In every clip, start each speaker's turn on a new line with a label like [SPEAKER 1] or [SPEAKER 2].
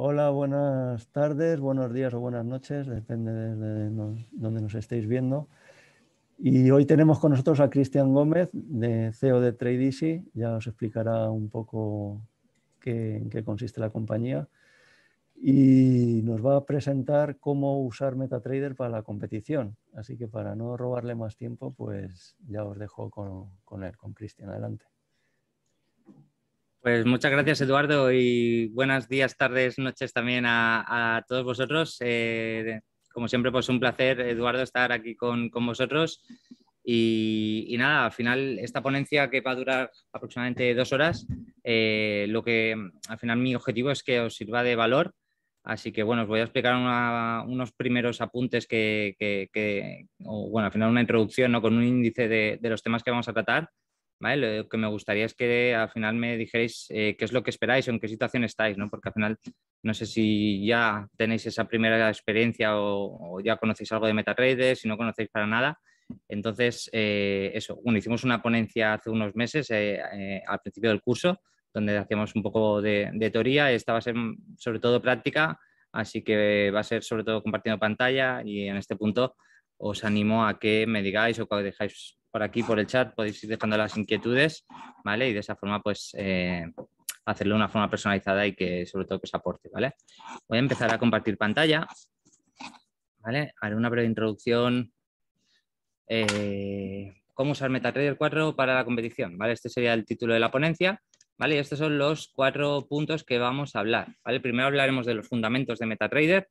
[SPEAKER 1] Hola, buenas tardes, buenos días o buenas noches, depende de, dónde nos estéis viendo. Y hoy tenemos con nosotros a Cristian Gómez, de CEO de TradeEasy. Ya os explicará un poco en qué consiste la compañía. Y nos va a presentar cómo usar MetaTrader para la competición. Así que para no robarle más tiempo, pues ya os dejo con él, con Cristian. Adelante.
[SPEAKER 2] Pues muchas gracias, Eduardo, y buenos días, tardes, noches también a, todos vosotros. Eh, como siempre, pues un placer, Eduardo, estar aquí con, vosotros. Y, nada, al final esta ponencia que va a durar aproximadamente dos horas, eh, lo que al final mi objetivo es que os sirva de valor. Así que bueno, os voy a explicar unos primeros apuntes que, o, bueno, al final una introducción ¿no? con un índice de los temas que vamos a tratar. Lo que me gustaría es que al final me dijerais eh, qué es lo que esperáis o en qué situación estáis, ¿no? Porque al final no sé si ya tenéis esa primera experiencia o, ya conocéis algo de MetaTrader, si no conocéis para nada. Entonces, eh, eso, hicimos una ponencia hace unos meses eh, al principio del curso donde hacíamos un poco de, de teoría, esta va a ser mm, sobre todo práctica, así que va a ser sobre todo compartiendo pantalla y en este punto os animo a que me digáis o que dejáis por aquí, por el chat, podéis ir dejando las inquietudes, ¿vale? Y de esa forma, pues, eh, hacerlo de una forma personalizada y que sobre todo que os aporte, ¿vale? Voy a empezar a compartir pantalla, ¿vale? Haré una breve introducción. Eh, ¿Cómo usar MetaTrader 4 para la competición? ¿Vale? Este sería el título de la ponencia. ¿Vale? estos son los cuatro puntos que vamos a hablar. ¿vale? Primero hablaremos de los fundamentos de MetaTrader,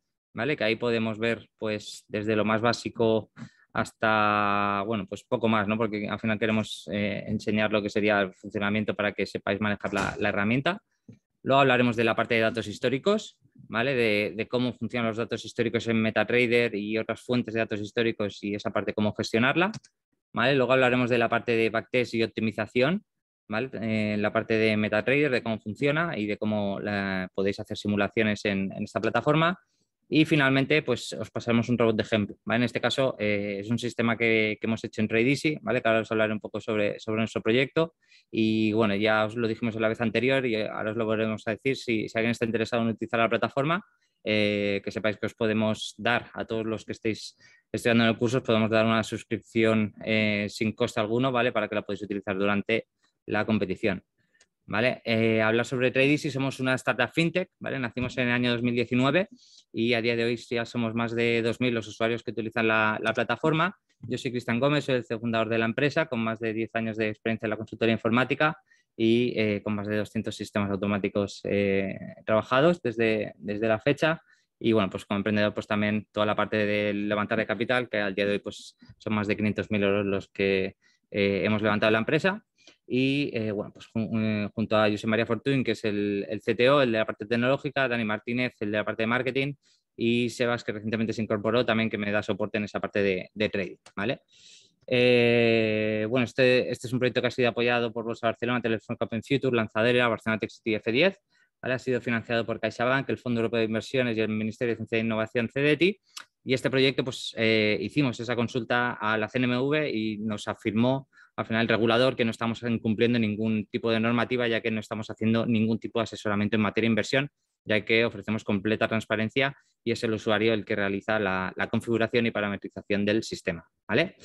[SPEAKER 2] que ahí podemos ver, pues, desde lo más básico hasta, bueno, pues poco más, ¿no? Porque al final queremos eh, enseñar lo que sería el funcionamiento para que sepáis manejar la, herramienta. Luego hablaremos de la parte de datos históricos, ¿vale? De, cómo funcionan los datos históricos en MetaTrader y otras fuentes de datos históricos y esa parte, cómo gestionarla, Luego hablaremos de la parte de backtest y optimización, ¿vale? Eh, la parte de MetaTrader, de cómo funciona y de cómo podéis hacer simulaciones en esta plataforma y finalmente, pues os pasaremos un robot de ejemplo. En este caso, eh, es un sistema que, hemos hecho en TradeEasy, ¿vale? que ahora os hablaré un poco sobre, nuestro proyecto. Y bueno, ya os lo dijimos en la vez anterior y ahora os lo volvemos a decir. Si, alguien está interesado en utilizar la plataforma, eh, que sepáis que os podemos dar a todos los que estéis estudiando en el curso, os podemos dar una suscripción eh, sin coste alguno, ¿vale? Para que la podáis utilizar durante la competición. ¿vale? Eh, hablar sobre y somos una startup fintech, ¿vale? Nacimos en el año 2019 y a día de hoy ya somos más de 2.000 los usuarios que utilizan la, plataforma. Yo soy Cristian Gómez, soy el fundador de la empresa con más de 10 años de experiencia en la consultoría informática y eh, con más de 200 sistemas automáticos eh, trabajados desde, desde la fecha. Y bueno, pues como emprendedor, pues también toda la parte del levantar de capital, que al día de hoy pues son más de 500.000 euros los que eh, hemos levantado la empresa y eh, bueno, pues eh, junto a José María Fortún, que es el, CTO, el de la parte tecnológica, Dani Martínez, el de la parte de marketing, y Sebas, que recientemente se incorporó también, que me da soporte en esa parte de, trading, ¿vale? Eh, bueno, este, este es un proyecto que ha sido apoyado por Bolsa Barcelona, Telefónica Open Future, Lanzadera, Barcelona Tech City F10, ha sido financiado por CaixaBank, el Fondo Europeo de Inversiones y el Ministerio de Ciencia e Innovación, CDETI, y este proyecto, pues hicimos esa consulta a la CNMV y nos afirmó al final el regulador que no estamos cumpliendo ningún tipo de normativa, ya que no estamos haciendo ningún tipo de asesoramiento en materia de inversión, ya que ofrecemos completa transparencia y es el usuario el que realiza la, configuración y parametrización del sistema. ¿vale?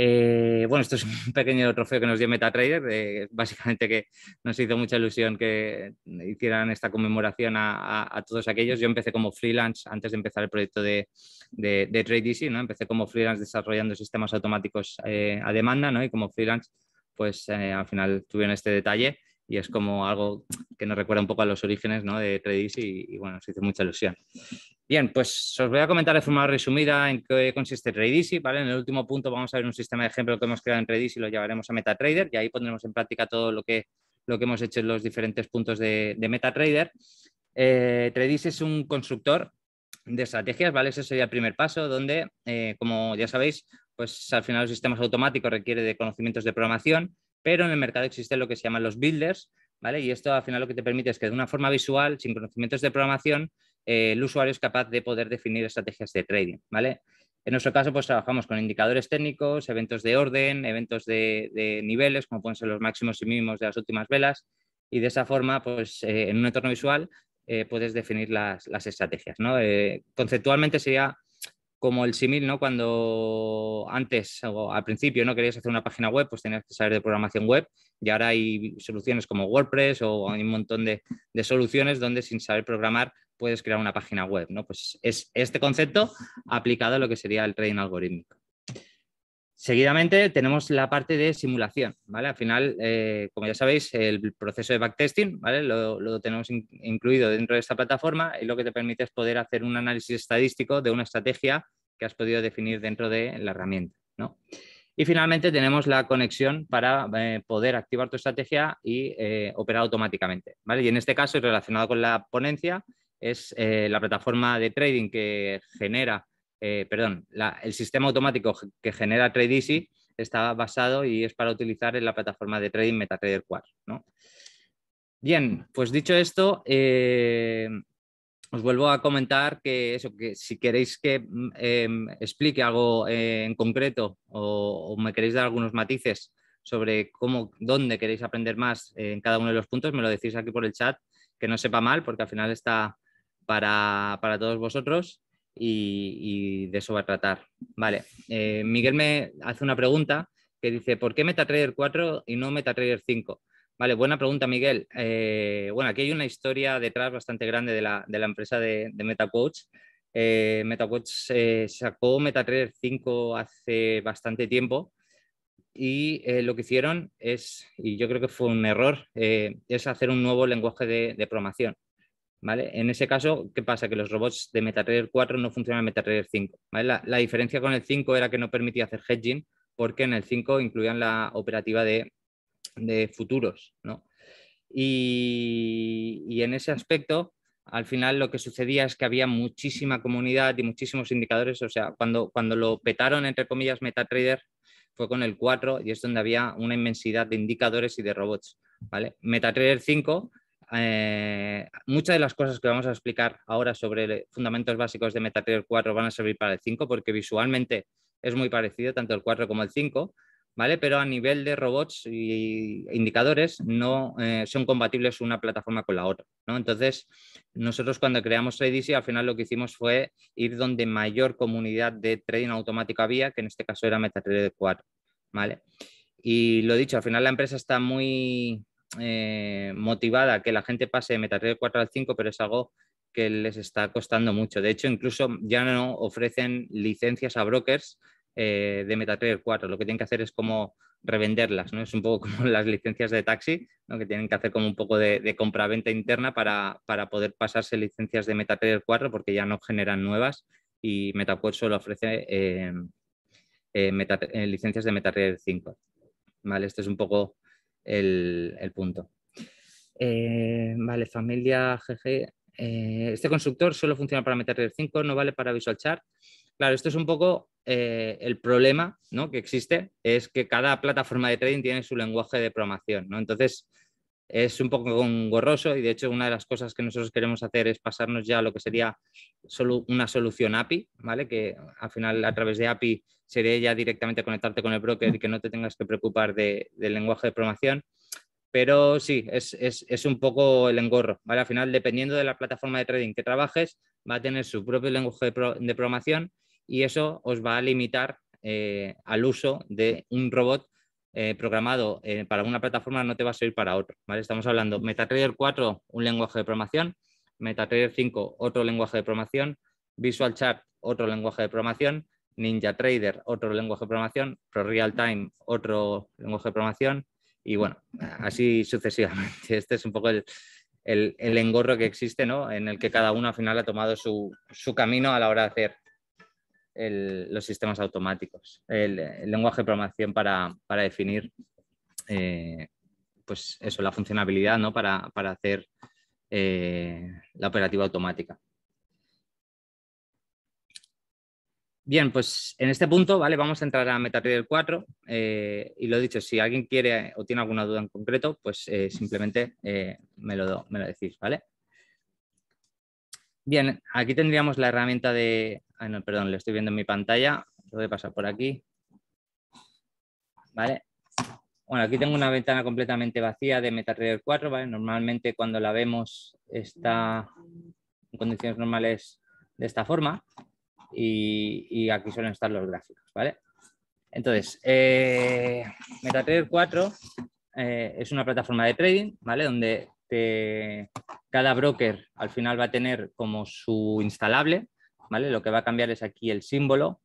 [SPEAKER 2] Eh, bueno, esto es un pequeño trofeo que nos dio MetaTrader, eh, básicamente que nos hizo mucha ilusión que hicieran esta conmemoración a, todos aquellos. Yo empecé como freelance antes de empezar el proyecto de, de, de ¿no? empecé como freelance desarrollando sistemas automáticos eh, a demanda ¿no? y como freelance pues al final tuvieron este detalle y es como algo que nos recuerda un poco a los orígenes ¿no? de 3 y, y, bueno, se hizo mucha ilusión. Bien, pues os voy a comentar de forma resumida en qué consiste TradeEasy, ¿vale? En el último punto vamos a ver un sistema de ejemplo que hemos creado en TradeEasy y lo llevaremos a MetaTrader y ahí pondremos en práctica todo lo que, lo que hemos hecho en los diferentes puntos de, MetaTrader. Eh, es un constructor de estrategias, ¿vale? Ese sería el primer paso donde, eh, como ya sabéis, pues al final los sistemas automáticos requiere de conocimientos de programación pero en el mercado existe lo que se llaman los builders, ¿vale? Y esto al final lo que te permite es que de una forma visual, sin conocimientos de programación, eh, el usuario es capaz de poder definir estrategias de trading, ¿vale? En nuestro caso, pues trabajamos con indicadores técnicos, eventos de orden, eventos de, niveles, como pueden ser los máximos y mínimos de las últimas velas, y de esa forma, pues eh, en un entorno visual, eh, puedes definir las, estrategias. ¿no? conceptualmente sería como el simil, ¿no? Cuando antes o al principio no querías hacer una página web, pues tenías que saber de programación web y ahora hay soluciones como WordPress o hay un montón de, de soluciones donde sin saber programar puedes crear una página web, ¿no? Pues es este concepto aplicado a lo que sería el trading algorítmico. Seguidamente tenemos la parte de simulación, ¿vale? Al final, eh, como ya sabéis, el proceso de backtesting, ¿vale? Lo, tenemos incluido dentro de esta plataforma y lo que te permite es poder hacer un análisis estadístico de una estrategia que has podido definir dentro de la herramienta, ¿no? Y finalmente tenemos la conexión para eh, poder activar tu estrategia y eh, operar automáticamente, ¿vale? Y en este caso, relacionado con la ponencia, es la plataforma de trading que genera eh, perdón, el sistema automático que genera TradeEasy está basado y es para utilizar en la plataforma de trading MetaTrader 4. Bien, pues dicho esto, eh, os vuelvo a comentar que eso, que si queréis que mm, em, explique algo eh, en concreto o, o, me queréis dar algunos matices sobre cómo, dónde queréis aprender más en cada uno de los puntos, me lo decís aquí por el chat, que no sepa mal, porque al final está para, para todos vosotros y, de eso va a tratar. Vale, eh, Miguel me hace una pregunta que dice, ¿por qué MetaTrader 4 y no MetaTrader 5? Vale, buena pregunta, Miguel. Eh, bueno, aquí hay una historia detrás bastante grande de la, empresa de, MetaCoach. Eh, MetaCoach sacó MetaTrader 5 hace bastante tiempo y lo que hicieron es, y yo creo que fue un error, es hacer un nuevo lenguaje de, de programación. ¿Vale? En ese caso, ¿qué pasa? Que los robots de MetaTrader 4 no funcionan en MetaTrader 5. ¿vale? La, diferencia con el 5 era que no permitía hacer hedging porque en el 5 incluían la operativa de, futuros. ¿no? Y, en ese aspecto, al final lo que sucedía es que había muchísima comunidad y muchísimos indicadores. O sea, cuando, cuando lo petaron, entre comillas, MetaTrader, fue con el 4 y es donde había una inmensidad de indicadores y de robots. ¿vale? MetaTrader 5 eh, muchas de las cosas que vamos a explicar ahora sobre fundamentos básicos de MetaTrader 4 van a servir para el 5 porque visualmente es muy parecido tanto el 4 como el 5, ¿vale? Pero a nivel de robots y indicadores no eh, son compatibles una plataforma con la otra, ¿no? Entonces, nosotros cuando creamos TradeEasy al final lo que hicimos fue ir donde mayor comunidad de trading automático había, que en este caso era MetaTrader 4, ¿vale? Y lo dicho, al final la empresa está muy eh, motivada que la gente pase de MetaTrader 4 al 5, pero es algo que les está costando mucho. De hecho, incluso ya no ofrecen licencias a brokers eh, de MetaTrader 4. Lo que tienen que hacer es como revenderlas, ¿no? Es un poco como las licencias de taxi, ¿no? que tienen que hacer como un poco de, compra-venta interna para, poder pasarse licencias de MetaTrader 4 porque ya no generan nuevas y MetaPort solo ofrece eh, licencias de MetaTrader 5. ¿Vale? esto es un poco el, punto. Eh, vale, familia GG. Eh, este constructor solo funciona para el 5, no vale para Visual Chart. Claro, esto es un poco eh, el problema ¿no? que existe, es que cada plataforma de trading tiene su lenguaje de programación. ¿no? Entonces, es un poco engorroso y de hecho una de las cosas que nosotros queremos hacer es pasarnos ya a lo que sería solo una solución API, ¿vale? Que al final a través de API sería ya directamente conectarte con el broker y que no te tengas que preocupar del lenguaje de programación. Pero sí, es, un poco el engorro, ¿vale? Al final, dependiendo de la plataforma de trading que trabajes, va a tener su propio lenguaje de, programación y eso os va a limitar eh, al uso de un robot eh, programado eh, para una plataforma no te va a servir para otro. Estamos hablando MetaTrader 4, un lenguaje de programación, MetaTrader 5, otro lenguaje de programación, Visual Chat, otro lenguaje de programación, Ninja Trader, otro lenguaje de programación, ProRealTime, otro lenguaje de programación, y bueno, así sucesivamente. Este es un poco el, engorro que existe, ¿no? En el que cada uno al final ha tomado su camino a la hora de hacer los sistemas automáticos, el, lenguaje de programación para, definir eh, pues eso, la funcionalidad para, hacer eh, la operativa automática. Bien, pues en este punto, ¿vale? Vamos a entrar a MetaTrader eh, 4 y lo dicho, si alguien quiere o tiene alguna duda en concreto, pues simplemente me, lo, me lo decís, ¿vale? Bien, aquí tendríamos la herramienta de, Ah, perdón, le estoy viendo en mi pantalla. Lo voy a pasar por aquí. Vale. Bueno, aquí tengo una ventana completamente vacía de MetaTrader 4, Normalmente cuando la vemos está en condiciones normales de esta forma y, aquí suelen estar los gráficos, Entonces, eh, MetaTrader 4 eh, es una plataforma de trading, ¿vale? Donde cada broker al final va a tener como su instalable, lo que va a cambiar es aquí el símbolo,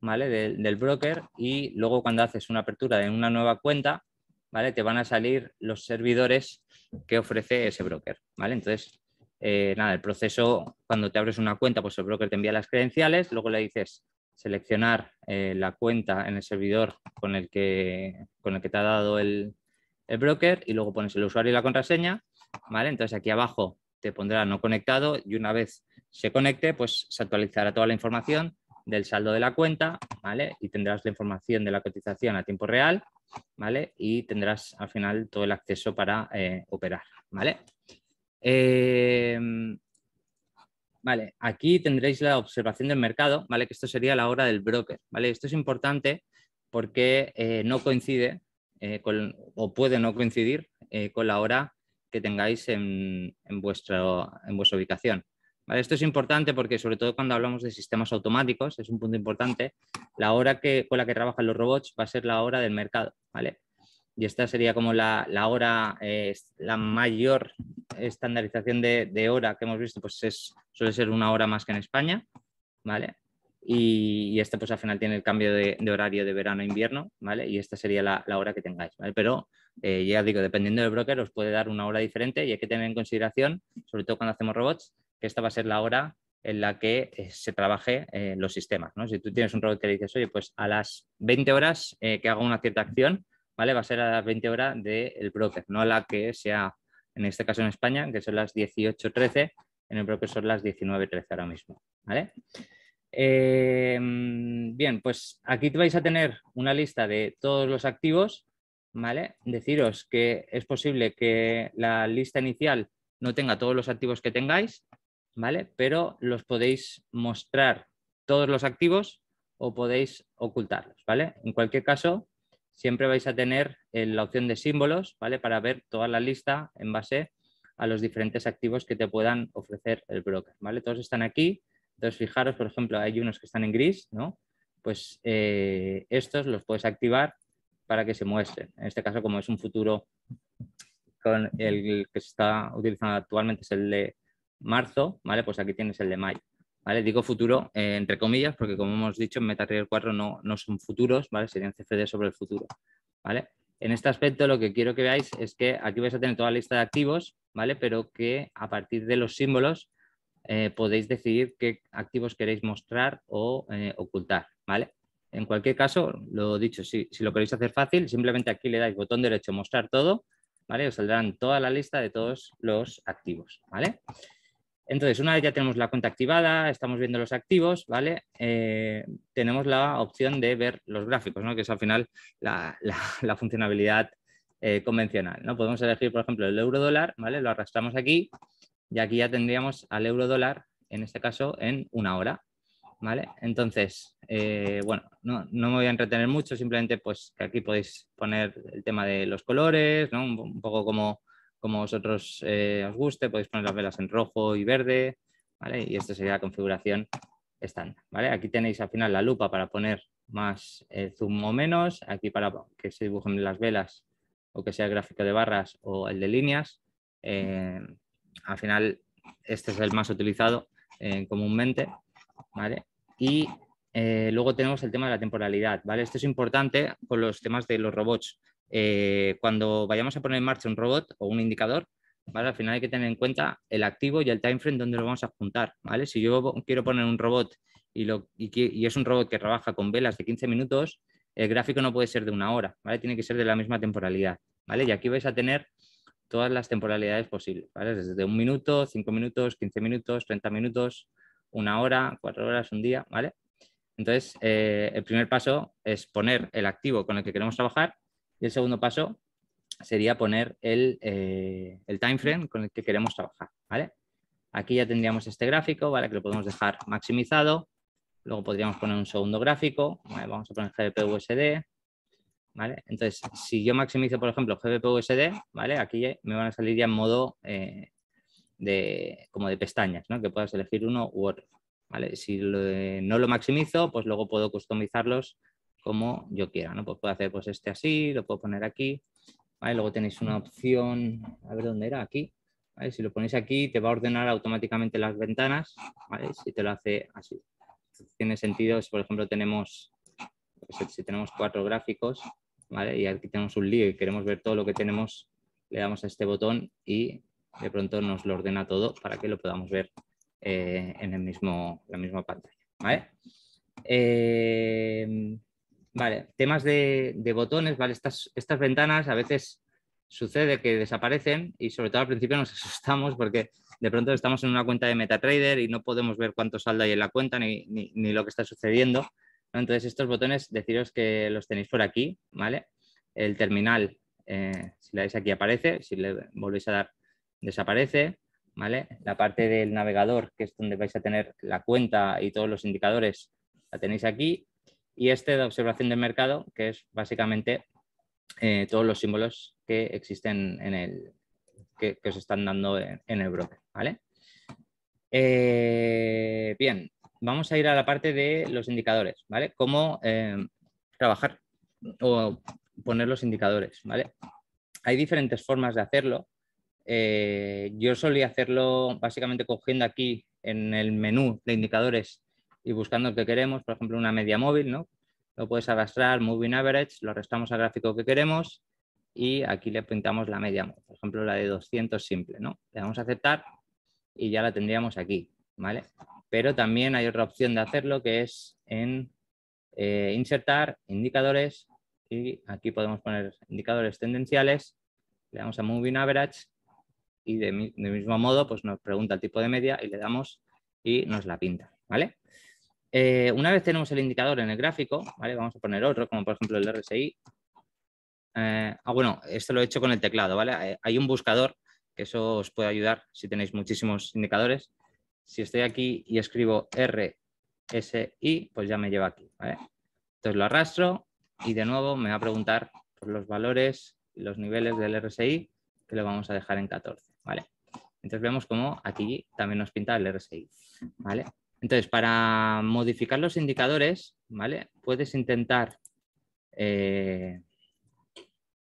[SPEAKER 2] ¿vale? Del, broker y luego cuando haces una apertura en una nueva cuenta, ¿vale? Te van a salir los servidores que ofrece ese broker, ¿vale? Entonces, eh, nada, el proceso, cuando te abres una cuenta, pues el broker te envía las credenciales, luego le dices seleccionar eh, la cuenta en el servidor con el que, con el que te ha dado el, broker y luego pones el usuario y la contraseña, ¿vale? Entonces aquí abajo te pondrá no conectado y una vez se conecte, pues se actualizará toda la información del saldo de la cuenta, ¿vale? Y tendrás la información de la cotización a tiempo real, ¿vale? Y tendrás al final todo el acceso para eh, operar, ¿vale? Em, vale, aquí tendréis la observación del mercado, ¿vale? Que esto sería la hora del broker, ¿vale? Esto es importante porque eh, no coincide eh, o puede no coincidir con la hora que tengáis en, en, en vuestra ubicación. Esto es importante porque sobre todo cuando hablamos de sistemas automáticos, es un punto importante, la hora que, con la que trabajan los robots va a ser la hora del mercado. ¿vale? Y esta sería como la, hora, eh, la mayor estandarización de, de, hora que hemos visto, pues es, suele ser una hora más que en España. ¿vale? Y, esta este pues al final tiene el cambio de, horario de verano a invierno, ¿vale? Y esta sería la, hora que tengáis, ¿vale? Pero eh, ya digo, dependiendo del broker, os puede dar una hora diferente y hay que tener en consideración, sobre todo cuando hacemos robots, que esta va a ser la hora en la que eh, se trabaje eh, los sistemas. Si tú tienes un robot que le dices, oye, pues a las 20 horas que haga una cierta acción, ¿vale? Va a ser a las 20 horas del broker, no a la que sea, en este caso en España, que son las 18.13, en el broker son las 19.13 ahora mismo, ¿vale? bien, pues aquí vais a tener una lista de todos los activos Deciros que es posible que la lista inicial no tenga todos los activos que tengáis, ¿vale? Pero los podéis mostrar todos los activos o podéis ocultarlos, ¿vale? En cualquier caso, siempre vais a tener eh, la opción de símbolos, ¿vale? Para ver toda la lista en base a los diferentes activos que te puedan ofrecer el broker, ¿vale? Todos están aquí, entonces fijaros, por ejemplo, hay unos que están en gris, ¿no? Pues eh, estos los puedes activar para que se muestre. En este caso, como es un futuro con el que se está utilizando actualmente es el de marzo, ¿vale? Pues aquí tienes el de mayo. ¿Vale? Digo futuro eh, entre comillas porque como hemos dicho en MetaTrader 4 no, son futuros, ¿vale? Serían CFD sobre el futuro, ¿vale? En este aspecto lo que quiero que veáis es que aquí vais a tener toda la lista de activos, ¿vale? Pero que a partir de los símbolos eh, podéis decidir qué activos queréis mostrar o eh, ocultar, ¿vale? En cualquier caso, lo dicho, si lo queréis hacer fácil, simplemente aquí le dais botón derecho mostrar todo, ¿vale? Os saldrán toda la lista de todos los activos, ¿vale? Entonces, una vez ya tenemos la cuenta activada, estamos viendo los activos, ¿vale? Eh, tenemos la opción de ver los gráficos, ¿no? Que es al final la, la, funcionalidad eh, convencional, ¿no? Podemos elegir, por ejemplo, el euro dólar, ¿vale? Lo arrastramos aquí y aquí ya tendríamos al euro dólar, en este caso, en una hora, ¿vale? Entonces, eh, bueno, no, me voy a entretener mucho, simplemente pues que aquí podéis poner el tema de los colores, un, poco como, como vosotros eh, os guste, podéis poner las velas en rojo y verde, ¿vale? Y esta sería la configuración estándar, ¿vale? Aquí tenéis al final la lupa para poner más eh, zoom o menos, aquí para que se dibujen las velas o que sea el gráfico de barras o el de líneas. al final, este es el más utilizado comúnmente, y eh, luego tenemos el tema de la temporalidad, ¿vale? Esto es importante con los temas de los robots. Eh, cuando vayamos a poner en marcha un robot o un indicador, Al final hay que tener en cuenta el activo y el time frame donde lo vamos a juntar, ¿vale? Si yo quiero poner un robot y, es un robot que trabaja con velas de 15 minutos, el gráfico no puede ser de una hora, Tiene que ser de la misma temporalidad, ¿vale? Y aquí vais a tener todas las temporalidades posibles, ¿vale? Desde un minuto, cinco minutos, 15 minutos, 30 minutos, una hora, cuatro horas, un día, ¿vale? Entonces, eh, el primer paso es poner el activo con el que queremos trabajar y el segundo paso sería poner el, eh, time frame con el que queremos trabajar, ¿vale? Aquí ya tendríamos este gráfico, ¿vale? Que lo podemos dejar maximizado. Luego podríamos poner un segundo gráfico. ¿vale? Vamos a poner GBPUSD. ¿Vale? Entonces, si yo maximizo, por ejemplo, GBPUSD, ¿vale? Aquí me van a salir ya en modo eh, de, como de pestañas, que puedas elegir uno u otro. Si eh, no lo maximizo, pues luego puedo customizarlos como yo quiera. ¿no? Pues puedo hacer pues, este así, lo puedo poner aquí. ¿vale? Luego tenéis una opción, a ver dónde era, aquí. ¿vale? Si lo ponéis aquí, te va a ordenar automáticamente las ventanas. ¿vale? Si te lo hace así. Tiene sentido si, por ejemplo, tenemos, pues, si tenemos cuatro gráficos ¿vale? y aquí tenemos un lío y queremos ver todo lo que tenemos, le damos a este botón y de pronto nos lo ordena todo para que lo podamos ver eh, en el mismo, la misma pantalla. ¿vale? Em, temas de, botones, ¿vale? Estas, estas ventanas a veces sucede que desaparecen y sobre todo al principio nos asustamos porque de pronto estamos en una cuenta de MetaTrader y no podemos ver cuánto saldo hay en la cuenta ni, lo que está sucediendo. Entonces estos botones, deciros que los tenéis por aquí, ¿vale? El terminal, eh, si le dais aquí aparece, si le volvéis a dar desaparece, ¿vale? La parte del navegador, que es donde vais a tener la cuenta y todos los indicadores, la tenéis aquí. Y este de observación del mercado, que es básicamente eh, todos los símbolos que existen en el, que, se os están dando en, el broker, ¿vale? Eh, bien, vamos a ir a la parte de los indicadores, ¿vale? Cómo eh, trabajar o poner los indicadores, ¿vale? Hay diferentes formas de hacerlo. Eh, yo solía hacerlo básicamente cogiendo aquí en el menú de indicadores y buscando el que queremos, por ejemplo, una media móvil, ¿no? Lo puedes arrastrar, moving average, lo restamos al gráfico que queremos y aquí le pintamos la media móvil, por ejemplo, la de 200 simple, ¿no? Le damos a aceptar y ya la tendríamos aquí, ¿vale? Pero también hay otra opción de hacerlo que es en eh, insertar indicadores y aquí podemos poner indicadores tendenciales, le damos a moving average y de, mismo modo pues nos pregunta el tipo de media y le damos y nos la pinta, ¿vale? Eh, una vez tenemos el indicador en el gráfico, Vamos a poner otro, como por ejemplo el RSI. Eh, ah, bueno, esto lo he hecho con el teclado, ¿vale? Eh, hay un buscador que eso os puede ayudar si tenéis muchísimos indicadores. Si estoy aquí y escribo RSI, pues ya me lleva aquí, Entonces lo arrastro y de nuevo me va a preguntar por los valores y los niveles del RSI que lo vamos a dejar en 14. Entonces vemos cómo aquí también nos pinta el RSI, ¿vale? Entonces, para modificar los indicadores, ¿vale? Puedes intentar, eh,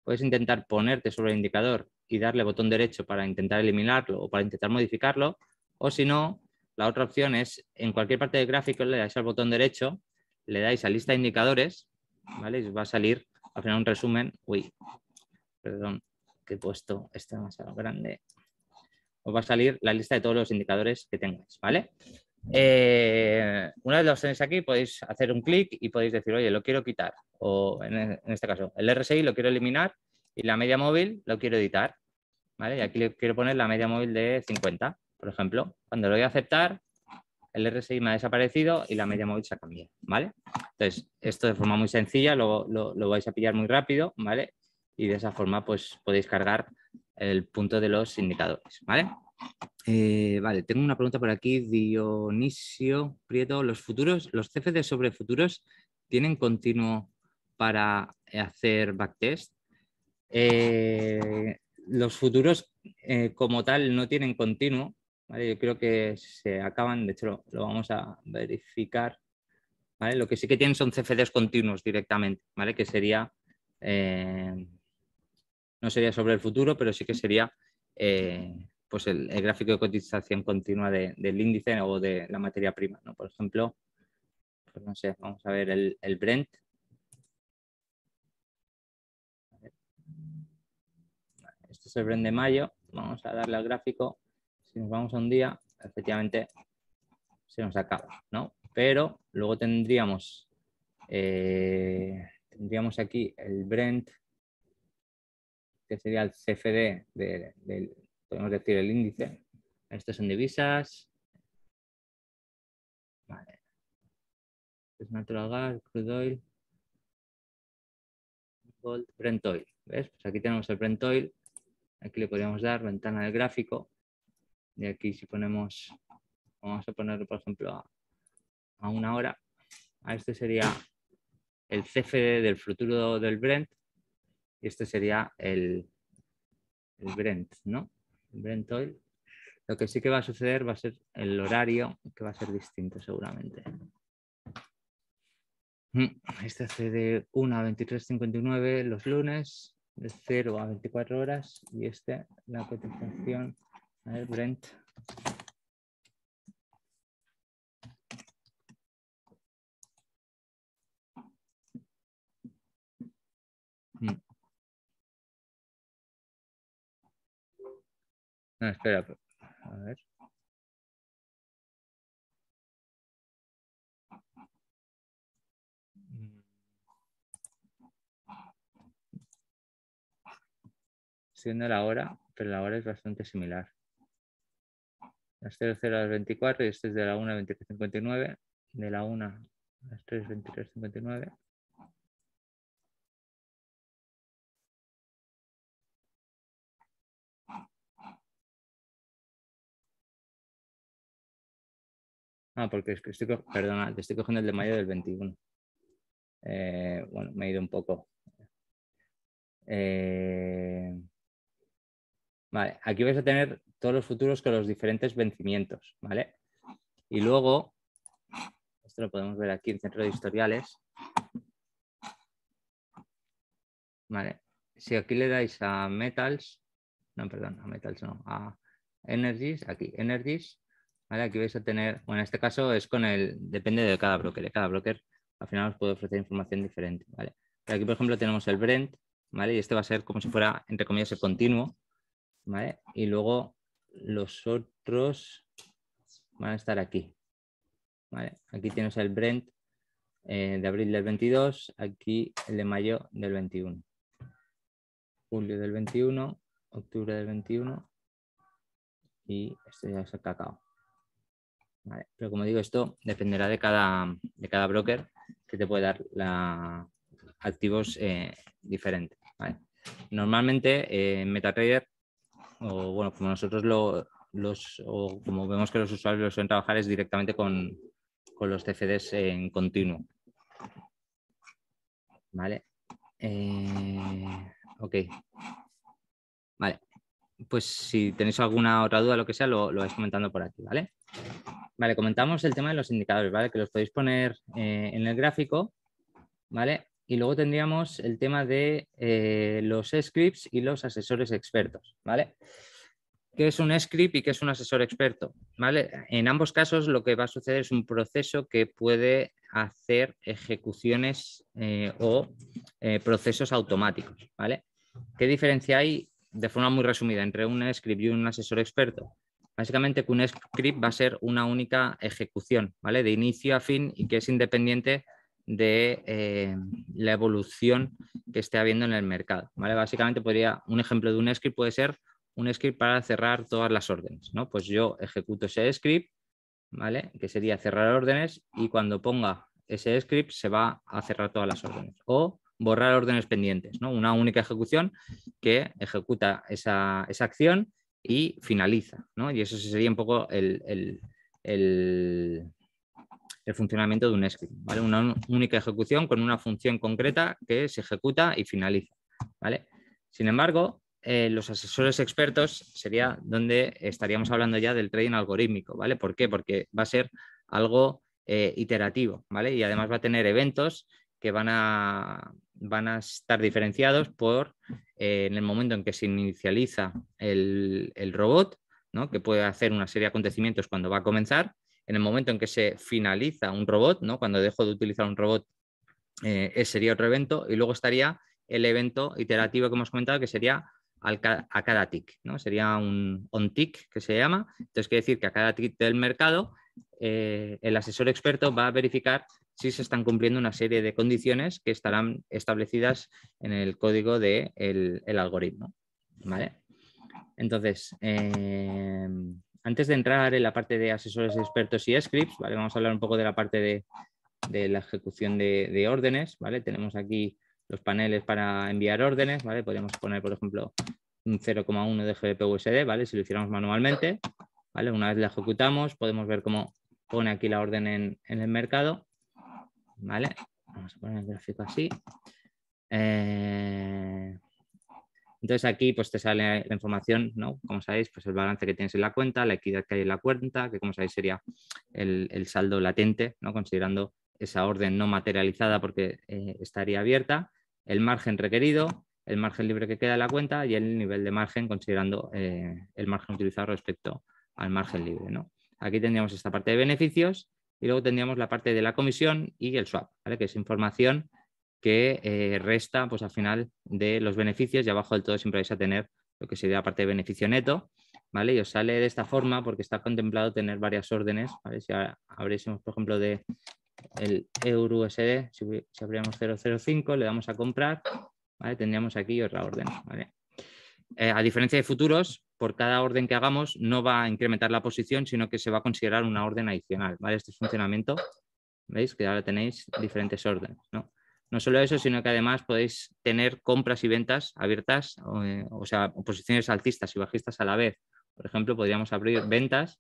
[SPEAKER 2] puedes intentar ponerte sobre el indicador y darle botón derecho para intentar eliminarlo o para intentar modificarlo, o si no, la otra opción es en cualquier parte del gráfico le dais al botón derecho, le dais a lista de indicadores, ¿vale? Y os va a salir al final un resumen. Uy, perdón, que he puesto este demasiado grande os va a salir la lista de todos los indicadores que tengáis, ¿vale? Eh, una vez los tenéis aquí, podéis hacer un clic y podéis decir, oye, lo quiero quitar, o en, e, este caso, el RSI lo quiero eliminar y la media móvil lo quiero editar, ¿vale? Y aquí le quiero poner la media móvil de 50, por ejemplo. Cuando lo voy a aceptar, el RSI me ha desaparecido y la media móvil se ha cambiado, ¿vale? Entonces, esto de forma muy sencilla, lo, lo, lo vais a pillar muy rápido, ¿vale? Y de esa forma, pues podéis cargar el punto de los indicadores, ¿vale? Eh, vale, tengo una pregunta por aquí, Dionisio Prieto. ¿Los futuros, los CFD sobre futuros tienen continuo para hacer backtest? Eh, los futuros eh, como tal no tienen continuo, Yo creo que se acaban, de hecho lo, vamos a verificar, Lo que sí que tienen son CFDs continuos directamente, ¿vale? Que sería... Eh, no sería sobre el futuro, pero sí que sería eh, pues el, gráfico de cotización continua del índice o de la materia prima. Por ejemplo, pues no sé, vamos a ver el, el Brent. Este es el Brent de mayo. Vamos a darle al gráfico. Si nos vamos a un día, efectivamente se nos acaba, ¿no? Pero luego tendríamos, eh, tendríamos aquí el Brent que sería el CFD del, podemos decir, el índice. Estos son divisas. Es natural gas, crude oil, gold, Brent oil. Pues aquí tenemos el Brent oil. Aquí le podríamos dar ventana del gráfico. Y aquí si ponemos, vamos a ponerlo por ejemplo a, a una hora. A este sería el CFD del futuro del Brent y este sería el, Brent, ¿no? El Brent Oil. Lo que sí que va a suceder va a ser el horario, que va a ser distinto seguramente. Mm, este hace de 1 a 23.59 los lunes, de 0 a 24 horas, y este, la cotización, el Brent,
[SPEAKER 3] No, ah, espera. A ver.
[SPEAKER 2] Siendo la hora, pero la hora es bastante similar. Las 00 a las 24 y este es de la 1 a 23.59, de la 1 a las 3.23.59. Ah, porque estoy, estoy cogiendo el de mayo del 21. Eh, bueno, me he ido un poco. Eh, vale, aquí vais a tener todos los futuros con los diferentes vencimientos, ¿vale? Y luego, esto lo podemos ver aquí en centro de historiales. Vale, si aquí le dais a metals, no, perdón, a metals no, a energies, aquí, energies, Aquí vais a tener, bueno, en este caso es con el, depende de cada broker, de ¿eh? cada broker al final os puede ofrecer información diferente, aquí, por ejemplo, tenemos el Brent, ¿vale? Y este va a ser como si fuera, entre comillas, el continuo, Y luego los otros van a estar aquí, Aquí tienes el Brent eh, de abril del 22, aquí el de mayo del 21, julio del 21, octubre del 21 y este ya es el cacao, pero como digo, esto dependerá de cada, de cada broker que te puede dar la, activos eh, diferentes. Normalmente en eh, MetaTrader, o bueno, como nosotros lo, o como vemos que los usuarios lo suelen trabajar es directamente con, los CFDs en continuo. Vale. Eh, ok. Vale. Pues si tenéis alguna otra duda, lo que sea, lo, lo vais comentando por aquí, ¿vale? Vale, comentamos el tema de los indicadores, ¿vale? Que los podéis poner eh, en el gráfico, ¿vale? Y luego tendríamos el tema de eh, los scripts y los asesores expertos, ¿vale? ¿Qué es un script y qué es un asesor experto? ¿Vale? En ambos casos lo que va a suceder es un proceso que puede hacer ejecuciones eh, o procesos automáticos. ¿vale? ¿Qué diferencia hay de forma muy resumida entre un script y un asesor experto? Básicamente, que un script va a ser una única ejecución, ¿vale? De inicio a fin y que es independiente de eh, la evolución que esté habiendo en el mercado, ¿vale? Básicamente podría, un ejemplo de un script puede ser un script para cerrar todas las órdenes, ¿no? Pues yo ejecuto ese script, ¿vale? Que sería cerrar órdenes y cuando ponga ese script se va a cerrar todas las órdenes. O borrar órdenes pendientes, ¿no? Una única ejecución que ejecuta esa, esa acción y finaliza, ¿no? Y eso sería un poco el, funcionamiento de un script, ¿vale? Una única ejecución con una función concreta que se ejecuta y finaliza, ¿vale? Sin embargo, eh, los asesores expertos sería donde estaríamos hablando ya del trading algorítmico, ¿vale? ¿Por qué? Porque va a ser algo eh, iterativo, ¿vale? Y además va a tener eventos que van a, van a estar diferenciados por eh, en el momento en que se inicializa el, robot, que puede hacer una serie de acontecimientos cuando va a comenzar, en el momento en que se finaliza un robot, cuando dejo de utilizar un robot, eh, ese sería otro evento, y luego estaría el evento iterativo que hemos comentado, que sería a cada tick, ¿no? sería un on tick que se llama, entonces quiere decir que a cada tick del mercado eh, el asesor experto va a verificar si se están cumpliendo una serie de condiciones que estarán establecidas en el código del de el, algoritmo. ¿vale? Entonces, em, antes de entrar en la parte de asesores expertos y scripts, vamos a hablar un poco de la parte de, la ejecución de, órdenes. ¿vale? Tenemos aquí los paneles para enviar órdenes. ¿vale? poner, por ejemplo, un 0,1 de GBPUSD, ¿vale? si lo hiciéramos manualmente. ¿vale? Una vez la ejecutamos, podemos ver cómo pone aquí la orden en, en el mercado. Vamos a poner el gráfico así. Eh, entonces aquí pues te sale la información, ¿no? Como sabéis, pues el balance que tienes en la cuenta, la equidad que hay en la cuenta, que como sabéis sería el, saldo latente, ¿no? Considerando esa orden no materializada porque eh, estaría abierta, el margen requerido, el margen libre que queda en la cuenta y el nivel de margen considerando eh, el margen utilizado respecto al margen libre, Aquí tendríamos esta parte de beneficios y luego tendríamos la parte de la comisión y el swap, que es información que eh, resta pues, al final de los beneficios y abajo del todo siempre vais a tener lo que sería la parte de beneficio neto. ¿vale? Y os sale de esta forma porque está contemplado tener varias órdenes. Si abriésemos, por ejemplo, de el EURUSD, si, si abríamos 005, le damos a comprar, tendríamos aquí otra orden. Eh, a diferencia de futuros, por cada orden que hagamos no va a incrementar la posición, sino que se va a considerar una orden adicional. Este es funcionamiento, ¿veis? Que ahora tenéis diferentes órdenes. ¿no? solo eso, sino que además podéis tener compras y ventas abiertas, eh, o sea, posiciones altistas y bajistas a la vez. Por ejemplo, podríamos abrir ventas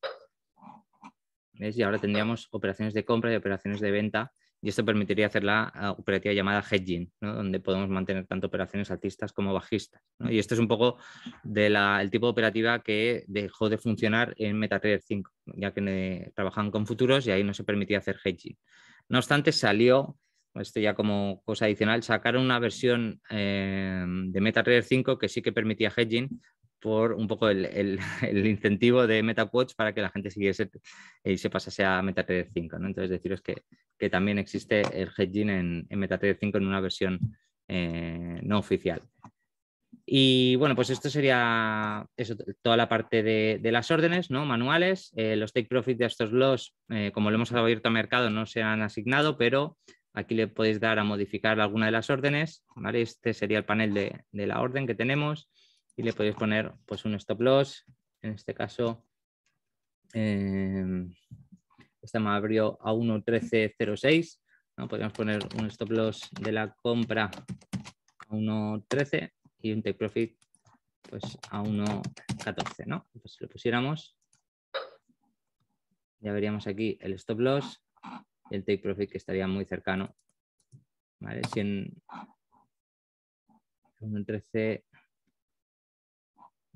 [SPEAKER 2] y ahora tendríamos operaciones de compra y operaciones de venta y esto permitiría hacer la ah, operativa llamada hedging, donde podemos mantener tanto operaciones altistas como bajistas. Y esto es un poco del tipo de operativa que dejó de funcionar en MetaTrader 5, ya que trabajaban con futuros y ahí no se permitía hacer hedging. No obstante, salió, esto ya como cosa adicional, sacaron una versión eh, de MetaTrader 5 que sí que permitía hedging, por un poco el, incentivo de MetaQuotes para que la gente siguiese y eh, se pasase a MetaTrader 5. ¿no? Entonces, deciros que, también existe el hedging en, MetaTrader 5 en una versión eh, no oficial. Y bueno, pues esto sería toda la parte de, las órdenes manuales. Eh, los take profit de estos loss, como lo hemos abierto a mercado, no se han asignado, pero aquí le podéis dar a modificar alguna de las órdenes. Este sería el panel de, de la orden que tenemos y le podéis poner pues un stop loss. En este caso, em, esta me abrió a 1.1306. ¿no? Podríamos poner un stop loss de la compra a 1.13 y un take profit pues a 1.14. ¿no? si pues, lo pusiéramos, ya veríamos aquí el stop loss y el take profit que estaría muy cercano. ¿vale?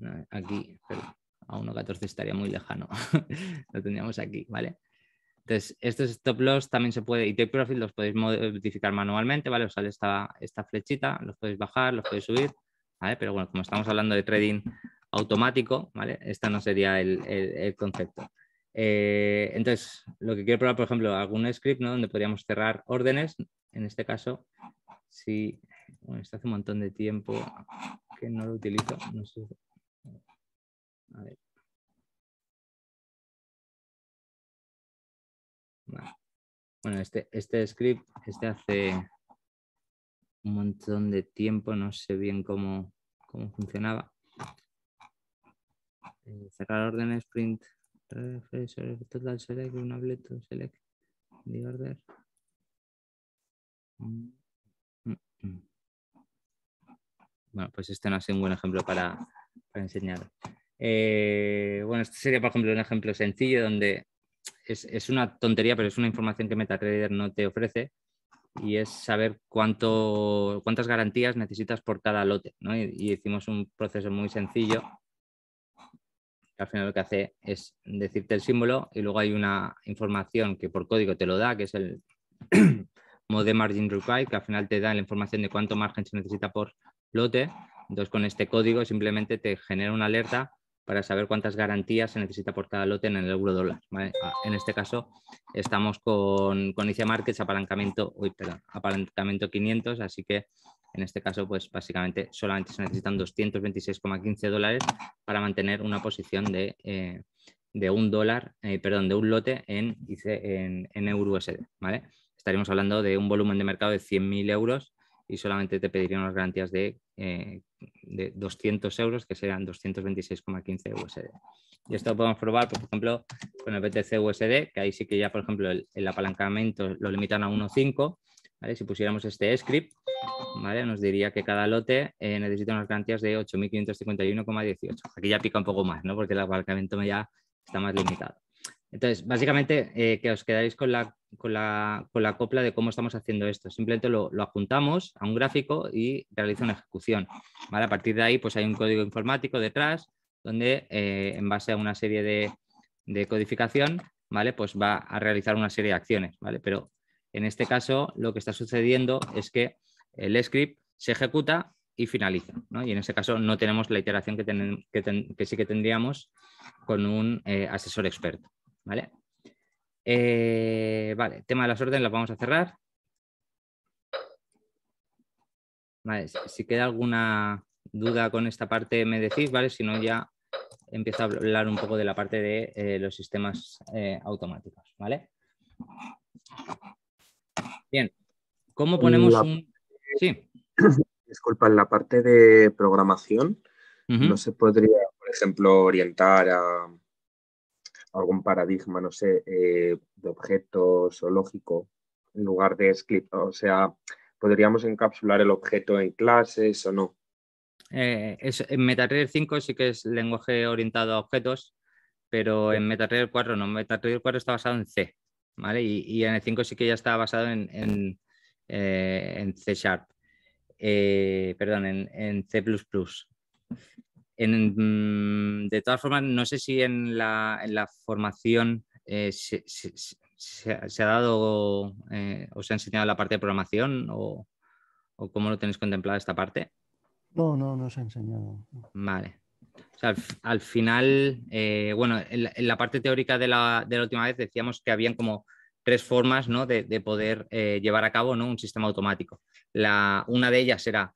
[SPEAKER 2] Eh, aquí, pero a 1.14 estaría muy lejano, lo tendríamos aquí, ¿vale? Entonces, estos stop loss también se puede, y take profit los podéis modificar manualmente, ¿vale? Os sale esta, esta flechita, los podéis bajar, los podéis subir, ¿vale? Pero bueno, como estamos hablando de trading automático, ¿vale? Este no sería el, concepto. Eh, entonces, lo que quiero probar, por ejemplo, algún script ¿no? donde podríamos cerrar órdenes. En este caso, si. Bueno, esto hace un montón de tiempo que no lo utilizo. No sé bueno, este, este, script, este hace un montón de tiempo, no sé bien cómo, funcionaba. Eh, cerrar órdenes, print, total select, un select, de order. Mm, mm, mm. Bueno, pues este no es un buen ejemplo para enseñar. Eh, bueno, este sería, por ejemplo, un ejemplo sencillo donde es, es, una tontería, pero es una información que MetaTrader no te ofrece y es saber cuánto, cuántas garantías necesitas por cada lote. ¿no? Y, hicimos un proceso muy sencillo. Que al final lo que hace es decirte el símbolo y luego hay una información que por código te lo da, que es el mode margin required, que al final te da la información de cuánto margen se necesita por lote. Entonces con este código simplemente te genera una alerta para saber cuántas garantías se necesita por cada lote en el euro dólar. Ah, en este caso estamos con, con ICE Markets, apalancamiento, apalancamiento 500, así que en este caso, pues básicamente solamente se necesitan 226,15 dólares para mantener una posición de, eh, un dólar, eh, perdón, de un lote en, e, en, en euro USD, ¿vale? Estaríamos hablando de un volumen de mercado de 100.000 euros y solamente te pedirían unas garantías de, 200 eh, euros, que serán 226,15 USD. Y esto lo podemos probar, pues, por ejemplo, con el BTC USD, que ahí sí que ya, por ejemplo, el, el apalancamiento lo limitan a 1.5. ¿vale? Si pusiéramos este script, ¿vale? nos diría que cada lote eh, necesita unas garantías de 8.551,18. Aquí ya pica un poco más, ¿no? porque el apalancamiento ya está más limitado. Entonces, básicamente, eh, que os quedáis con la, con, la, copla de cómo estamos haciendo esto. Simplemente lo, apuntamos a un gráfico y realiza una ejecución. A partir de ahí, pues hay un código informático detrás, donde eh, en base a una serie de, codificación, ¿vale? pues va a realizar una serie de acciones. ¿vale? Pero en este caso, lo que está sucediendo es que el script se ejecuta y finaliza. Y en ese caso no tenemos la iteración que, sí que tendríamos con un eh, asesor experto. ¿Vale? Eh, vale, tema de las órdenes las vamos a cerrar. si queda alguna duda con esta parte me decís, ¿vale? Si no ya empiezo a hablar un poco de la parte de eh, los sistemas eh, automáticos, ¿vale? Bien, ¿cómo ponemos un...? Sí.
[SPEAKER 4] Disculpa, en la parte de programación, ¿no se podría, por ejemplo, orientar a algún paradigma, no sé, eh, de objeto o lógico, en lugar de script. O sea, ¿podríamos encapsular el objeto en clases o no?
[SPEAKER 2] Eh, en MetaTrader 5 sí que es lenguaje orientado a objetos, pero en MetaTrader 4 no. MetaTrader 4 está basado en C, ¿vale? Y, en el 5 sí que ya está basado en, en, eh, en C Sharp, perdón, en, en C. Mm, de todas formas, no sé si en la, formación eh, se, ha dado eh, o se ha enseñado la parte de programación o, cómo lo tenéis contemplada esta parte.
[SPEAKER 1] No, no, no se ha enseñado.
[SPEAKER 2] Vale. al, final, eh, bueno, en la, parte teórica de la, última vez decíamos que habían como tres formas de, poder llevar a cabo un sistema automático. La, una de ellas era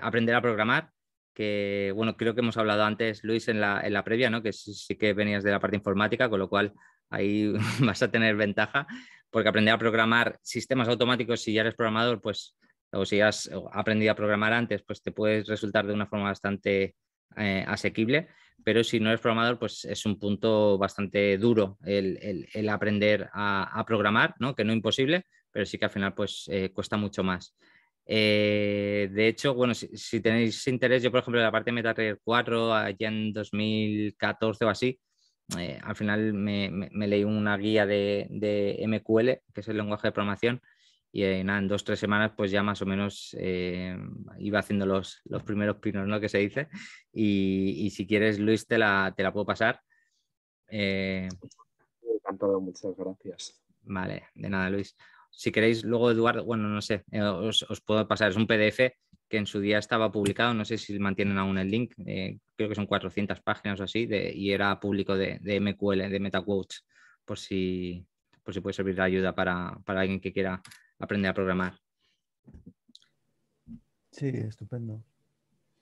[SPEAKER 2] aprender a programar, que, bueno, creo que hemos hablado antes, Luis, en la, previa, ¿no? Que sí, que venías de la parte informática, con lo cual ahí vas a tener ventaja, porque aprender a programar sistemas automáticos, si ya eres programador, pues, o si has aprendido a programar antes, pues te puedes resultar de una forma bastante eh, asequible, pero si no eres programador, pues es un punto bastante duro el, aprender a, programar, ¿no? Que no imposible, pero sí que al final pues eh, cuesta mucho más. Eh, de hecho, bueno, si, tenéis interés, yo por ejemplo, en la parte de Metal 4, allá en 2014 o así, eh, al final me, leí una guía de, MQL, que es el lenguaje de programación, y eh, en dos o tres semanas, pues ya más o menos iba haciendo los, primeros pinos, ¿no? Que se dice. Y, si quieres, Luis, te la, te la puedo pasar. Encantado,
[SPEAKER 4] muchas gracias.
[SPEAKER 2] Vale, de nada, Luis. Si queréis, luego Eduardo, bueno, no sé, eh, os, puedo pasar, es un PDF que en su día estaba publicado, no sé si mantienen aún el link, eh, creo que son 400 páginas o así, y era público de, MQL, de MetaQuotes, por si, si puede servir de ayuda para, alguien que quiera aprender a programar.
[SPEAKER 1] Sí, estupendo.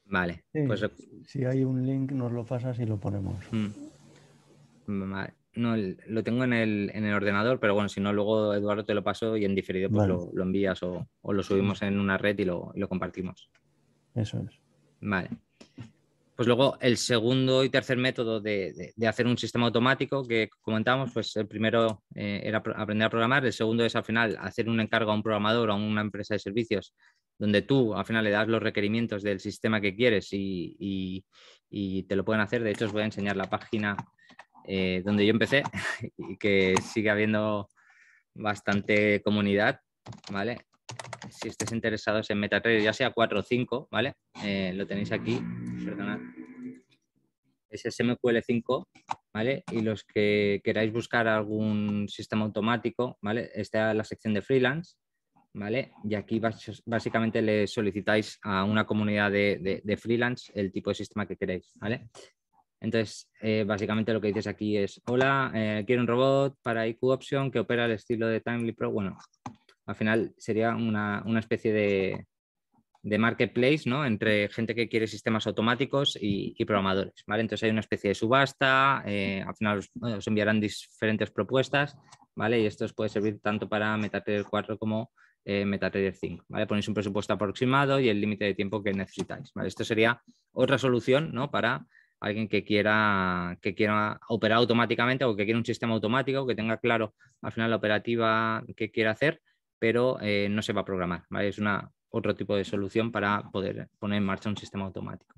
[SPEAKER 2] Vale. Pues
[SPEAKER 1] si hay un link, nos lo pasas y lo ponemos.
[SPEAKER 2] Mm. Vale. No, lo tengo en el, ordenador, pero bueno, si no, luego Eduardo te lo paso y en diferido pues lo, envías o, lo subimos en una red y lo, compartimos. Eso es. Vale. Pues luego el segundo y tercer método de, hacer un sistema automático que comentábamos, pues el primero eh, era aprender a programar, el segundo es al final hacer un encargo a un programador o a una empresa de servicios donde tú al final le das los requerimientos del sistema que quieres y te lo pueden hacer. De hecho, os voy a enseñar la página eh, donde yo empecé y que sigue habiendo bastante comunidad, ¿vale? Si estés interesados en MetaTrader, ya sea 4 o 5, ¿vale? Eh, lo tenéis aquí, perdonad. Es SMQL5, ¿vale? Y los que queráis buscar algún sistema automático, ¿vale? Está la sección de freelance, ¿vale? Y aquí básicamente le solicitáis a una comunidad de, de freelance el tipo de sistema que queréis, ¿vale? Entonces, eh, básicamente lo que dices aquí es, hola, eh, quiero un robot para IQ Option que opera al estilo de Timely Pro. Bueno, al final sería una, especie de, marketplace, ¿no? Entre gente que quiere sistemas automáticos y, programadores, ¿vale? Entonces hay una especie de subasta, eh, al final os, enviarán diferentes propuestas, ¿vale? Y esto os puede servir tanto para MetaTrader 4 como MetaTrader 5. Ponéis un presupuesto aproximado y el límite de tiempo que necesitáis. ¿vale? Esto sería otra solución ¿no? para alguien que quiera, que quiera operar automáticamente o que quiera un sistema automático, que tenga claro al final la operativa que quiera hacer, pero eh, no se va a programar. ¿vale? Es una, otro tipo de solución para poder poner en marcha un sistema automático.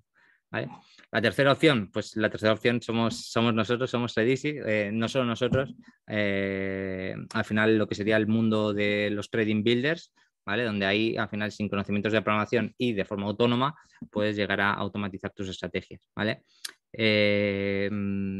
[SPEAKER 2] ¿vale? La tercera opción, pues la tercera opción somos, somos nosotros, somos Trading eh, no solo nosotros, eh, al final lo que sería el mundo de los trading builders, donde ahí, al final, sin conocimientos de programación y de forma autónoma, puedes llegar a automatizar tus estrategias, eh,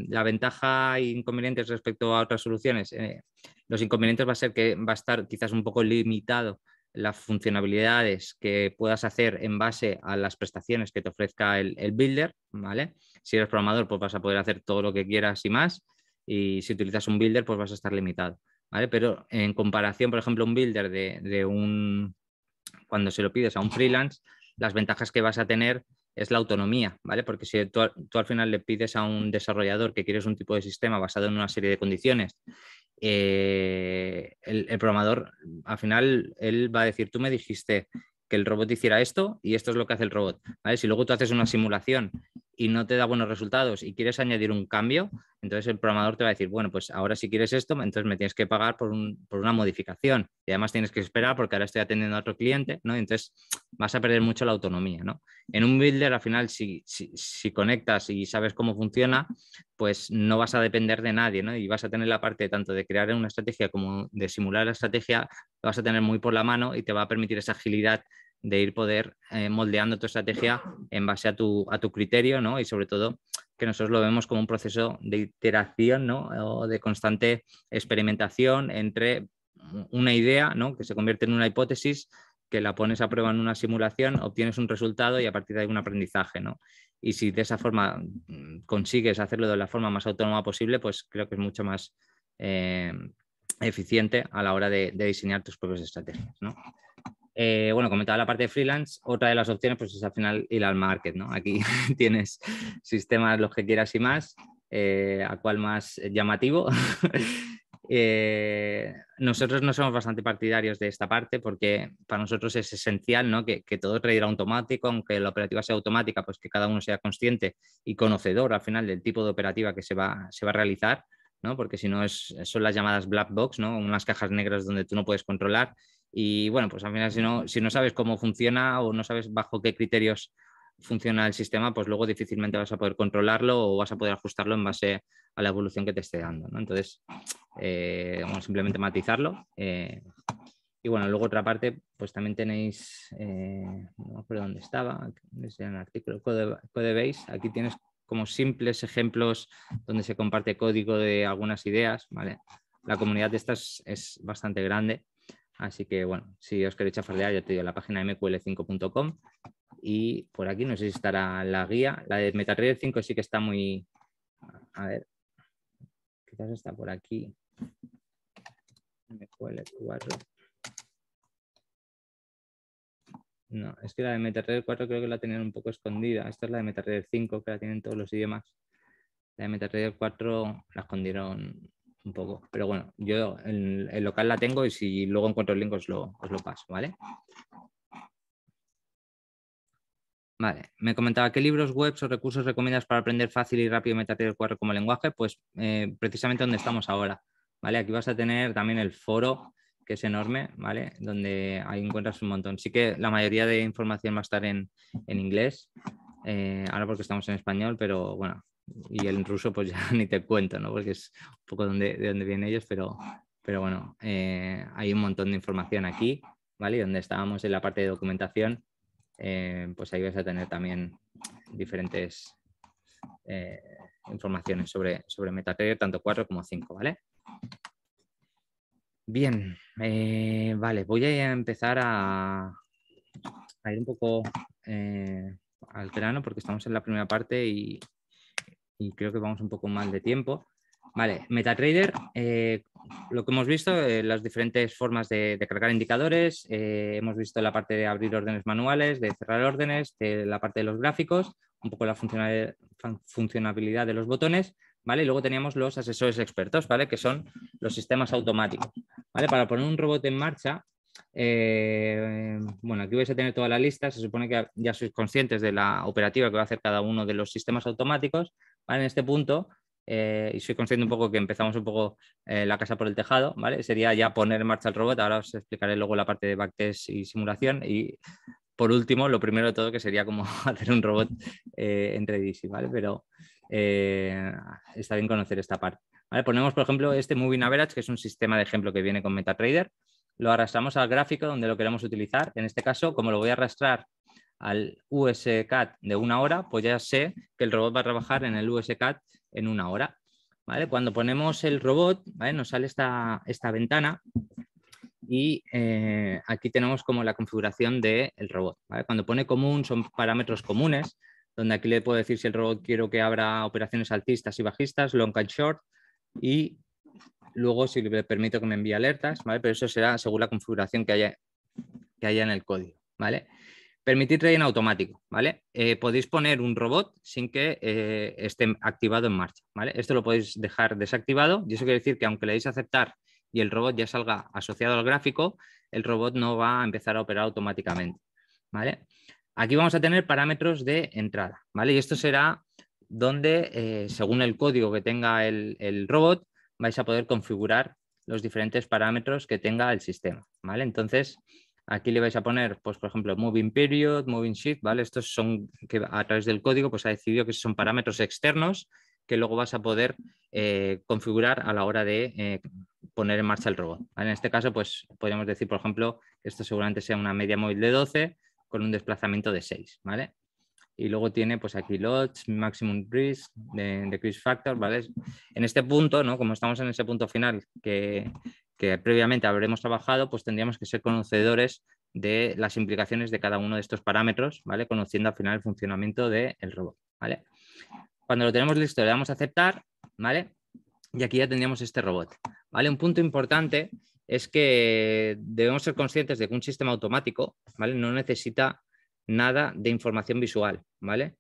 [SPEAKER 2] la ventaja e inconvenientes respecto a otras soluciones. Eh, los inconvenientes va a ser que va a estar quizás un poco limitado las funcionalidades que puedas hacer en base a las prestaciones que te ofrezca el, builder, Si eres programador, pues vas a poder hacer todo lo que quieras y más, y si utilizas un builder, pues vas a estar limitado. Pero en comparación, por ejemplo, un builder de, un, cuando se lo pides a un freelance, las ventajas que vas a tener es la autonomía, ¿vale? Porque si tú, al final le pides a un desarrollador que quieres un tipo de sistema basado en una serie de condiciones, eh, el, programador al final él va a decir, tú me dijiste que el robot hiciera esto y esto es lo que hace el robot, Si luego tú haces una simulación y no te da buenos resultados y quieres añadir un cambio, entonces el programador te va a decir, bueno, pues ahora si quieres esto, entonces me tienes que pagar por, una modificación y además tienes que esperar porque ahora estoy atendiendo a otro cliente, ¿no? entonces vas a perder mucho la autonomía, ¿no? En un builder, al final, si, si, conectas y sabes cómo funciona, pues no vas a depender de nadie, ¿no? Y vas a tener la parte tanto de crear una estrategia como de simular la estrategia, vas a tener muy por la mano y te va a permitir esa agilidad de ir poder eh, moldeando tu estrategia en base a tu, criterio, ¿no? Y sobre todo que nosotros lo vemos como un proceso de iteración, ¿no? O de constante experimentación entre una idea, ¿no? Que se convierte en una hipótesis, que la pones a prueba en una simulación, obtienes un resultado y a partir de ahí un aprendizaje, ¿no? Y si de esa forma mm, consigues hacerlo de la forma más autónoma posible, pues creo que es mucho más eh, eficiente a la hora de, de diseñar tus propias estrategias, ¿no? Eh, bueno, comentaba la parte de freelance, otra de las opciones pues es al final ir al market, ¿no? Aquí tienes sistemas los que quieras y más, eh, a cual más llamativo. Eh, nosotros no somos bastante partidarios de esta parte porque para nosotros es esencial ¿no? que, todo traiga automático, aunque la operativa sea automática, pues que cada uno sea consciente y conocedor al final del tipo de operativa que se va, a realizar. ¿no? Porque si no, es, son las llamadas black box, ¿no? unas cajas negras donde tú no puedes controlar y bueno, pues al final si no, si no sabes cómo funciona o no sabes bajo qué criterios funciona el sistema, pues luego difícilmente vas a poder controlarlo o vas a poder ajustarlo en base a la evolución que te esté dando. ¿no? Entonces, eh, simplemente matizarlo. Eh, y bueno, luego otra parte, pues también tenéis, eh, no me acuerdo dónde estaba, es en el artículo Code, aquí tienes como simples ejemplos donde se comparte código de algunas ideas, ¿vale? La comunidad de estas es bastante grande Así que bueno, si os queréis chafardear, ya te digo, la página mql5.com y por aquí no sé si estará la guía. La de MetaTrader 5 sí que está muy... A ver, quizás está por aquí. MQL4. No, es que la de MetaTrader 4 creo que la tenían un poco escondida. Esta es la de MetaTrader 5, que la tienen todos los idiomas. La de MetaTrader 4 la escondieron un poco. Pero bueno, yo el, el local la tengo y si luego encuentro el link os lo, paso, ¿vale? Vale, me comentaba qué libros, webs o recursos recomiendas para aprender fácil y rápido el cuadro como lenguaje, pues eh, precisamente donde estamos ahora, ¿vale? Aquí vas a tener también el foro, que es enorme, ¿vale? Donde ahí encuentras un montón. Sí que la mayoría de información va a estar en, inglés, eh, ahora porque estamos en español, pero bueno, y el ruso pues ya ni te cuento, ¿no? Porque es un poco donde, de dónde vienen ellos, pero, pero bueno, eh, hay un montón de información aquí, ¿vale? donde estábamos en la parte de documentación, eh, pues ahí vas a tener también diferentes eh, informaciones sobre, sobre MetaTrader, tanto 4 como 5, ¿vale? Bien, vale, voy a empezar a, a ir un poco al grano porque estamos en la primera parte y, y creo que vamos un poco mal de tiempo. Vale, MetaTrader, eh, lo que hemos visto, eh, las diferentes formas de, cargar indicadores, eh, hemos visto la parte de abrir órdenes manuales, de cerrar órdenes, de la parte de los gráficos, un poco la funcionalidad de los botones, ¿vale? Y luego teníamos los asesores expertos, ¿vale? Que son los sistemas automáticos, ¿vale? Para poner un robot en marcha, eh, bueno, aquí vais a tener toda la lista. Se supone que ya sois conscientes de la operativa que va a hacer cada uno de los sistemas automáticos. En este punto, eh, y soy consciente un poco que empezamos un poco eh, la casa por el tejado, ¿vale? Sería ya poner en marcha el robot. Ahora os explicaré luego la parte de backtest y simulación. Y por último, lo primero de todo que sería como hacer un robot en Redis, ¿vale? Pero está bien conocer esta parte. ¿vale? Ponemos, por ejemplo, este Moving Average, que es un sistema de ejemplo que viene con MetaTrader lo arrastramos al gráfico donde lo queremos utilizar. En este caso, como lo voy a arrastrar al USCAT de una hora, pues ya sé que el robot va a trabajar en el USCAT en una hora. ¿vale? Cuando ponemos el robot, nos sale esta, esta ventana y eh, aquí tenemos como la configuración del robot. Cuando pone común son parámetros comunes, donde aquí le puedo decir si el robot quiero que abra operaciones altistas y bajistas, long and short, y Luego, si le permito que me envíe alertas, Pero eso será según la configuración que haya, que haya en el código, ¿vale? Permitir trading automático, ¿vale? Eh, podéis poner un robot sin que eh, esté activado en marcha, ¿vale? Esto lo podéis dejar desactivado y eso quiere decir que aunque le deis aceptar y el robot ya salga asociado al gráfico, el robot no va a empezar a operar automáticamente, ¿vale? Aquí vamos a tener parámetros de entrada, ¿vale? Y esto será donde, eh, según el código que tenga el robot, vais a poder configurar los diferentes parámetros que tenga el sistema, ¿vale? Entonces, aquí le vais a poner, pues, por ejemplo, moving period, moving shift, ¿vale? Estos son que a través del código pues, ha decidido que son parámetros externos que luego vas a poder eh, configurar a la hora de eh, poner en marcha el robot. En este caso, pues podríamos decir, por ejemplo, que esto seguramente sea una media móvil de 12 con un desplazamiento de 6, ¿vale? y luego tiene pues aquí Lodge, Maximum Risk de, de Factor, ¿vale? En este punto, ¿no? Como estamos en ese punto final que, previamente habremos trabajado, pues tendríamos que ser conocedores de las implicaciones de cada uno de estos parámetros, ¿vale? Conociendo al final el funcionamiento del robot, ¿vale? Cuando lo tenemos listo le damos a aceptar, ¿vale? Y aquí ya tendríamos este robot, ¿vale? Un punto importante es que debemos ser conscientes de que un sistema automático, ¿vale? No necesita nada de información visual, ¿vale?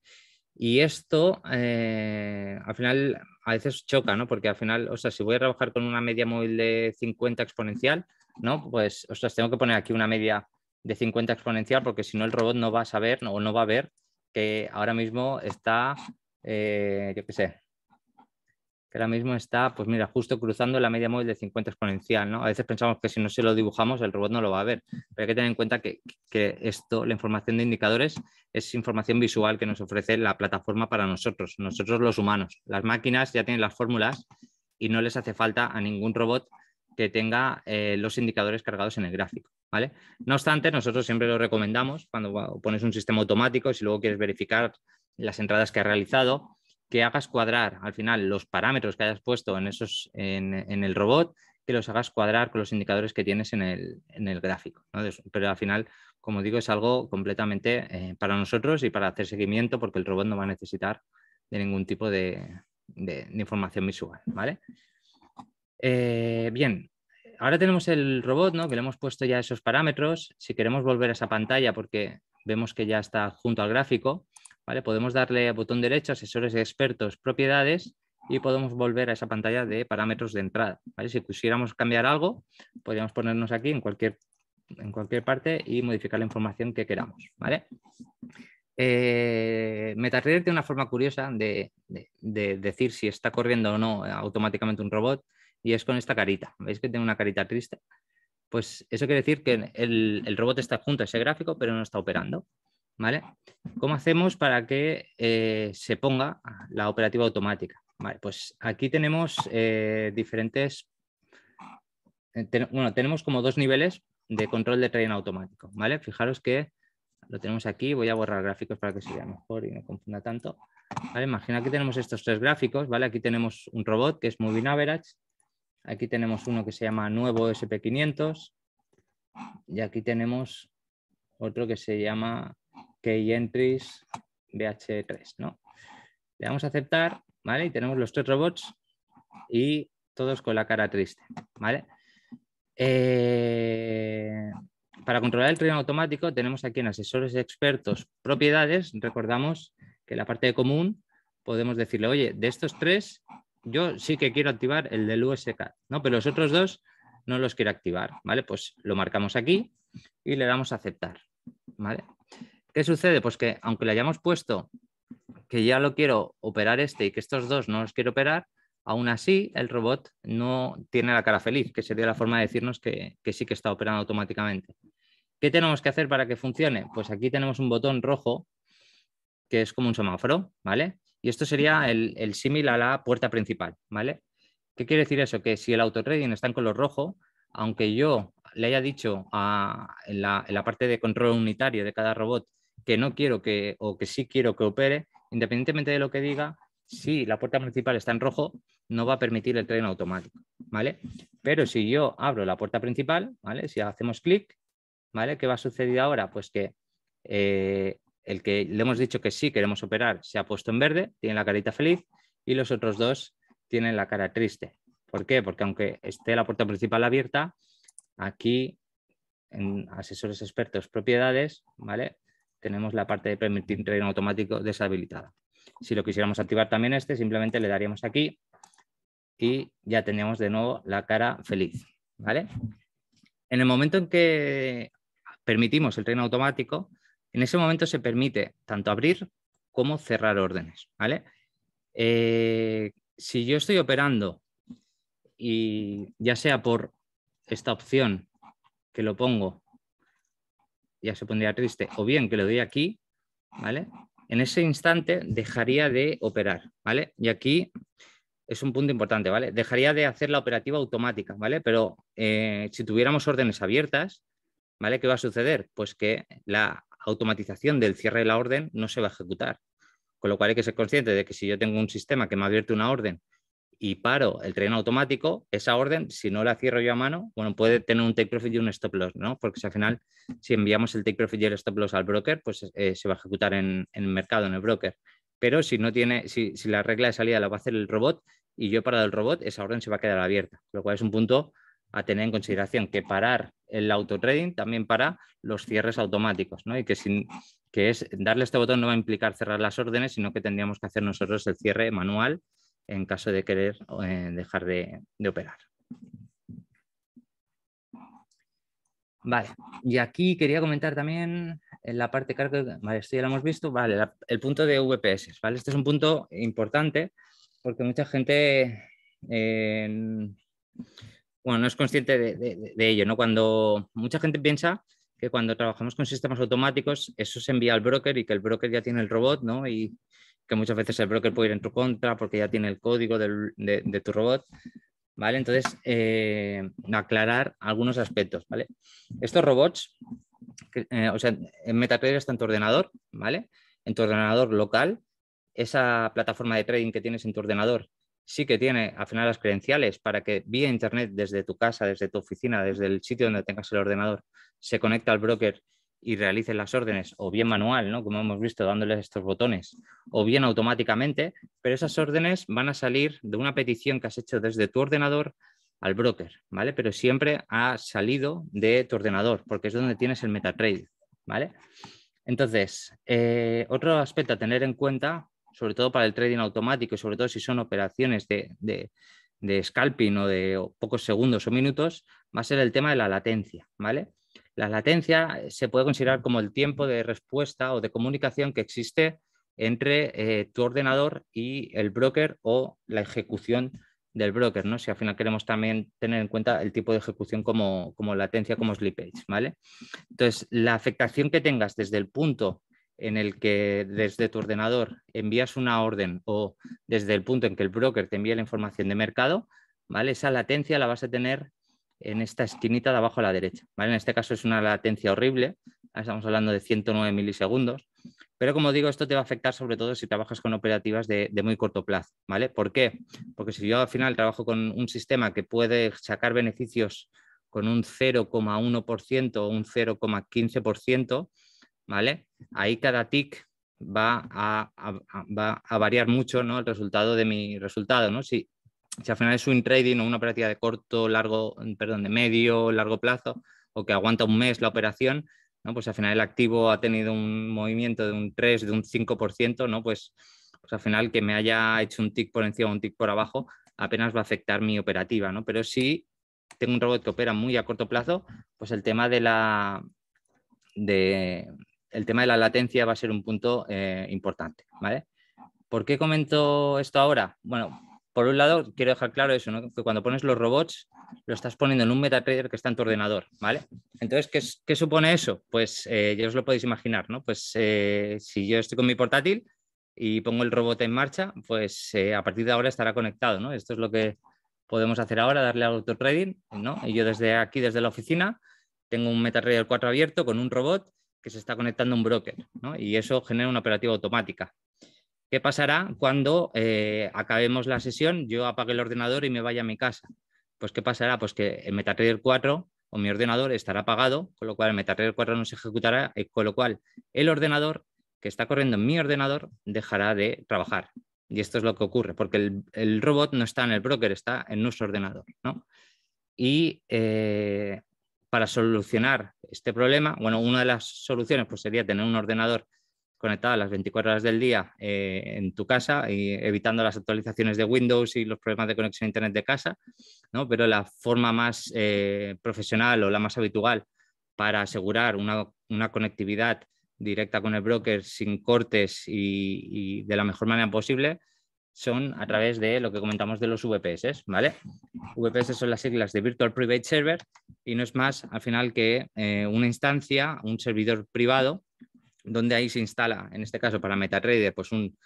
[SPEAKER 2] Y esto eh, al final a veces choca, ¿no? Porque al final, o sea, si voy a trabajar con una media móvil de 50 exponencial, ¿no? Pues, o sea, tengo que poner aquí una media de 50 exponencial porque si no el robot no va a saber o no, va a ver que ahora mismo está, eh, yo qué sé, que ahora mismo está, pues mira, justo cruzando la media móvil de 50 exponencial, ¿no? A veces pensamos que si no se lo dibujamos, el robot no lo va a ver, pero hay que tener en cuenta que, esto, la información de indicadores, es información visual que nos ofrece la plataforma para nosotros, nosotros los humanos. Las máquinas ya tienen las fórmulas y no les hace falta a ningún robot que tenga eh, los indicadores cargados en el gráfico. ¿vale? No obstante, nosotros siempre lo recomendamos cuando pones un sistema automático, y si luego quieres verificar las entradas que ha realizado, que hagas cuadrar al final los parámetros que hayas puesto en, esos, en, el robot, que los hagas cuadrar con los indicadores que tienes en el, en el gráfico. Pero al final, como digo, es algo completamente eh, para nosotros y para hacer seguimiento, porque el robot no va a necesitar de ningún tipo de, información visual. ¿vale? Eh, bien, ahora tenemos el robot, ¿no? que le hemos puesto ya esos parámetros. Si queremos volver a esa pantalla, porque vemos que ya está junto al gráfico, Podemos darle a botón derecho, asesores expertos, propiedades, y podemos volver a esa pantalla de parámetros de entrada. Si quisiéramos cambiar algo, podríamos ponernos aquí en cualquier, parte y modificar la información que queramos. ¿vale? Eh, MetaTrader tiene una forma curiosa de, decir si está corriendo o no automáticamente un robot y es con esta carita. ¿Veis que tiene una carita triste? Pues eso quiere decir que el robot está junto a ese gráfico, pero no está operando. ¿vale? ¿Cómo hacemos para que eh, se ponga la operativa automática? Vale, pues aquí tenemos eh, diferentes, eh, bueno, tenemos como dos niveles de control de trading automático, ¿vale? Fijaros que lo tenemos aquí, voy a borrar gráficos para que se vea mejor y no confunda tanto. imagina que tenemos estos tres gráficos, ¿vale? Aquí tenemos un robot que es Moving Average, aquí tenemos uno que se llama Nuevo SP500 y aquí tenemos otro que se llama Key Entries BH3, ¿no? Le damos a aceptar, ¿vale? Y tenemos los tres robots y todos con la cara triste, ¿vale? Eh, para controlar el tren automático tenemos aquí en asesores expertos propiedades, recordamos que la parte de común podemos decirle, oye, de estos tres yo sí que quiero activar el del USK, ¿no? Pero los otros dos no los quiero activar, ¿vale? Pues lo marcamos aquí y le damos a aceptar, ¿vale? ¿Qué sucede? Pues que aunque le hayamos puesto que ya lo quiero operar este y que estos dos no los quiero operar, aún así el robot no tiene la cara feliz, que sería la forma de decirnos que, sí que está operando automáticamente. ¿Qué tenemos que hacer para que funcione? Pues aquí tenemos un botón rojo que es como un semáforo, ¿vale? Y esto sería el, símil a la puerta principal, ¿vale? ¿Qué quiere decir eso? Que si el autotrading está en color rojo, aunque yo le haya dicho en la parte de control unitario de cada robot que no quiero que, o que sí quiero que opere, independientemente de lo que diga, si la puerta principal está en rojo, no va a permitir el tren automático, ¿vale? Pero si yo abro la puerta principal, ¿vale? Si hacemos clic, ¿vale? ¿Qué va a suceder ahora? Pues que eh, el que le hemos dicho que sí queremos operar se ha puesto en verde, tiene la carita feliz, y los otros dos tienen la cara triste. ¿Por qué? Porque aunque esté la puerta principal abierta, aquí en asesores expertos propiedades, ¿vale? tenemos la parte de permitir tren automático deshabilitada. Si lo quisiéramos activar también este, simplemente le daríamos aquí y ya tenemos de nuevo la cara feliz. ¿vale? En el momento en que permitimos el tren automático, en ese momento se permite tanto abrir como cerrar órdenes. ¿vale? Eh, si yo estoy operando y ya sea por esta opción que lo pongo ya se pondría triste, o bien que lo doy aquí, ¿vale? En ese instante dejaría de operar, ¿vale? Y aquí es un punto importante, ¿vale? Dejaría de hacer la operativa automática, ¿vale? Pero eh, si tuviéramos órdenes abiertas, ¿vale? ¿Qué va a suceder? Pues que la automatización del cierre de la orden no se va a ejecutar. Con lo cual hay que ser consciente de que si yo tengo un sistema que me ha abierto una orden y paro el tren automático, esa orden, si no la cierro yo a mano, bueno, puede tener un take profit y un stop loss, ¿no? Porque si al final, si enviamos el take profit y el stop loss al broker, pues eh, se va a ejecutar en, el mercado, en el broker. Pero si no tiene, si, la regla de salida la va a hacer el robot y yo he parado el robot, esa orden se va a quedar abierta, lo cual es un punto a tener en consideración, que parar el auto trading también para los cierres automáticos, ¿no? Y que sin, que es darle este botón no va a implicar cerrar las órdenes, sino que tendríamos que hacer nosotros el cierre manual en caso de querer dejar de, operar. Vale, y aquí quería comentar también en eh, la parte cargo. vale, esto ya lo hemos visto, vale, el punto de VPS, ¿vale? Este es un punto importante porque mucha gente, eh, bueno, no es consciente de, de, ello, ¿no? Cuando mucha gente piensa que cuando trabajamos con sistemas automáticos, eso se envía al broker y que el broker ya tiene el robot, ¿no? Y, que muchas veces el broker puede ir en tu contra porque ya tiene el código de, tu robot, ¿vale? Entonces, eh, aclarar algunos aspectos, ¿vale? Estos robots, eh, o sea, en MetaTrader está en tu ordenador, ¿vale? En tu ordenador local, esa plataforma de trading que tienes en tu ordenador sí que tiene al final las credenciales para que vía internet, desde tu casa, desde tu oficina, desde el sitio donde tengas el ordenador, se conecta al broker y realicen las órdenes o bien manual, ¿no? como hemos visto, dándoles estos botones, o bien automáticamente, pero esas órdenes van a salir de una petición que has hecho desde tu ordenador al broker, ¿vale? Pero siempre ha salido de tu ordenador, porque es donde tienes el MetaTrade, ¿vale? Entonces, eh, otro aspecto a tener en cuenta, sobre todo para el trading automático y sobre todo si son operaciones de, scalping o de pocos segundos o minutos, va a ser el tema de la latencia, ¿vale? La latencia eh, se puede considerar como el tiempo de respuesta o de comunicación que existe entre eh, tu ordenador y el broker o la ejecución del broker, ¿no? Si al final queremos también tener en cuenta el tipo de ejecución como, como latencia, como slippage, ¿vale? Entonces, la afectación que tengas desde el punto en el que desde tu ordenador envías una orden o desde el punto en que el broker te envía la información de mercado, ¿vale? Esa latencia la vas a tener en esta esquinita de abajo a la derecha. ¿vale? En este caso es una latencia horrible, estamos hablando de 109 milisegundos, pero como digo, esto te va a afectar sobre todo si trabajas con operativas de, muy corto plazo. ¿vale? ¿Por qué? Porque si yo al final trabajo con un sistema que puede sacar beneficios con un 0,1% o un 0,15%, ¿vale? ahí cada tick va a, variar mucho ¿no? el resultado de mi resultado. ¿no? Si si al final es swing trading o una operativa de corto, largo, mm, perdón, de medio, largo plazo, o que aguanta un mes la operación, ¿no? pues al final el activo ha tenido un movimiento de un 3, de un 5%, ¿no? Pues, pues, al final que me haya hecho un tick por encima o un tick por abajo apenas va a afectar mi operativa, Pero si tengo un robot que opera muy a corto plazo, pues el tema de la, de, el tema de la latencia va a ser un punto eh, importante, ¿vale? ¿Por qué comento esto ahora? Bueno, por un lado, quiero dejar claro eso, que cuando pones los robots, lo estás poniendo en un MetaTrader que está en tu ordenador, ¿vale? Entonces, ¿qué, supone eso? Pues eh, ya os lo podéis imaginar, ¿no? Pues eh, si yo estoy con mi portátil y pongo el robot en marcha, pues eh, a partir de ahora estará conectado, ¿no? Esto es lo que podemos hacer ahora, darle al auto trading, ¿no? Y yo desde aquí, desde la oficina, tengo un MetaTrader 4 abierto con un robot que se está conectando a un broker, ¿no? Y eso genera una operativa automática. ¿Qué pasará cuando eh, acabemos la sesión, yo apague el ordenador y me vaya a mi casa? Pues ¿qué pasará? Pues que el MetaTrader 4 o mi ordenador estará apagado, con lo cual el MetaTrader 4 no se ejecutará, y eh, con lo cual el ordenador que está corriendo en mi ordenador dejará de trabajar. Y esto es lo que ocurre, porque el, robot no está en el broker, está en nuestro ordenador. Y eh, para solucionar este problema, bueno, una de las soluciones pues, sería tener un ordenador conectada las 24 horas del día eh, en tu casa, y evitando las actualizaciones de Windows y los problemas de conexión a Internet de casa, ¿no? pero la forma más eh, profesional o la más habitual para asegurar una, conectividad directa con el broker sin cortes y, de la mejor manera posible son a través de lo que comentamos de los VPS, ¿vale? VPS son las siglas de Virtual Private Server y no es más al final que eh, una instancia, un servidor privado donde ahí se instala, en este caso para MetaTrader, pues un,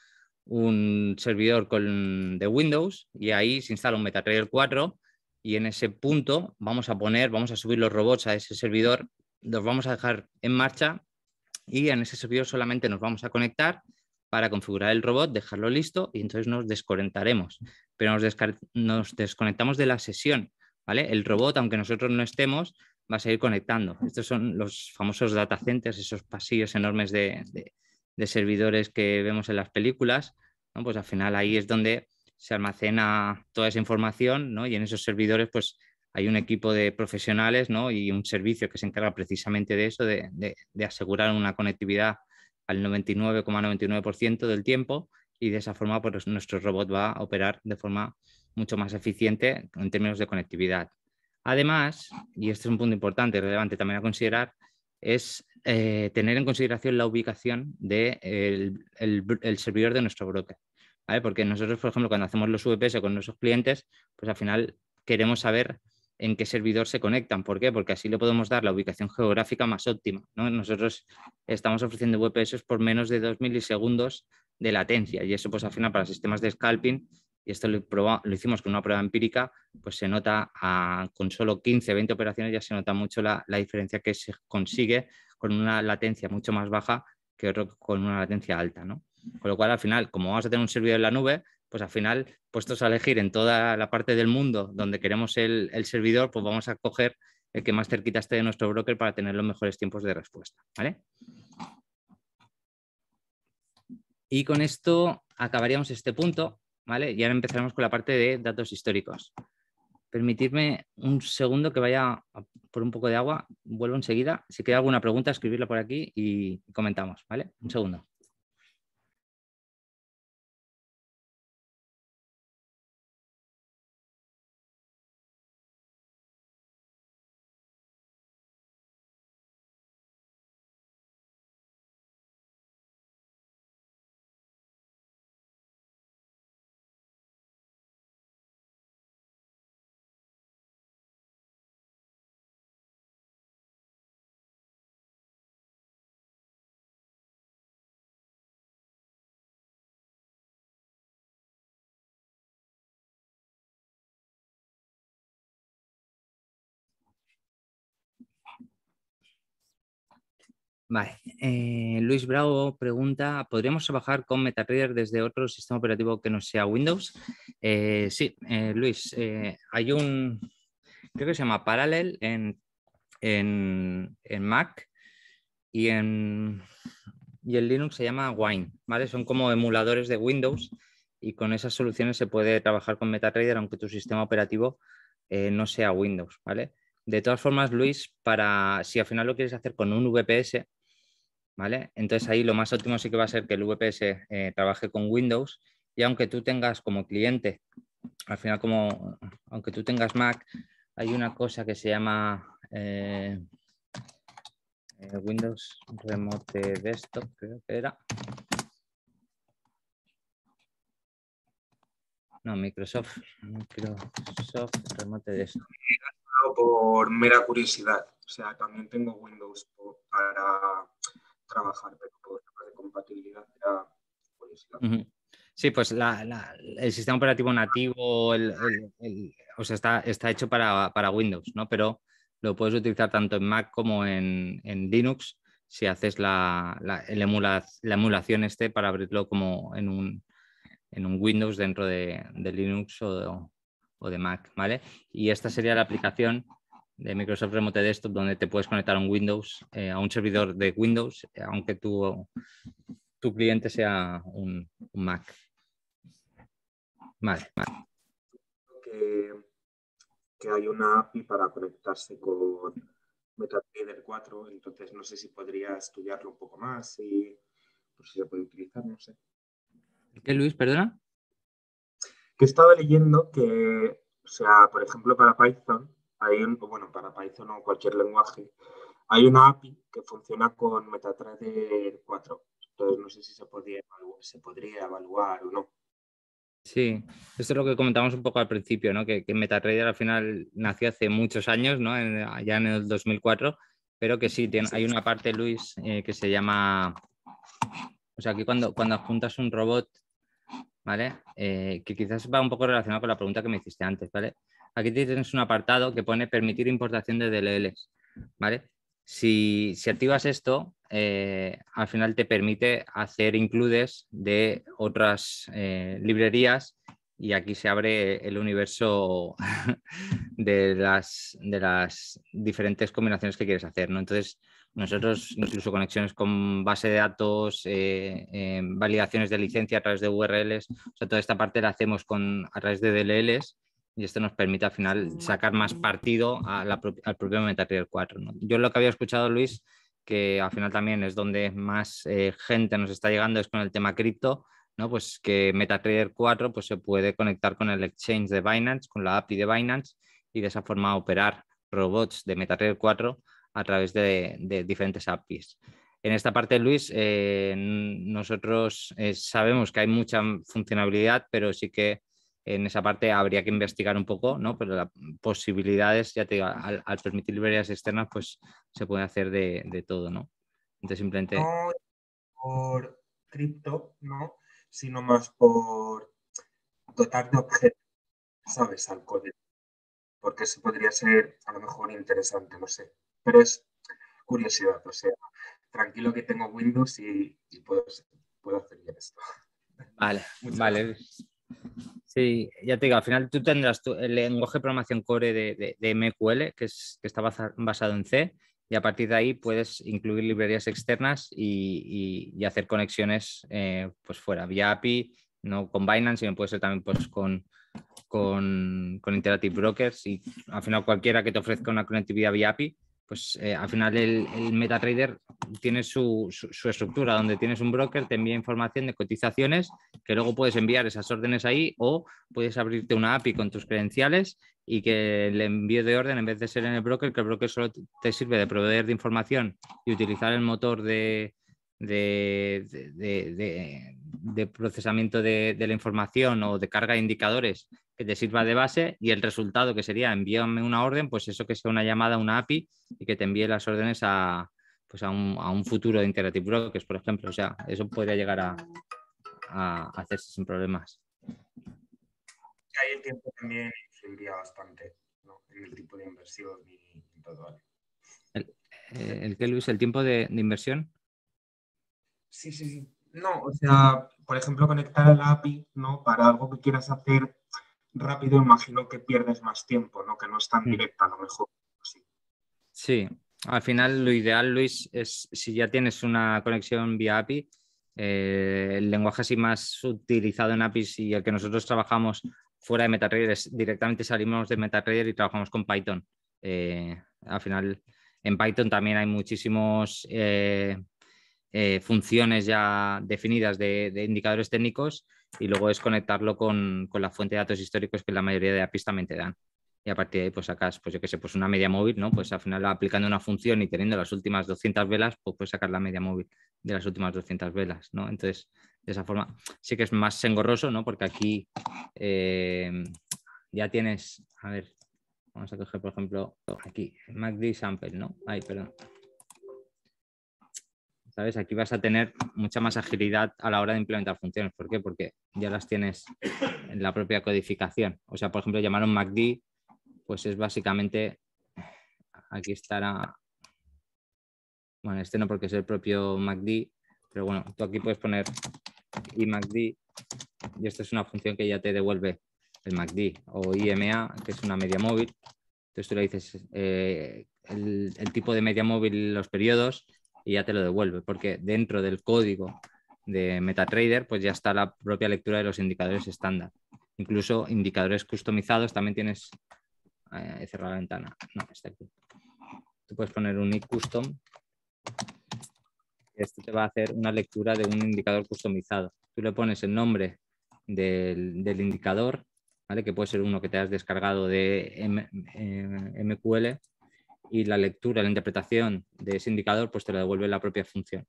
[SPEAKER 2] servidor con, de Windows y ahí se instala un MetaTrader 4 y en ese punto vamos a poner, vamos a subir los robots a ese servidor, los vamos a dejar en marcha y en ese servidor solamente nos vamos a conectar para configurar el robot, dejarlo listo y entonces nos desconectaremos, pero nos, nos desconectamos de la sesión, ¿vale? El robot, aunque nosotros no estemos, va a seguir conectando. Estos son los famosos data centers, esos pasillos enormes de, servidores que vemos en las películas. Pues al final ahí es donde se almacena toda esa información y en esos servidores pues hay un equipo de profesionales y un servicio que se encarga precisamente de eso, de, asegurar una conectividad al 99,99% del tiempo y de esa forma pues, nuestro robot va a operar de forma mucho más eficiente en términos de conectividad. Además, y este es un punto importante, y relevante también a considerar, es eh, tener en consideración la ubicación del servidor de nuestro broker. Porque nosotros, por ejemplo, cuando hacemos los VPS con nuestros clientes, pues al final queremos saber en qué servidor se conectan. ¿Por qué? Porque así le podemos dar la ubicación geográfica más óptima. Nosotros estamos ofreciendo VPS por menos de 2 milisegundos de latencia y eso pues al final para sistemas de scalping y esto lo, hicimos con una prueba empírica, pues se nota con solo 15, 20 operaciones ya se nota mucho la, diferencia que se consigue con una latencia mucho más baja que otro con una latencia alta. ¿no? Con lo cual, al final, como vamos a tener un servidor en la nube, pues al final, puestos a elegir en toda la parte del mundo donde queremos el, servidor, pues vamos a coger el que más cerquita esté de nuestro broker para tener los mejores tiempos de respuesta. ¿vale? Y con esto acabaríamos este punto. ¿vale? Y ahora empezaremos con la parte de datos históricos. Permitidme un segundo que vaya por un poco de agua, vuelvo enseguida. Si queda alguna pregunta, escribirla por aquí y comentamos, ¿vale? Un segundo. Eh, Luis Bravo pregunta: ¿Podríamos trabajar con MetaTrader desde otro sistema operativo que no sea Windows? Eh, sí, eh, Luis, hay un. Creo que se llama Parallel en, en, Mac y en, y Linux se llama Wine, ¿vale? Son como emuladores de Windows y con esas soluciones se puede trabajar con MetaTrader aunque tu sistema operativo no sea Windows, ¿vale? De todas formas, Luis, para si al final lo quieres hacer con un VPS, ¿vale? Entonces ahí lo más óptimo sí que va a ser que el VPS eh, trabaje con Windows y aunque tú tengas como cliente, al final como, aunque tú tengas Mac, hay una cosa que se llama eh, eh, Windows Remote Desktop, creo que era. No, Microsoft, Microsoft Remote Desktop.
[SPEAKER 4] Por mera curiosidad, o sea, también tengo Windows para trabajar, pero compatibilidad
[SPEAKER 2] Sí, pues el sistema operativo nativo, está, está hecho para, Windows, ¿no? Pero lo puedes utilizar tanto en Mac como en, Linux si haces la, emula, la, emulación este para abrirlo como en un, Windows dentro de, Linux o de, o de Mac, ¿vale? Y esta sería la aplicación de Microsoft Remote Desktop donde te puedes conectar a un Windows, eh, a un servidor de Windows, eh, aunque tu, tu cliente sea un, Mac. Vale,
[SPEAKER 4] Que, hay una API para conectarse con MetaTrader 4, entonces no sé si podría estudiarlo un poco más y por si se puede utilizar, no sé. que Luis, perdona? Que estaba leyendo que, o sea, por ejemplo, para Python pues bueno, para Python o cualquier lenguaje,
[SPEAKER 2] hay una API
[SPEAKER 4] que funciona con MetaTrader 4. Entonces no sé si se, podría, se podría evaluar o no.
[SPEAKER 2] Sí, esto es lo que comentamos un poco al principio, ¿no? que, MetaTrader al final nació hace muchos años, ¿no? En, en el 2004, pero que sí, hay una parte, Luis, eh, que se llama... O sea, aquí cuando, cuando un robot, ¿vale? Eh, que quizás va un poco relacionado con la pregunta que me hiciste antes, ¿vale? aquí tienes un apartado que pone permitir importación de DLLs, ¿vale? Si, activas esto, eh, al final te permite hacer includes de otras eh, librerías y aquí se abre el universo de las, diferentes combinaciones que quieres hacer, ¿no? Entonces, nosotros incluso conexiones con base de datos, eh, validaciones de licencia a través de URLs, o sea, toda esta parte la hacemos con, a través de DLLs y esto nos permite al final sacar más partido al propio MetaTrader 4. Yo lo que había escuchado, Luis, que al final también es donde más eh, gente nos está llegando, es con el tema cripto, ¿no? pues que MetaTrader 4 pues, se puede conectar con el exchange de Binance, con la API de Binance, y de esa forma operar robots de MetaTrader 4 a través de, diferentes APIs. En esta parte, Luis, eh, nosotros eh, sabemos que hay mucha funcionalidad, pero sí que en esa parte habría que investigar un poco, ¿no? Pero las posibilidades, ya te digo, al, permitir librerías externas, pues se puede hacer de, todo, ¿no? Entonces simplemente... No
[SPEAKER 4] por cripto, ¿no? Sino más por dotar de objetos, ¿sabes? Al código. Porque eso podría ser a lo mejor interesante, no sé. Pero es curiosidad, o sea, tranquilo que tengo Windows y, puedo, hacer bien
[SPEAKER 2] esto. Vale, vale. Sí, ya te digo, al final tú tendrás tu, el lenguaje de programación core de, MQL, que, es, está basado en C, y a partir de ahí puedes incluir librerías externas y, y, hacer conexiones eh, pues fuera, vía API, no con Binance, sino puede ser también pues, con, con, con, Interactive Brokers y al final cualquiera que te ofrezca una conectividad vía API pues eh, al final el, MetaTrader tiene su, su, estructura, donde tienes un broker, te envía información de cotizaciones, que luego puedes enviar esas órdenes ahí o puedes abrirte una API con tus credenciales y que el envío de orden, en vez de ser en el broker, que el broker solo te sirve de proveer de información y utilizar el motor de, de, procesamiento de, la información o de carga de indicadores que te sirva de base y el resultado que sería envíame una orden, pues eso que sea una llamada, una API y que te envíe las órdenes a, pues a, un, futuro de Interactive Brokers, por ejemplo. O sea, eso podría llegar a, a hacerse sin problemas.
[SPEAKER 4] Ahí el tiempo también bastante en el tipo de inversión y todo.
[SPEAKER 2] ¿El, eh, Luis? ¿El tiempo de, de inversión?
[SPEAKER 4] Sí, sí, sí. No, o sea, por ejemplo, conectar a la API, ¿no? Para algo que quieras hacer rápido, imagino que pierdes más tiempo, ¿no? Que no es tan mm. directa a lo mejor.
[SPEAKER 2] Sí. Al final, lo ideal, Luis, es si ya tienes una conexión vía API, eh, el lenguaje así más utilizado en APIs y el que nosotros trabajamos fuera de MetaTrader es directamente salimos de MetaTrader y trabajamos con Python. Eh, al final, en Python también hay muchísimos eh, eh, funciones ya definidas de, indicadores técnicos y luego es conectarlo con, la fuente de datos históricos que la mayoría de APIs también te dan. Y a partir de ahí, pues sacas, pues yo qué sé, pues una media móvil, ¿no? Pues al final aplicando una función y teniendo las últimas 200 velas, pues puedes sacar la media móvil de las últimas 200 velas, ¿no? Entonces, de esa forma, sí que es más engorroso, ¿no? Porque aquí eh, ya tienes, a ver, vamos a coger, por ejemplo, aquí, MACD sample, ¿no? Ay, perdón. Aquí vas a tener mucha más agilidad a la hora de implementar funciones. ¿Por qué? Porque ya las tienes en la propia codificación. O sea, por ejemplo, llamar un MACD, pues es básicamente, aquí estará, bueno, este no porque es el propio MACD, pero bueno, tú aquí puedes poner IMACD y esta es una función que ya te devuelve el MACD o IMA, que es una media móvil. Entonces tú le dices eh, el, el, tipo de media móvil, los periodos, y ya te lo devuelve, porque dentro del código de MetaTrader pues ya está la propia lectura de los indicadores estándar. Incluso indicadores customizados también tienes... Eh, he cerrado la ventana. No, está aquí. Tú puedes poner un nick custom. Esto te va a hacer una lectura de un indicador customizado. Tú le pones el nombre del, indicador, ¿vale? que puede ser uno que te has descargado de M, eh, MQL y la lectura, la interpretación de ese indicador, pues te lo devuelve la propia función.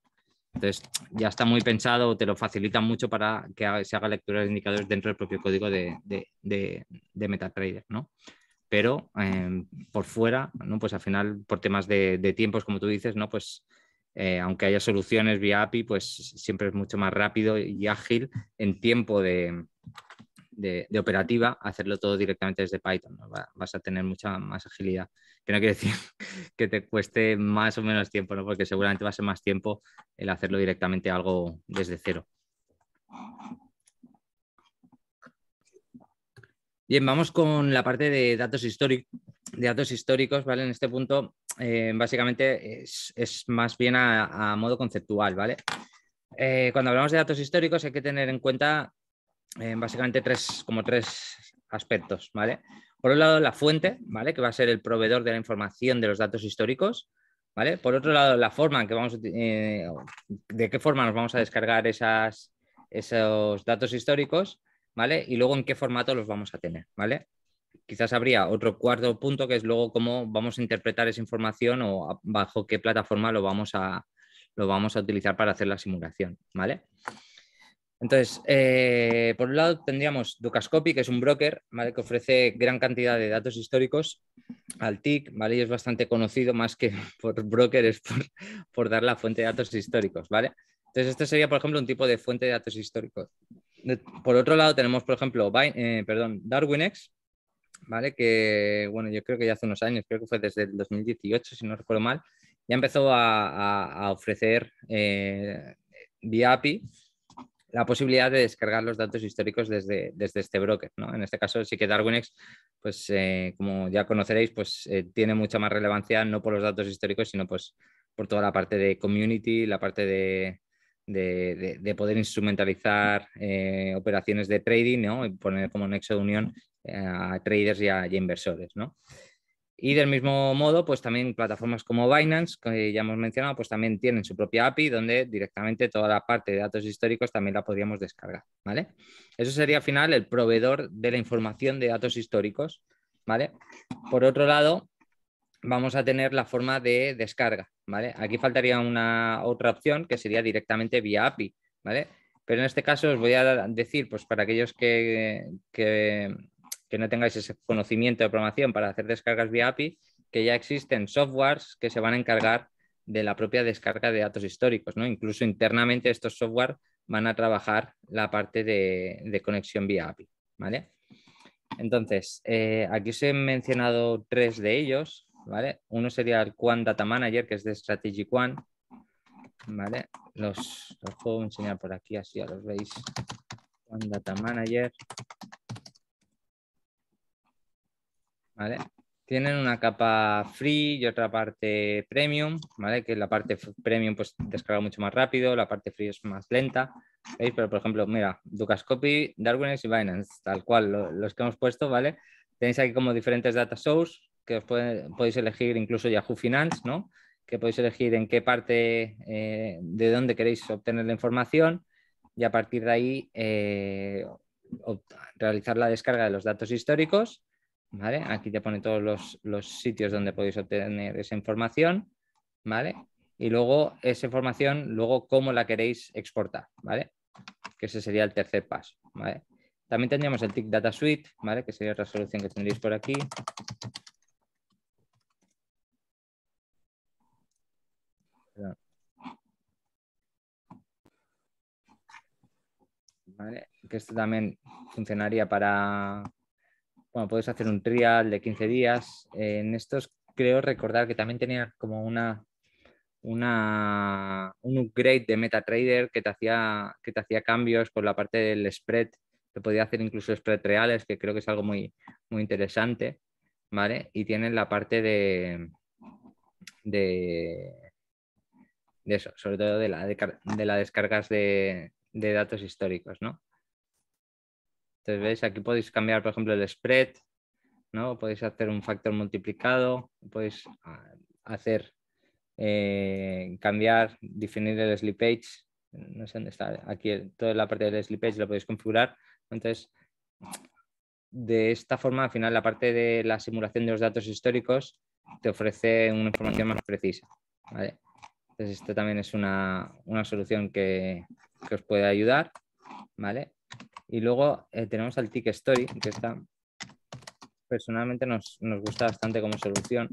[SPEAKER 2] Entonces, ya está muy pensado, te lo facilita mucho para que se haga lectura de indicadores dentro del propio código de, de, MetaTrader, Pero em, por fuera, Pues al final, por temas de, tiempos, como tú dices, ¿no? Pues eh, aunque haya soluciones vía API, pues siempre es mucho más rápido y ágil en tiempo de, operativa hacerlo todo directamente desde Python. Vas a tener mucha más agilidad que no quiere decir que te cueste más o menos tiempo, ¿no? porque seguramente va a ser más tiempo el hacerlo directamente algo desde cero. Bien, vamos con la parte de datos, históricos de datos históricos, ¿vale? En este punto, eh, básicamente es, más bien a, modo conceptual, ¿vale? Eh, cuando hablamos de datos históricos hay que tener en cuenta eh, básicamente tres, como tres aspectos, ¿vale? Por un lado, la fuente, ¿vale? Que va a ser el proveedor de la información de los datos históricos. ¿Vale? Por otro lado, la forma en que vamos, eh, de qué forma nos vamos a descargar esas, esos datos históricos, ¿vale? Y luego en qué formato los vamos a tener, ¿vale? Quizás habría otro cuarto punto que es luego cómo vamos a interpretar esa información o bajo qué plataforma lo vamos a, lo vamos a utilizar para hacer la simulación, ¿vale? Entonces, eh, por un lado tendríamos Ducascopy, que es un broker que ofrece gran cantidad de datos históricos al TIC, ¿vale? Y es bastante conocido más que por brokers por, por dar la fuente de datos históricos, ¿vale? Entonces, este sería, por ejemplo, un tipo de fuente de datos históricos. por otro lado, tenemos, por ejemplo, eh, perdón, DarwinX, ¿vale? Que, bueno, yo creo que ya hace unos años, creo que fue desde el 2018, si no recuerdo mal, ya empezó a, ofrecer eh, vía API la posibilidad de descargar los datos históricos desde, desde este broker. ¿no? En este caso sí que Darwinex pues eh, como ya conoceréis, pues eh, tiene mucha más relevancia no por los datos históricos, sino pues por toda la parte de community, la parte de, poder instrumentalizar eh, operaciones de trading y poner como nexo de unión a traders y a, y inversores. ¿no? Y del mismo modo, pues también plataformas como Binance, que ya hemos mencionado, pues también tienen su propia API donde directamente toda la parte de datos históricos también la podríamos descargar, ¿vale? Eso sería al final el proveedor de la información de datos históricos, ¿vale? Por otro lado, vamos a tener la forma de descarga, ¿vale? Aquí faltaría una otra opción que sería directamente vía API, ¿vale? Pero en este caso os voy a decir, pues para aquellos que, que no tengáis ese conocimiento de programación para hacer descargas vía API, que ya existen softwares que se van a encargar de la propia descarga de datos históricos, ¿no? Incluso internamente estos softwares van a trabajar la parte de, conexión vía API, ¿vale? Entonces, eh, aquí os he mencionado tres de ellos, ¿vale? Uno sería el Quan Data Manager, que es de Strategic One, ¿vale? Los, puedo enseñar por aquí, así ya los veis. Quan Data Manager, tienen una capa free y otra parte premium, ¿vale? Que la parte premium pues descarga mucho más rápido, la parte free es más lenta, ¿veis? Pero por ejemplo, mira, Ducascopy, Darwinex y Binance, tal cual, los que hemos puesto, ¿vale? Tenéis aquí como diferentes data source que os podéis elegir incluso Yahoo Finance, ¿no? Que podéis elegir en qué parte, eh, de dónde queréis obtener la información y a partir de ahí eh, realizar la descarga de los datos históricos Aquí te pone todos los, sitios donde podéis obtener esa información, ¿vale? Y luego esa información, luego cómo la queréis exportar, ¿vale? Que ese sería el tercer paso, También tendríamos el TIC Data Suite, ¿vale? Que sería otra solución que tendréis por aquí. Que esto también funcionaría para, bueno, puedes hacer un trial de 15 días. Eh, en estos creo recordar que también tenía como una, un upgrade de MetaTrader que te hacía que te hacía cambios por la parte del spread, Te podía hacer incluso spread reales, que creo que es algo muy muy interesante, ¿vale? Y tienen la parte de eso, sobre todo de las descargas de, de datos históricos, ¿no? Entonces, ¿veis? Aquí podéis cambiar, por ejemplo, el spread, ¿no? Podéis hacer un factor multiplicado, podéis ah, hacer, eh, cambiar, definir el slippage. No sé dónde está. Aquí toda la parte del slippage lo podéis configurar. Entonces, de esta forma, al final, la parte de la simulación de los datos históricos te ofrece una información más precisa. Entonces, esto también es una, solución que, que, os puede ayudar. ¿vale? Y luego eh, tenemos al Tick Story, que está personalmente nos, gusta bastante como solución,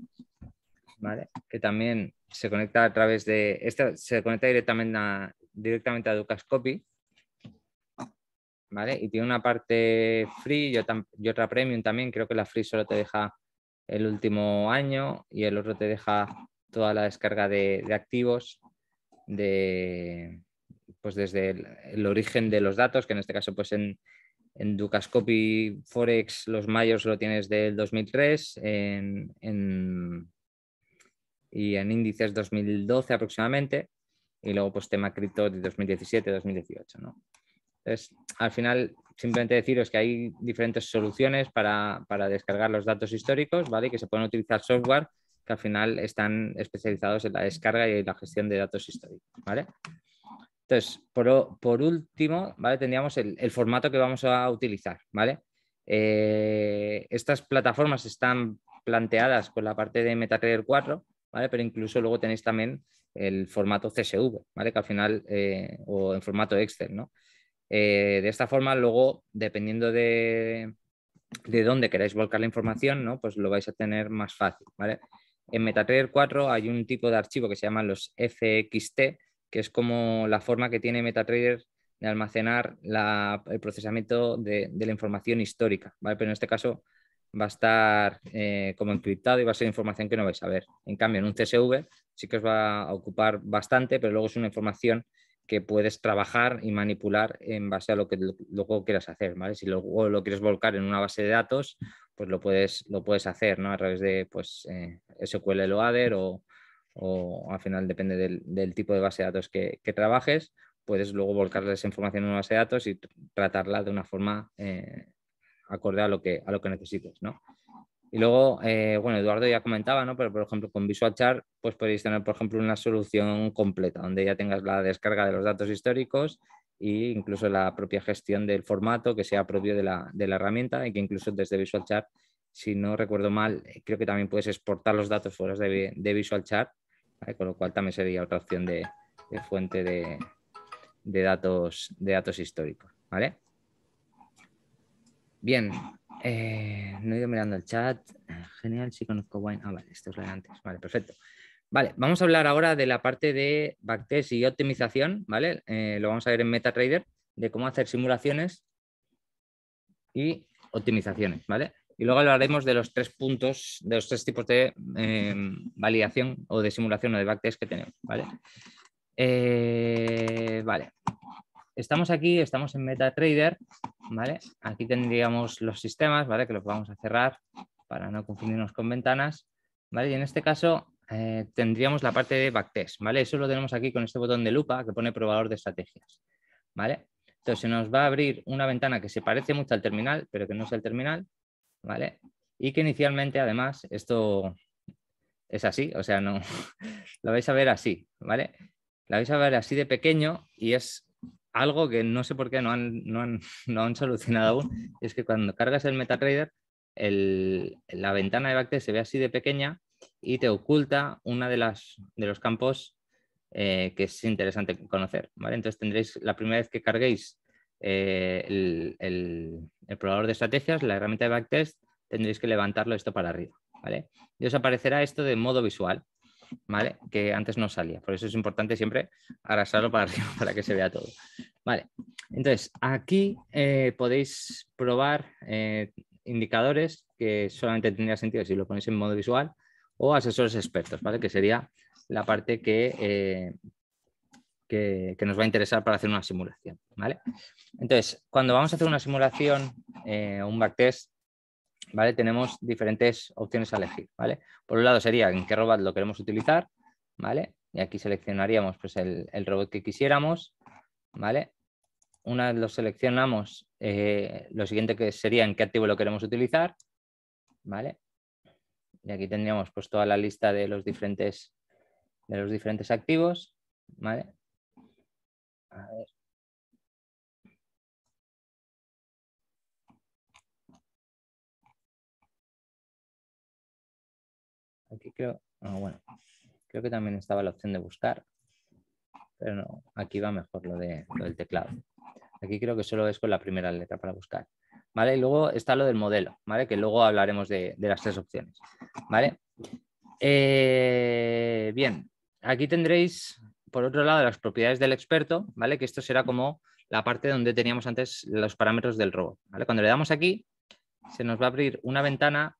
[SPEAKER 2] que también se conecta a través de, esta se conecta directamente a, directamente a Ducascopy, ¿vale? y tiene una parte free y otra, premium también, creo que la free solo te deja el último año y el otro te deja toda la descarga de, de activos de, pues desde el, origen de los datos, que en este caso pues en, en Ducascopy Forex los mayos lo tienes del 2003, y en índices 2012 aproximadamente, y luego pues tema cripto de 2017-2018. ¿no? Entonces, al final, simplemente deciros que hay diferentes soluciones para, descargar los datos históricos, ¿vale? Que se pueden utilizar software que al final están especializados en la descarga y la gestión de datos históricos, ¿vale? Entonces, por, último, Tendríamos el, formato que vamos a utilizar, eh, estas plataformas están planteadas con la parte de MetaTrader 4, Pero incluso luego tenéis también el formato CSV, Que al final, eh, o en formato Excel, eh, de esta forma, luego, dependiendo de, dónde queráis volcar la información, Pues lo vais a tener más fácil, En MetaTrader 4 hay un tipo de archivo que se llama los FXT, que es como la forma que tiene MetaTrader de almacenar el procesamiento de, la información histórica, ¿vale? Pero en este caso va a estar eh, como encriptado y va a ser información que no vais a ver. En cambio, en un CSV sí que os va a ocupar bastante, pero luego es una información que puedes trabajar y manipular en base a lo que luego quieras hacer, ¿vale? Si luego lo quieres volcar en una base de datos, pues lo puedes, lo puedes hacer, ¿no? A través de, pues, eh, o SQL Loader o, o al final depende del, tipo de base de datos que, trabajes, puedes luego volcar esa información en una base de datos y tratarla de una forma eh, acorde a lo que, a lo que necesites. Y luego, eh, bueno, Eduardo ya comentaba, Pero por ejemplo, con Chart pues podéis tener, por ejemplo, una solución completa, donde ya tengas la descarga de los datos históricos e incluso la propia gestión del formato que sea propio de la, herramienta y que incluso desde Visual Chart si no recuerdo mal, eh, creo que también puedes exportar los datos fuera de, de Chart con lo cual también sería otra opción de, fuente de, datos, de datos históricos. ¿vale? Bien, eh, no he ido mirando el chat. Genial, sí conozco Wine. Ah, vale, esto es lo de antes. Vale, perfecto. Vale, vamos a hablar ahora de la parte de backtest y optimización, ¿vale? Eh, lo vamos a ver en MetaTrader, de cómo hacer simulaciones y optimizaciones, ¿vale? Y luego hablaremos de los tres puntos, de los tres tipos de em, validación o de simulación o de backtest que tenemos. Vale. Eh, vale. Estamos aquí, estamos en MetaTrader. ¿vale? Aquí tendríamos los sistemas, ¿vale? que los vamos a cerrar para no confundirnos con ventanas. ¿vale? Y en este caso eh, tendríamos la parte de backtest. ¿vale? Eso lo tenemos aquí con este botón de lupa que pone probador de estrategias. ¿vale? Entonces se nos va a abrir una ventana que se parece mucho al terminal, pero que no es el terminal. ¿vale? Y que inicialmente, además, esto es así, o sea, no, la vais a ver así, ¿vale? La vais a ver así de pequeño y es algo que no sé por qué no han, no han, solucionado aún, es que cuando cargas el MetaTrader, la ventana de backtest se ve así de pequeña y te oculta uno de, las, de los campos eh, que es interesante conocer, ¿vale? Entonces tendréis, la primera vez que carguéis eh, el, el, probador de estrategias, la herramienta de backtest, tendréis que levantarlo esto para arriba. ¿vale? Y os aparecerá esto de modo visual, ¿vale? que antes no salía. Por eso es importante siempre arrasarlo para arriba para que se vea todo. Vale. Entonces, aquí eh, podéis probar eh, indicadores que solamente tendría sentido si lo ponéis en modo visual o asesores expertos, ¿vale? que sería la parte que que, nos va a interesar para hacer una simulación. ¿vale? Entonces, cuando vamos a hacer una simulación eh, un backtest, ¿vale? tenemos diferentes opciones a elegir. ¿vale? Por un lado sería en qué robot lo queremos utilizar, ¿vale? y aquí seleccionaríamos pues, el, robot que quisiéramos. ¿vale? Una vez lo seleccionamos, eh, lo siguiente que sería en qué activo lo queremos utilizar. ¿vale? Y aquí tendríamos pues, toda la lista de los diferentes, de los diferentes activos. ¿vale? Aquí creo, ah, bueno, creo que también estaba la opción de buscar, pero no, aquí va mejor lo, de, del teclado. Aquí creo que solo es con la primera letra para buscar. ¿Vale? Y luego está lo del modelo, ¿vale? Que luego hablaremos de, las tres opciones, ¿vale? Eh, bien, aquí tendréis por otro lado, las propiedades del experto, ¿vale? Que esto será como la parte donde teníamos antes los parámetros del robot, Cuando le damos aquí, se nos va a abrir una ventana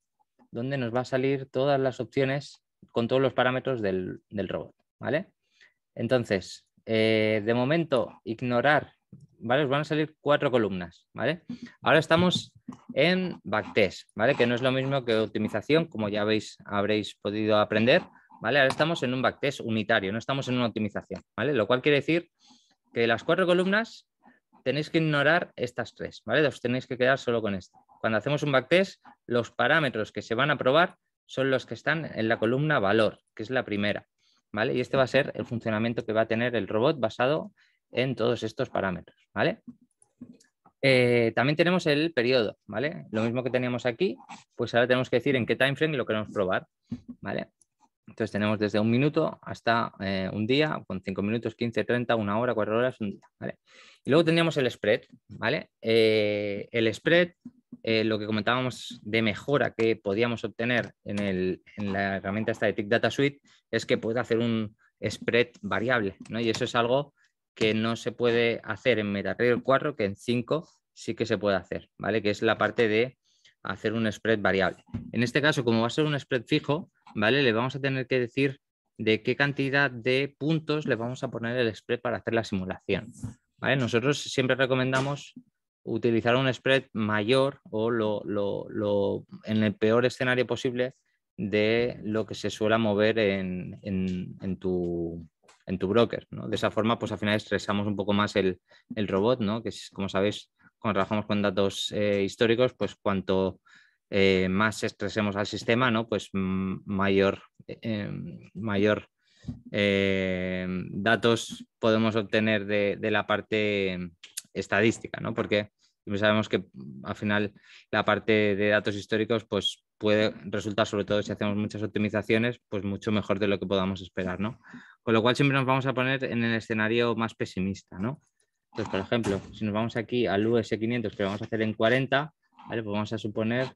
[SPEAKER 2] donde nos va a salir todas las opciones con todos los parámetros del, robot, ¿vale? Entonces, eh, de momento, ignorar, ¿vale? Os van a salir cuatro columnas, ¿vale? Ahora estamos en backtest, ¿vale? Que no es lo mismo que optimización, como ya veis habréis podido aprender, ¿vale? Ahora estamos en un backtest unitario, no estamos en una optimización, ¿vale? Lo cual quiere decir que las cuatro columnas tenéis que ignorar estas tres, ¿vale? Os tenéis que quedar solo con esta. Cuando hacemos un backtest, los parámetros que se van a probar son los que están en la columna valor, que es la primera, ¿vale? Y este va a ser el funcionamiento que va a tener el robot basado en todos estos parámetros, ¿vale? Eh, también tenemos el periodo, ¿vale? Lo mismo que teníamos aquí, pues ahora tenemos que decir en qué timeframe lo queremos probar, ¿vale? Entonces tenemos desde un minuto hasta eh, un día, con 5 minutos, 15, 30, una hora, 4 horas, un día. Y luego tendríamos el spread, ¿vale? Eh, el spread, eh, lo que comentábamos de mejora que podíamos obtener en, el, en la herramienta esta de Tick Data Suite es que puede hacer un spread variable, ¿no? Y eso es algo que no se puede hacer en MetaTrader 4, que en 5 sí que se puede hacer, ¿vale? Que es la parte de hacer un spread variable. En este caso, como va a ser un spread fijo, ¿vale? Le vamos a tener que decir de qué cantidad de puntos le vamos a poner el spread para hacer la simulación. Nosotros siempre recomendamos utilizar un spread mayor o lo, en el peor escenario posible de lo que se suele mover en, tu, broker. ¿no? De esa forma, pues al final estresamos un poco más el, robot, ¿no? que es, como sabéis, cuando trabajamos con datos eh, históricos, pues cuanto eh, más estresemos al sistema, ¿no? pues mm, mayor, eh, em, mayor eh, datos podemos obtener de, de, la parte estadística, ¿no? porque pues sabemos que mm, al final la parte de datos históricos pues, puede resultar, sobre todo si hacemos muchas optimizaciones, pues mucho mejor de lo que podamos esperar. ¿no? Con lo cual siempre nos vamos a poner en el escenario más pesimista. ¿no? Entonces, por ejemplo, si nos vamos aquí al US500 que vamos a hacer en 40, pues vamos a suponer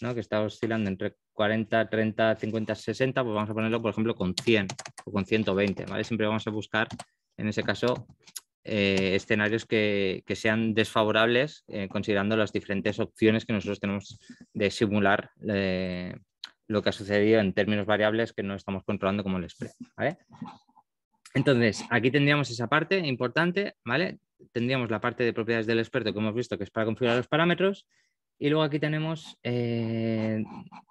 [SPEAKER 2] que está oscilando entre 40, 30, 50, 60, pues vamos a ponerlo, por ejemplo, con 100 o con 120, ¿vale? Siempre vamos a buscar, en ese caso, eh, escenarios que, sean desfavorables, eh, considerando las diferentes opciones que nosotros tenemos de simular eh, lo que ha sucedido en términos variables que no estamos controlando como el spread, Entonces, aquí tendríamos esa parte importante, ¿vale? Tendríamos la parte de propiedades del experto que hemos visto que es para configurar los parámetros y luego aquí tenemos eh,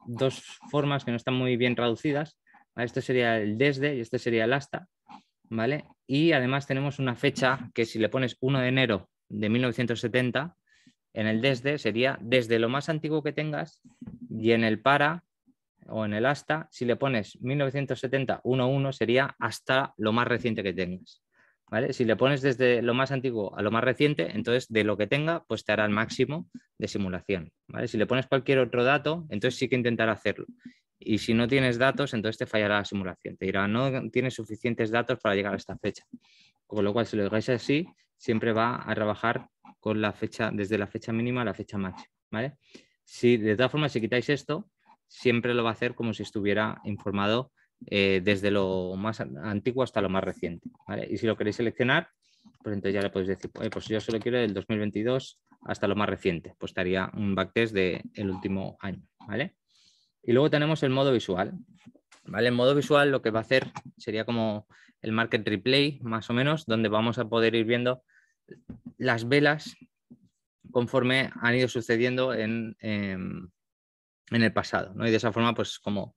[SPEAKER 2] dos formas que no están muy bien traducidas. Este sería el desde y este sería el hasta. ¿vale? Y además tenemos una fecha que si le pones 1 de enero de 1970, en el desde sería desde lo más antiguo que tengas y en el para o en el hasta, si le pones 1970 11 sería hasta lo más reciente que tengas. Si le pones desde lo más antiguo a lo más reciente, entonces de lo que tenga, pues te hará el máximo de simulación, Si le pones cualquier otro dato, entonces sí que intentará hacerlo. Y si no tienes datos, entonces te fallará la simulación. Te dirá, no tienes suficientes datos para llegar a esta fecha. Con lo cual, si lo dejáis así, siempre va a trabajar con la fecha, desde la fecha mínima a la fecha máxima. Si de todas formas, si quitáis esto, siempre lo va a hacer como si estuviera informado eh, desde lo más antiguo hasta lo más reciente. Y si lo queréis seleccionar, pues entonces ya le podéis decir, pues yo solo quiero del 2022 hasta lo más reciente, pues estaría un backtest del de último año. ¿vale? Y luego tenemos el modo visual. ¿vale? El modo visual lo que va a hacer sería como el market replay, más o menos, donde vamos a poder ir viendo las velas conforme han ido sucediendo en en el pasado, ¿no? Y de esa forma, pues como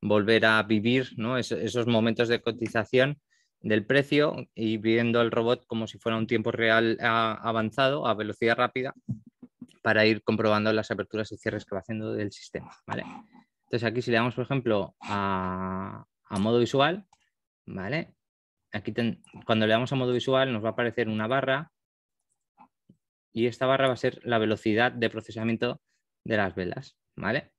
[SPEAKER 2] volver a vivir esos momentos de cotización del precio y viendo el robot como si fuera un tiempo real ah, avanzado a velocidad rápida para ir comprobando las aperturas y cierres que va haciendo del sistema, ¿vale? Entonces aquí si le damos, por ejemplo, a, modo visual, ¿vale? Aquí cuando le damos a modo visual nos va a aparecer una barra y esta barra va a ser la velocidad de procesamiento de las velas, ¿vale?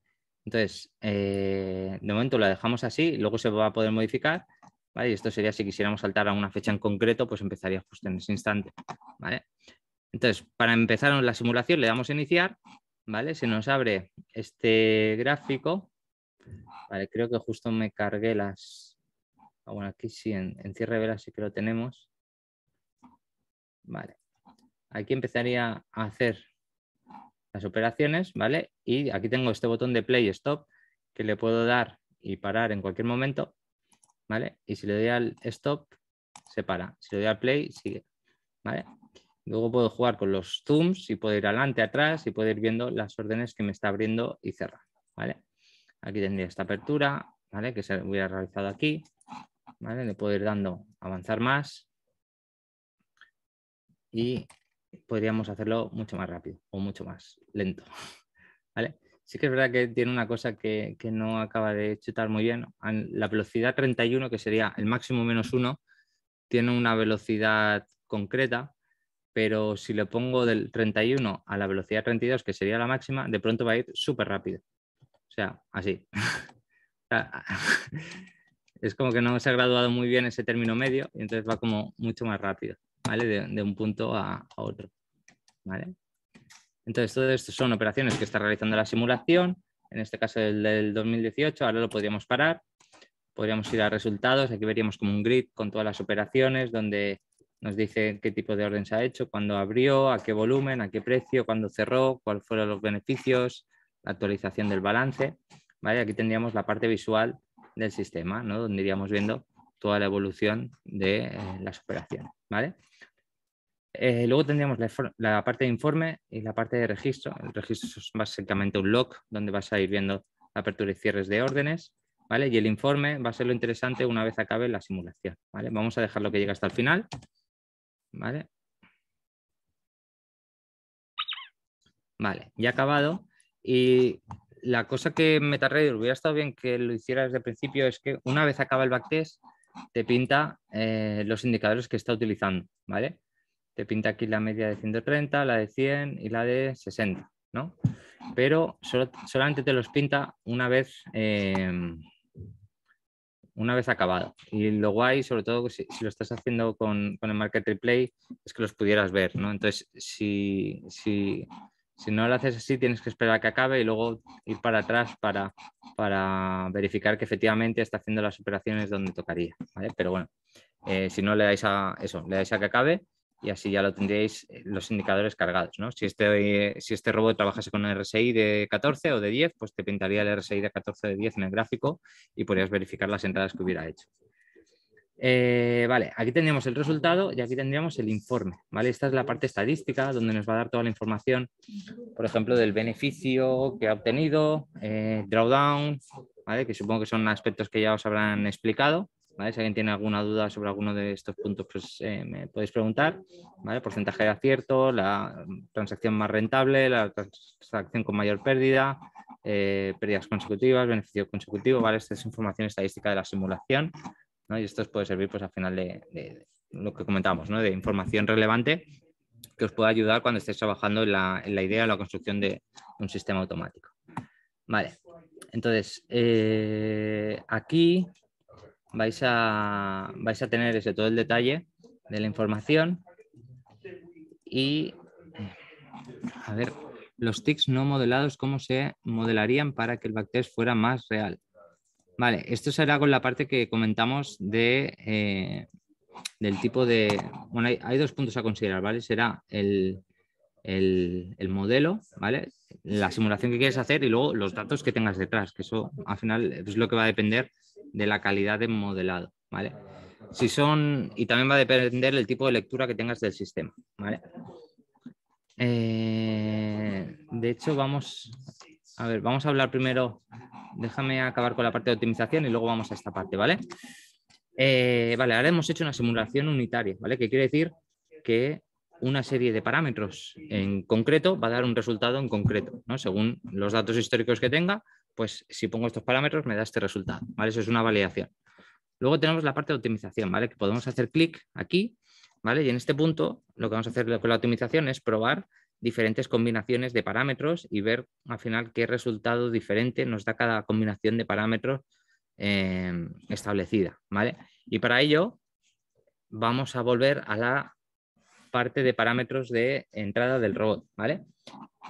[SPEAKER 2] Entonces, eh, de momento la dejamos así, luego se va a poder modificar, Y esto sería si quisiéramos saltar a una fecha en concreto, pues empezaría justo en ese instante, ¿vale? Entonces, para empezar la simulación le damos a iniciar, ¿vale? Se nos abre este gráfico, ¿vale? Creo que justo me cargué las... Ah, bueno, aquí sí, en, cierre veras sí que lo tenemos. Vale. Aquí empezaría a hacer las operaciones, ¿vale? Y aquí tengo este botón de play stop que le puedo dar y parar en cualquier momento, ¿vale? Y si le doy al stop, se para. Si le doy al play, sigue, ¿vale? Luego puedo jugar con los zooms y puedo ir adelante, atrás y poder ir viendo las órdenes que me está abriendo y cerrando, ¿vale? Aquí tendría esta apertura, ¿vale? Que se hubiera realizado aquí, ¿vale? Le puedo ir dando avanzar más y podríamos hacerlo mucho más rápido o mucho más lento. ¿Vale? Sí que es verdad que tiene una cosa que, que no acaba de chutar muy bien. La velocidad 31, que sería el máximo menos 1, tiene una velocidad concreta, pero si le pongo del 31 a la velocidad 32, que sería la máxima, de pronto va a ir súper rápido. O sea, así. es como que no se ha graduado muy bien ese término medio y entonces va como mucho más rápido. ¿vale? De, un punto a, otro, ¿vale? Entonces, todo esto son operaciones que está realizando la simulación, en este caso el del 2018, ahora lo podríamos parar, podríamos ir a resultados, aquí veríamos como un grid con todas las operaciones, donde nos dice qué tipo de orden se ha hecho, cuándo abrió, a qué volumen, a qué precio, cuándo cerró, cuáles fueron los beneficios, la actualización del balance. ¿vale? Aquí tendríamos la parte visual del sistema, ¿no? donde iríamos viendo toda la evolución de eh, las operaciones. ¿vale? Eh, luego tendríamos la, parte de informe y la parte de registro. El registro es básicamente un log donde vas a ir viendo apertura y cierres de órdenes. ¿vale? Y el informe va a ser lo interesante una vez acabe la simulación. ¿vale? Vamos a dejar lo que llega hasta el final. ¿vale? Vale, ya acabado. Y la cosa que MetaRadio hubiera estado bien que lo hiciera desde el principio es que una vez acaba el backtest, te pinta eh, los indicadores que está utilizando, ¿vale? Te pinta aquí la media de 130, la de 100 y la de 60, ¿no? Pero solamente te los pinta una vez, em, una vez acabado. Y lo guay, sobre todo si, lo estás haciendo con, el Market Replay, es que los pudieras ver, ¿no? Entonces, si, si si no lo haces así, tienes que esperar a que acabe y luego ir para atrás para, para verificar que efectivamente está haciendo las operaciones donde tocaría. Pero bueno, eh, si no le dais a eso, le dais a que acabe y así ya lo tendréis eh, los indicadores cargados. Si, este, si este robot trabajase con un RSI de 14 o de 10, pues te pintaría el RSI de 14 o de 10 en el gráfico y podrías verificar las entradas que hubiera hecho. Eh, vale, aquí tendríamos el resultado y aquí tendríamos el informe. ¿vale? Esta es la parte estadística donde nos va a dar toda la información, por ejemplo, del beneficio que ha obtenido, eh, drawdown, que supongo que son aspectos que ya os habrán explicado. Si alguien tiene alguna duda sobre alguno de estos puntos, pues eh, me podéis preguntar. Porcentaje de acierto, la transacción más rentable, la transacción con mayor pérdida, pérdidas consecutivas, beneficio consecutivo. ¿vale? Esta es información estadística de la simulación. Y esto os puede servir pues al final de, lo que comentábamos, de información relevante que os pueda ayudar cuando estéis trabajando en la, en la idea o la construcción de un sistema automático. Vale, entonces eh, aquí vais a, vais a tener ese todo el detalle de la información y a ver, los tics no modelados, ¿cómo se modelarían para que el backtest fuera más real? Vale, esto será con la parte que comentamos de, eh, del tipo de... Bueno, hay, dos puntos a considerar, ¿vale? Será el, modelo, ¿vale? La simulación que quieres hacer y luego los datos que tengas detrás, que eso al final es lo que va a depender de la calidad de modelado, ¿vale? Si son... Y también va a depender del tipo de lectura que tengas del sistema, ¿vale? Eh, de hecho, vamos a ver, vamos a hablar primero, déjame acabar con la parte de optimización y luego vamos a esta parte, ¿vale? Eh, vale, ahora hemos hecho una simulación unitaria, ¿vale? Que quiere decir que una serie de parámetros en concreto va a dar un resultado en concreto, ¿no? Según los datos históricos que tenga, pues si pongo estos parámetros me da este resultado, ¿vale? Eso es una validación. Luego tenemos la parte de optimización, ¿vale? Que podemos hacer clic aquí, ¿vale? Y en este punto lo que vamos a hacer con la optimización es probar diferentes combinaciones de parámetros y ver al final qué resultado diferente nos da cada combinación de parámetros em, establecida, ¿vale? Y para ello vamos a volver a la parte de parámetros de entrada del robot, ¿vale?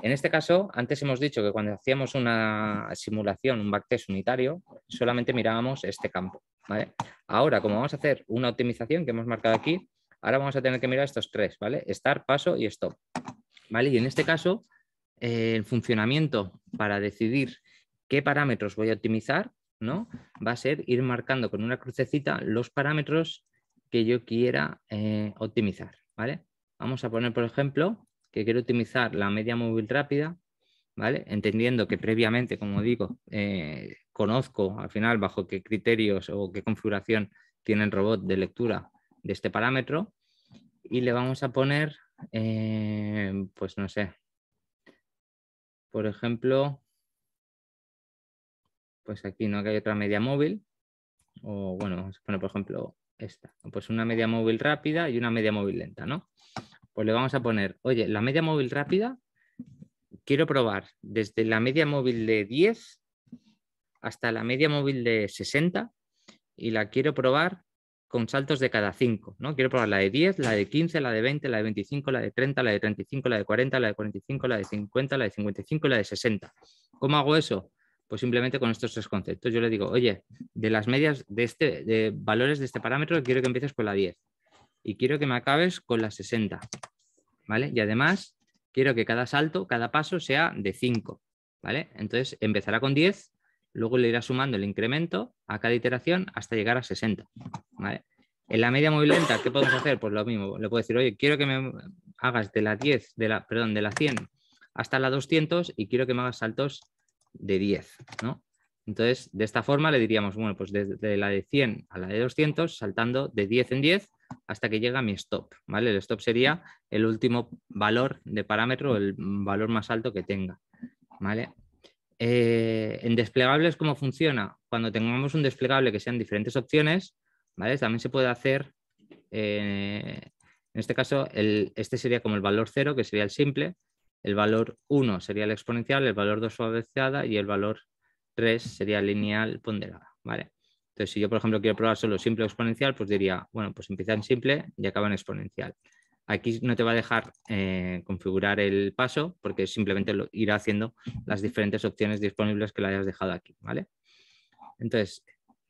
[SPEAKER 2] En este caso, antes hemos dicho que cuando hacíamos una simulación, un backtest unitario, solamente mirábamos este campo, ¿vale? Ahora, como vamos a hacer una optimización que hemos marcado aquí, ahora vamos a tener que mirar estos tres, ¿vale? Start, paso y stop, ¿vale? Y en este caso, eh, el funcionamiento para decidir qué parámetros voy a optimizar, ¿no? Va a ser ir marcando con una crucecita los parámetros que yo quiera eh, optimizar, ¿vale? Vamos a poner, por ejemplo, que quiero optimizar la media móvil rápida, ¿vale? Entendiendo que previamente, como digo, eh, conozco al final bajo qué criterios o qué configuración tiene el robot de lectura de este parámetro y le vamos a poner Em, pues no sé. Por ejemplo, pues aquí no que hay otra media móvil. O bueno, vamos por ejemplo esta. Pues una media móvil rápida y una media móvil lenta, ¿no? Pues le vamos a poner, oye, la media móvil rápida quiero probar desde la media móvil de 10 hasta la media móvil de 60 y la quiero probar con saltos de cada 5, ¿no? Quiero probar la de 10, la de 15, la de 20, la de 25, la de 30, la de 35, la de 40, la de 45, la de 50, la de 55 la de 60. ¿Cómo hago eso? Pues simplemente con estos tres conceptos. Yo le digo, oye, de las medias de este, de valores de este parámetro, quiero que empieces con la 10 y quiero que me acabes con la 60, ¿vale? Y además, quiero que cada salto, cada paso sea de 5, ¿vale? Entonces, empezará con 10 Luego le irá sumando el incremento a cada iteración hasta llegar a 60. En la media muy lenta, ¿qué podemos hacer? Pues lo mismo, le puedo decir, oye, quiero que me hagas de la 10, de la, perdón, de la 100 hasta la 200 y quiero que me hagas saltos de 10, ¿no? Entonces, de esta forma le diríamos, bueno, pues desde de la de 100 a la de 200, saltando de 10 en 10 hasta que llega mi stop, ¿vale? El stop sería el último valor de parámetro, el valor más alto que tenga, ¿vale? Eh, en desplegables, ¿cómo funciona? Cuando tengamos un desplegable que sean diferentes opciones, También se puede hacer, eh, en este caso, este sería como el valor 0, que sería el simple, el valor 1 sería el exponencial, el valor 2 suavizada y el valor 3 sería lineal ponderada, ¿vale? Entonces, si yo, por ejemplo, quiero probar solo simple o exponencial, pues diría, bueno, pues empieza en simple y acaba en exponencial. Aquí no te va a dejar eh, configurar el paso porque simplemente lo irá haciendo las diferentes opciones disponibles que le hayas dejado aquí, ¿vale? Entonces,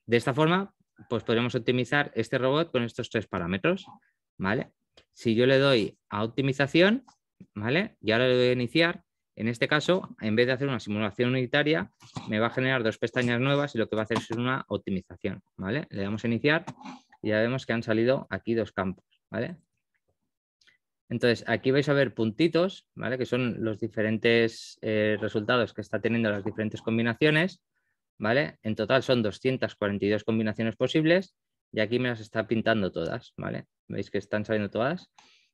[SPEAKER 2] de esta forma, pues podremos optimizar este robot con estos tres parámetros, ¿vale? Si yo le doy a optimización, ¿vale? Y ahora le doy a iniciar, en este caso, en vez de hacer una simulación unitaria, me va a generar dos pestañas nuevas y lo que va a hacer es una optimización, ¿vale? Le damos a iniciar y ya vemos que han salido aquí dos campos, ¿vale? Entonces, aquí vais a ver puntitos, ¿vale? Que son los diferentes eh, resultados que está teniendo las diferentes combinaciones, ¿vale? En total son 242 combinaciones posibles y aquí me las está pintando todas, ¿vale? Veis que están saliendo todas.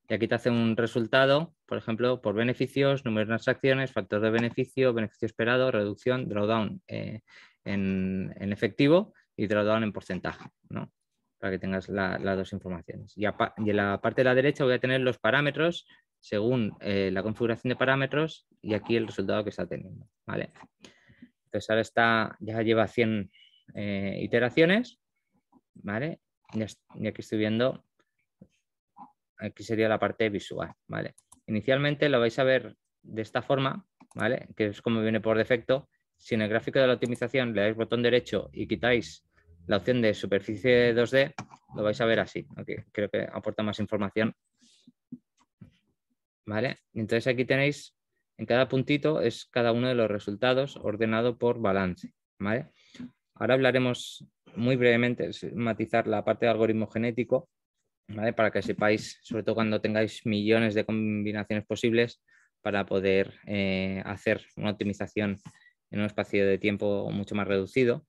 [SPEAKER 2] Y aquí te hace un resultado, por ejemplo, por beneficios, número de transacciones, factor de beneficio, beneficio esperado, reducción, drawdown eh, en, en, efectivo y drawdown en porcentaje, ¿no? para que tengas las dos informaciones. Y, en la parte de la derecha voy a tener los parámetros según eh, la configuración de parámetros y aquí el resultado que está teniendo. ¿vale? Entonces ahora está, ya lleva 100 eh, iteraciones. ¿vale? Y aquí estoy viendo, aquí sería la parte visual. ¿vale? Inicialmente lo vais a ver de esta forma, ¿vale? que es como viene por defecto. Si en el gráfico de la optimización le dais botón derecho y quitáis la opción de superficie 2D lo vais a ver así, aunque creo que aporta más información. ¿Vale? Entonces aquí tenéis, en cada puntito es cada uno de los resultados ordenado por balance. ¿Vale? Ahora hablaremos muy brevemente, matizar la parte de algoritmo genético, Para que sepáis, sobre todo cuando tengáis millones de combinaciones posibles, para poder eh, hacer una optimización en un espacio de tiempo mucho más reducido.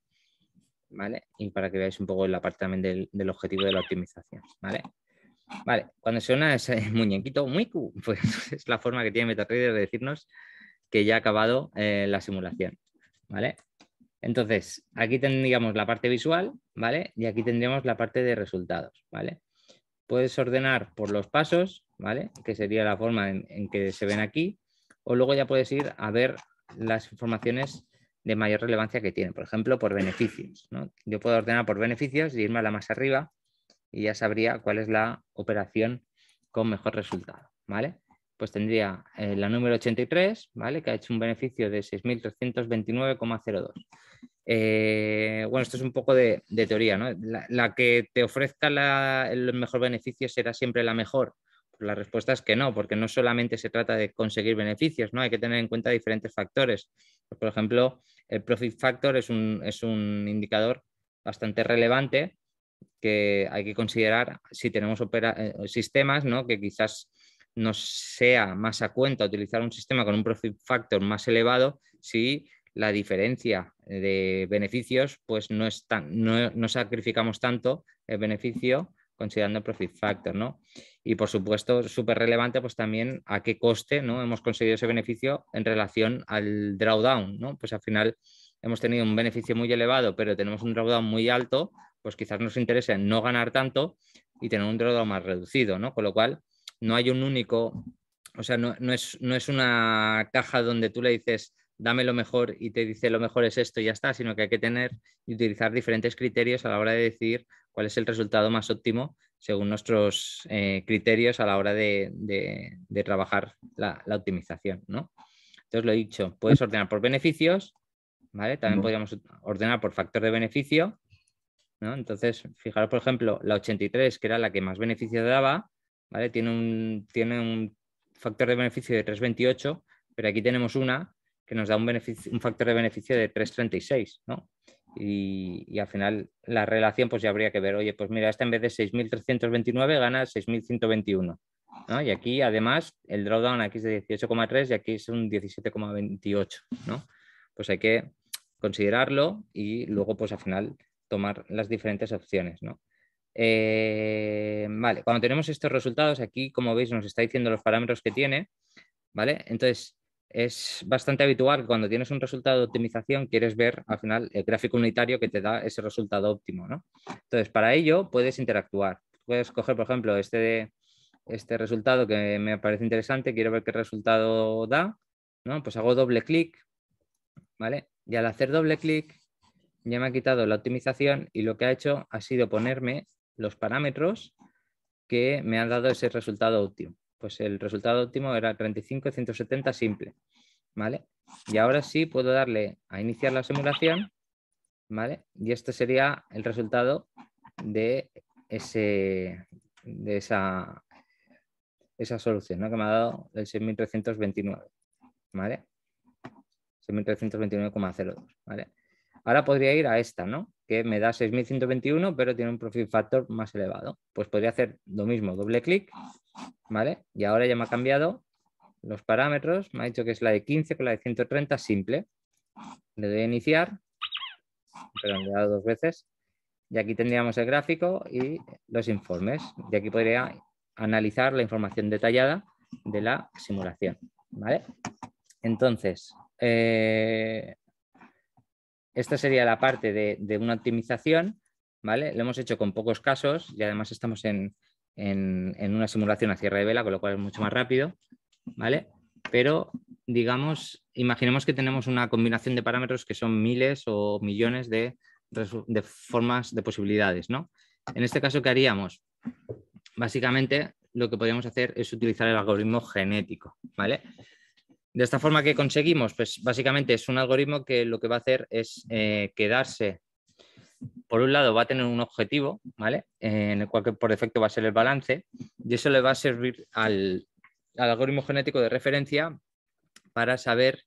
[SPEAKER 2] Y para que veáis un poco la parte también del, objetivo de la optimización, ¿vale? Vale, cuando suena ese muñequito, muy pues es la forma que tiene MetaTrader de decirnos que ya ha acabado eh, la simulación, ¿vale? Entonces, aquí tendríamos la parte visual, ¿vale? Y aquí tendríamos la parte de resultados, ¿vale? Puedes ordenar por los pasos, ¿vale? Que sería la forma en que se ven aquí, o luego ya puedes ir a ver las informaciones de mayor relevancia que tiene, por ejemplo, por beneficios. Yo puedo ordenar por beneficios y irme a la más arriba y ya sabría cuál es la operación con mejor resultado. ¿vale? Pues tendría eh, la número 83, ¿vale? que ha hecho un beneficio de 6.329,02. Eh, bueno, esto es un poco de, teoría. ¿no? La, que te ofrezca la, el mejor beneficio será siempre la mejor la respuesta es que no, porque no solamente se trata de conseguir beneficios, ¿no? Hay que tener en cuenta diferentes factores. Pues, por ejemplo, el profit factor es un, es un indicador bastante relevante que hay que considerar si tenemos eh, sistemas, ¿no? Que quizás nos sea más a cuenta utilizar un sistema con un profit factor más elevado si la diferencia de beneficios, pues no, es no sacrificamos tanto el beneficio considerando el profit factor, ¿no? Y por supuesto, súper relevante, pues también a qué coste, ¿no? Hemos conseguido ese beneficio en relación al drawdown, ¿no? Pues al final hemos tenido un beneficio muy elevado, pero tenemos un drawdown muy alto, pues quizás nos interese no ganar tanto y tener un drawdown más reducido, ¿no? Con lo cual, no hay un único, o sea, es, no es una caja donde tú le dices, dame lo mejor y te dice lo mejor es esto y ya está, sino que hay que tener y utilizar diferentes criterios a la hora de decir cuál es el resultado más óptimo según nuestros eh, criterios a la hora de, trabajar la, optimización, ¿no? Entonces, lo he dicho, puedes ordenar por beneficios, ¿vale? También podríamos ordenar por factor de beneficio, ¿no? Entonces, fijaros, por ejemplo, la 83, que era la que más beneficio daba, ¿vale? Tiene un, tiene un factor de beneficio de 3,28, pero aquí tenemos una que nos da un, beneficio, un factor de beneficio de 3,36, ¿no? Y, al final la relación pues ya habría que ver, oye, pues mira, esta en vez de 6.329 gana 6.121, ¿no? Y aquí además el drawdown aquí es de 18,3 y aquí es un 17,28, ¿no? Pues hay que considerarlo y luego pues al final tomar las diferentes opciones, ¿no? Eh, vale, cuando tenemos estos resultados aquí, como veis, nos está diciendo los parámetros que tiene, ¿vale? Entonces, es bastante habitual cuando tienes un resultado de optimización, quieres ver al final el gráfico unitario que te da ese resultado óptimo. ¿no? Entonces, para ello puedes interactuar. Puedes coger, por ejemplo, este, este resultado que me parece interesante, quiero ver qué resultado da. ¿no? Pues hago doble clic, ¿vale? Y al hacer doble clic, ya me ha quitado la optimización y lo que ha hecho ha sido ponerme los parámetros que me han dado ese resultado óptimo pues el resultado óptimo era 35 170 simple, ¿vale? Y ahora sí puedo darle a iniciar la simulación, ¿vale? Y este sería el resultado de, ese, de esa, esa solución, ¿no? Que me ha dado el 6329, ¿vale? 6329,02, ¿vale? Ahora podría ir a esta, ¿no? Que me da 6121, pero tiene un profit factor más elevado. Pues podría hacer lo mismo, doble clic, ¿vale? Y ahora ya me ha cambiado los parámetros. Me ha dicho que es la de 15 con la de 130 simple. Le doy a iniciar, pero le he dado dos veces. Y aquí tendríamos el gráfico y los informes. Y aquí podría analizar la información detallada de la simulación, ¿vale? Entonces, eh, esta sería la parte de, una optimización, ¿vale? Lo hemos hecho con pocos casos y además estamos en, una simulación a cierre de vela, con lo cual es mucho más rápido, ¿vale? Pero, digamos, imaginemos que tenemos una combinación de parámetros que son miles o millones de, de formas de posibilidades, ¿no? En este caso, ¿qué haríamos? Básicamente, lo que podríamos hacer es utilizar el algoritmo genético, ¿vale? De esta forma que conseguimos, pues básicamente es un algoritmo que lo que va a hacer es eh, quedarse, por un lado va a tener un objetivo, ¿vale? Eh, en el cual por defecto va a ser el balance, y eso le va a servir al, algoritmo genético de referencia para saber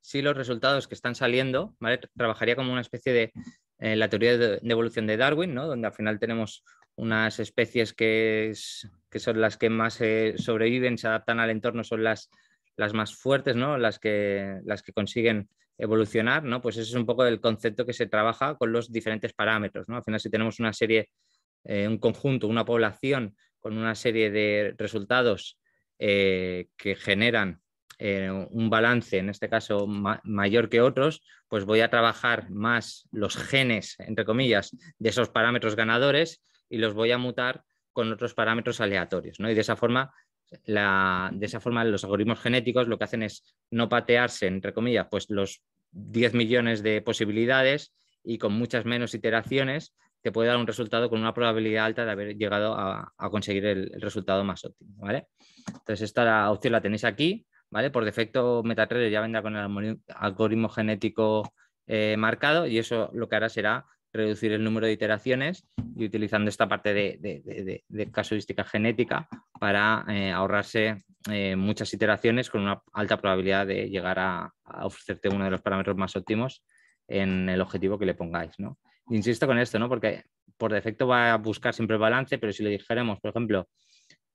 [SPEAKER 2] si los resultados que están saliendo, ¿vale? Trabajaría como una especie de eh, la teoría de, evolución de Darwin, ¿no? Donde al final tenemos unas especies que, que son las que más sobreviven, se adaptan al entorno, son las las más fuertes, ¿no? Las que, las que consiguen evolucionar, ¿no? Pues ese es un poco el concepto que se trabaja con los diferentes parámetros, ¿no? Al final, si tenemos una serie, eh, un conjunto, una población con una serie de resultados eh, que generan eh, un balance, en este caso mayor que otros, pues voy a trabajar más los genes, entre comillas, de esos parámetros ganadores y los voy a mutar con otros parámetros aleatorios, ¿no? Y de esa forma de esa forma los algoritmos genéticos lo que hacen es no patearse, entre comillas, pues los 10 millones de posibilidades y con muchas menos iteraciones te puede dar un resultado con una probabilidad alta de haber llegado a, conseguir el, resultado más óptimo, Entonces esta opción la tenéis aquí, ¿vale? Por defecto MetaTrader ya vendrá con el algoritmo genético eh, marcado y eso lo que hará será reducir el número de iteraciones y utilizando esta parte de, de, de casuística genética para eh, ahorrarse eh, muchas iteraciones con una alta probabilidad de llegar a, ofrecerte uno de los parámetros más óptimos en el objetivo que le pongáis. ¿no? Insisto con esto, ¿no? porque por defecto va a buscar siempre el balance, pero si le dijéramos, por ejemplo,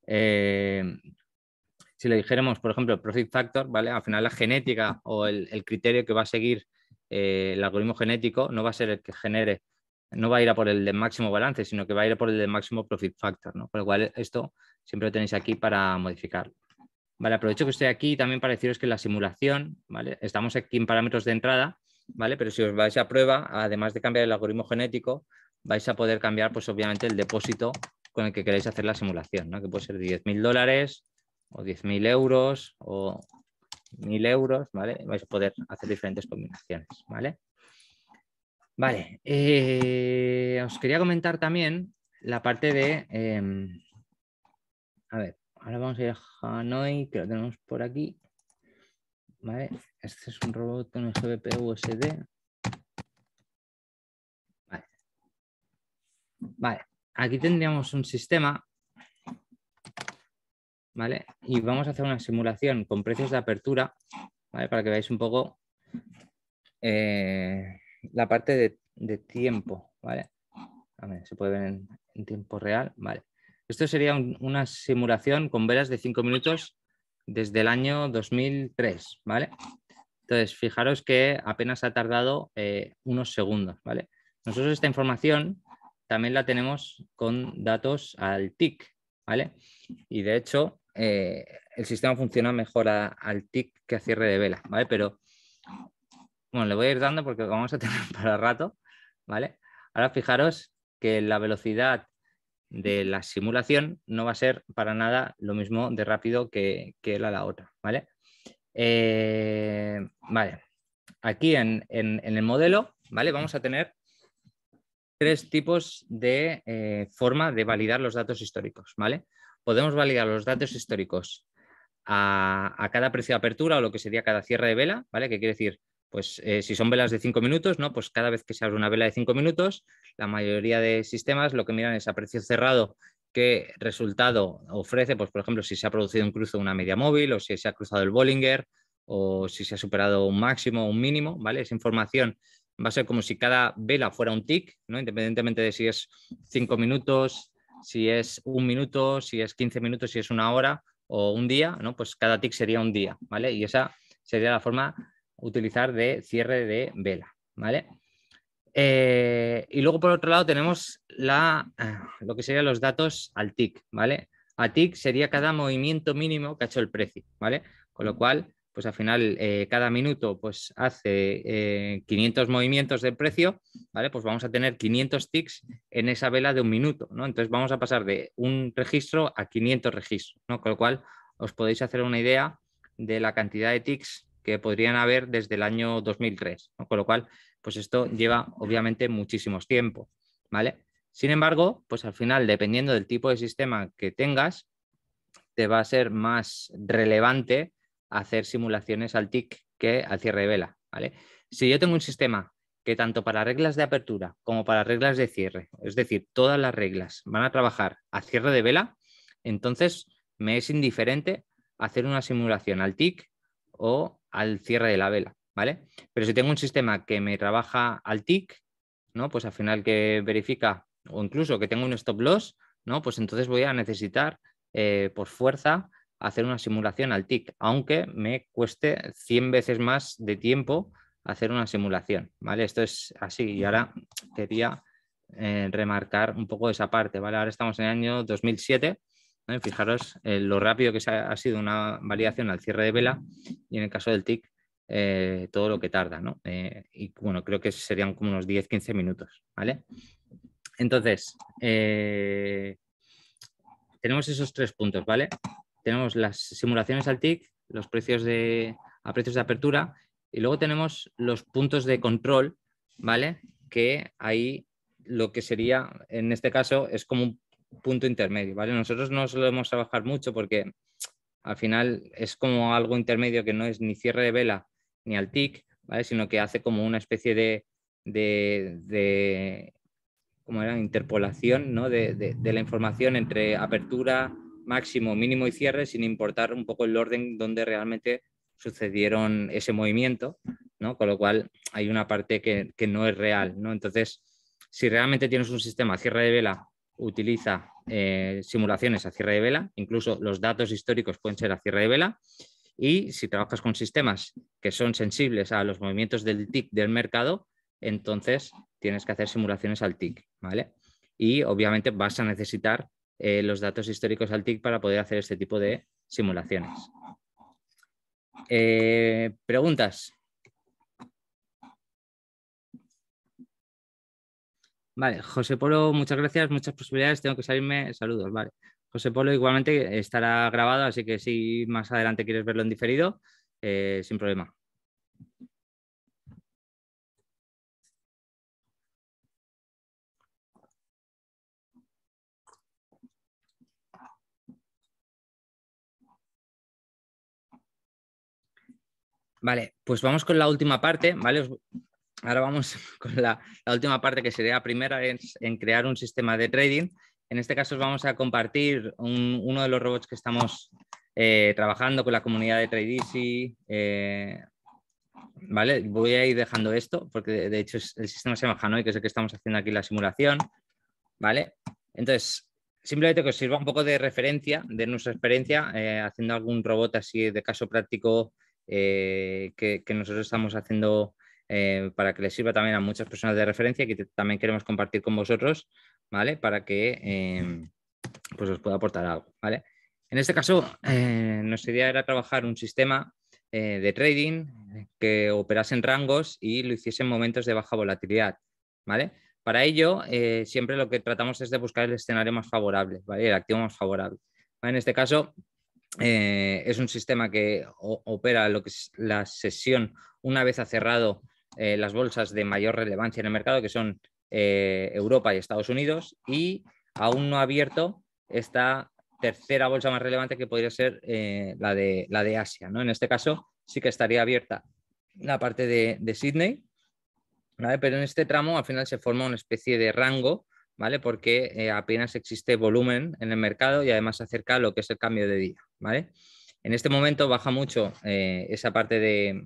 [SPEAKER 2] eh, si le dijéramos, por ejemplo, profit factor, ¿vale? al final la genética o el criterio que va a seguir el algoritmo genético no va a ser el que genere no va a ir a por el de máximo balance, sino que va a ir a por el de máximo profit factor, ¿no? Por lo cual esto siempre lo tenéis aquí para modificarlo. Vale, aprovecho que estoy aquí también para deciros que la simulación, ¿vale? Estamos aquí en parámetros de entrada, ¿vale? Pero si os vais a prueba, además de cambiar el algoritmo genético, vais a poder cambiar, pues obviamente, el depósito con el que queréis hacer la simulación, ¿no? Que puede ser 10.000 dólares o 10.000 euros o 1.000 euros, ¿vale? Vais a poder hacer diferentes combinaciones, ¿vale? Vale, eh, os quería comentar también la parte de... Em, a ver, ahora vamos a ir a Hanoi, que lo tenemos por aquí. Vale, este es un robot con GBP USD. Vale. aquí tendríamos un sistema. Vale, y vamos a hacer una simulación con precios de apertura, ¿vale? Para que veáis un poco... Eh, la parte de, tiempo, ¿vale? A ver, se puede ver en, tiempo real, ¿vale? Esto sería una simulación con velas de 5 minutos desde el año 2003, ¿vale? Entonces, fijaros que apenas ha tardado eh, unos segundos, ¿vale? Nosotros esta información también la tenemos con datos al TIC, ¿vale? Y de hecho, eh, el sistema funciona mejor al TIC que a cierre de vela, ¿vale? Pero bueno, le voy a ir dando porque vamos a tener para rato, ¿vale? Ahora fijaros que la velocidad de la simulación no va a ser para nada lo mismo de rápido que, que la, la otra, ¿vale? Eh, vale, aquí en, el modelo, ¿vale? Vamos a tener tres tipos de eh, forma de validar los datos históricos, ¿vale? Podemos validar los datos históricos a, cada precio de apertura o lo que sería cada cierre de vela, ¿vale? ¿Qué quiere decir pues eh, si son velas de cinco minutos, ¿no? Pues cada vez que se abre una vela de cinco minutos, la mayoría de sistemas lo que miran es a precio cerrado qué resultado ofrece, pues por ejemplo, si se ha producido un cruce de una media móvil o si se ha cruzado el Bollinger o si se ha superado un máximo o un mínimo, ¿vale? Esa información va a ser como si cada vela fuera un tick, ¿no? Independientemente de si es cinco minutos, si es un minuto, si es 15 minutos, si es una hora o un día, ¿no? Pues cada tick sería un día, ¿vale? Y esa sería la forma utilizar de cierre de vela, ¿vale? Eh, y luego por otro lado tenemos la, ah, lo que serían los datos al tick, ¿vale? A tick sería cada movimiento mínimo que ha hecho el precio, ¿vale? Con lo cual, pues al final eh, cada minuto pues hace 500 eh, movimientos del precio, ¿vale? Pues vamos a tener 500 ticks en esa vela de un minuto, ¿no? Entonces vamos a pasar de un registro a 500 registros, ¿no? Con lo cual os podéis hacer una idea de la cantidad de ticks que podrían haber desde el año 2003, con lo cual, pues esto lleva obviamente muchísimos tiempo, ¿vale? Sin embargo, pues al final, dependiendo del tipo de sistema que tengas, te va a ser más relevante hacer simulaciones al TIC que al cierre de vela, ¿vale? Si yo tengo un sistema que tanto para reglas de apertura como para reglas de cierre, es decir, todas las reglas van a trabajar a cierre de vela, entonces me es indiferente hacer una simulación al TIC o al cierre de la vela, ¿vale? Pero si tengo un sistema que me trabaja al tick, ¿no? Pues al final que verifica o incluso que tengo un stop loss, ¿no? Pues entonces voy a necesitar eh, por fuerza hacer una simulación al tick, aunque me cueste 100 veces más de tiempo hacer una simulación, ¿vale? Esto es así y ahora quería eh, remarcar un poco esa parte, ¿vale? Ahora estamos en el año 2007 Fijaros eh, lo rápido que ha, sido una validación al cierre de vela y en el caso del TIC, eh, todo lo que tarda, eh, y bueno, creo que serían como unos 10-15 minutos, ¿vale? Entonces, tenemos esos tres puntos, ¿vale? Tenemos las simulaciones al TIC, los precios de, a precios de apertura y luego tenemos los puntos de control, ¿vale? Que ahí lo que sería, en este caso, es como un punto intermedio, ¿vale? Nosotros no solemos trabajar mucho porque al final es como algo intermedio que no es ni cierre de vela ni al TIC, Sino que hace como una especie de, de, era? Interpolación, ¿no? De, la información entre apertura, máximo, mínimo y cierre, sin importar un poco el orden donde realmente sucedieron ese movimiento, ¿no? Con lo cual hay una parte que, que no es real, ¿no? Entonces, si realmente tienes un sistema cierre de vela utiliza eh, simulaciones a cierre de vela, incluso los datos históricos pueden ser a cierre de vela. Y si trabajas con sistemas que son sensibles a los movimientos del TIC del mercado, entonces tienes que hacer simulaciones al TIC, ¿vale? Y obviamente vas a necesitar eh, los datos históricos al TIC para poder hacer este tipo de simulaciones. Eh, preguntas. Vale, José Polo, muchas gracias, muchas posibilidades, tengo que salirme, saludos, vale. José Polo igualmente estará grabado, así que si más adelante quieres verlo en diferido, eh, sin problema. Vale, pues vamos con la última parte, ¿vale? ahora vamos con la, última parte que sería la primera, es en crear un sistema de trading. En este caso os vamos a compartir uno de los robots que estamos eh, trabajando con la comunidad de Tradeeasy. Eh, vale, voy a ir dejando esto porque de, hecho es, el sistema se llama Hanoi, que es el que estamos haciendo aquí la simulación. Vale, entonces simplemente que os sirva un poco de referencia, de nuestra experiencia, eh, haciendo algún robot así de caso práctico que nosotros estamos haciendo eh, para que les sirva también a muchas personas de referencia que también queremos compartir con vosotros, ¿vale? Para que em, pues os pueda aportar algo, ¿vale? En este caso, nos eh, nuestra idea era trabajar un sistema eh, de trading que operase en rangos y lo hiciese en momentos de baja volatilidad, ¿vale? Para ello, siempre lo que tratamos es de buscar el escenario más favorable, ¿vale? El activo más favorable. En este caso, es un sistema que opera lo que es la sesión una vez ha cerrado eh, las bolsas de mayor relevancia en el mercado, que son eh, Europa y Estados Unidos, y aún no ha abierto esta tercera bolsa más relevante que podría ser eh, la, de, la de Asia. ¿no? En este caso sí que estaría abierta la parte de, de Sydney, pero en este tramo al final se forma una especie de rango, ¿vale? porque apenas existe volumen en el mercado y además se acerca lo que es el cambio de día. ¿vale? En este momento baja mucho esa parte de,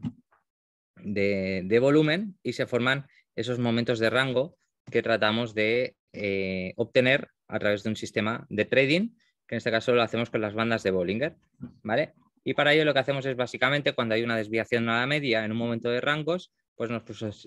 [SPEAKER 2] de, volumen y se forman esos momentos de rango que tratamos de eh, obtener a través de un sistema de trading, que en este caso lo hacemos con las bandas de Bollinger, ¿vale? Y para ello lo que hacemos es básicamente cuando hay una desviación a la media en un momento de rangos, pues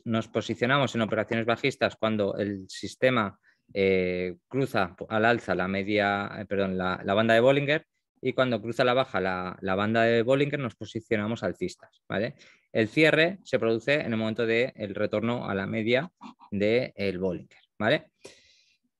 [SPEAKER 2] nos, posicionamos en operaciones bajistas cuando el sistema eh, cruza al alza la media, eh, perdón, la, banda de Bollinger y cuando cruza la baja la, banda de Bollinger nos posicionamos alcistas. ¿vale? El cierre se produce en el momento del retorno a la media del Bollinger. ¿vale?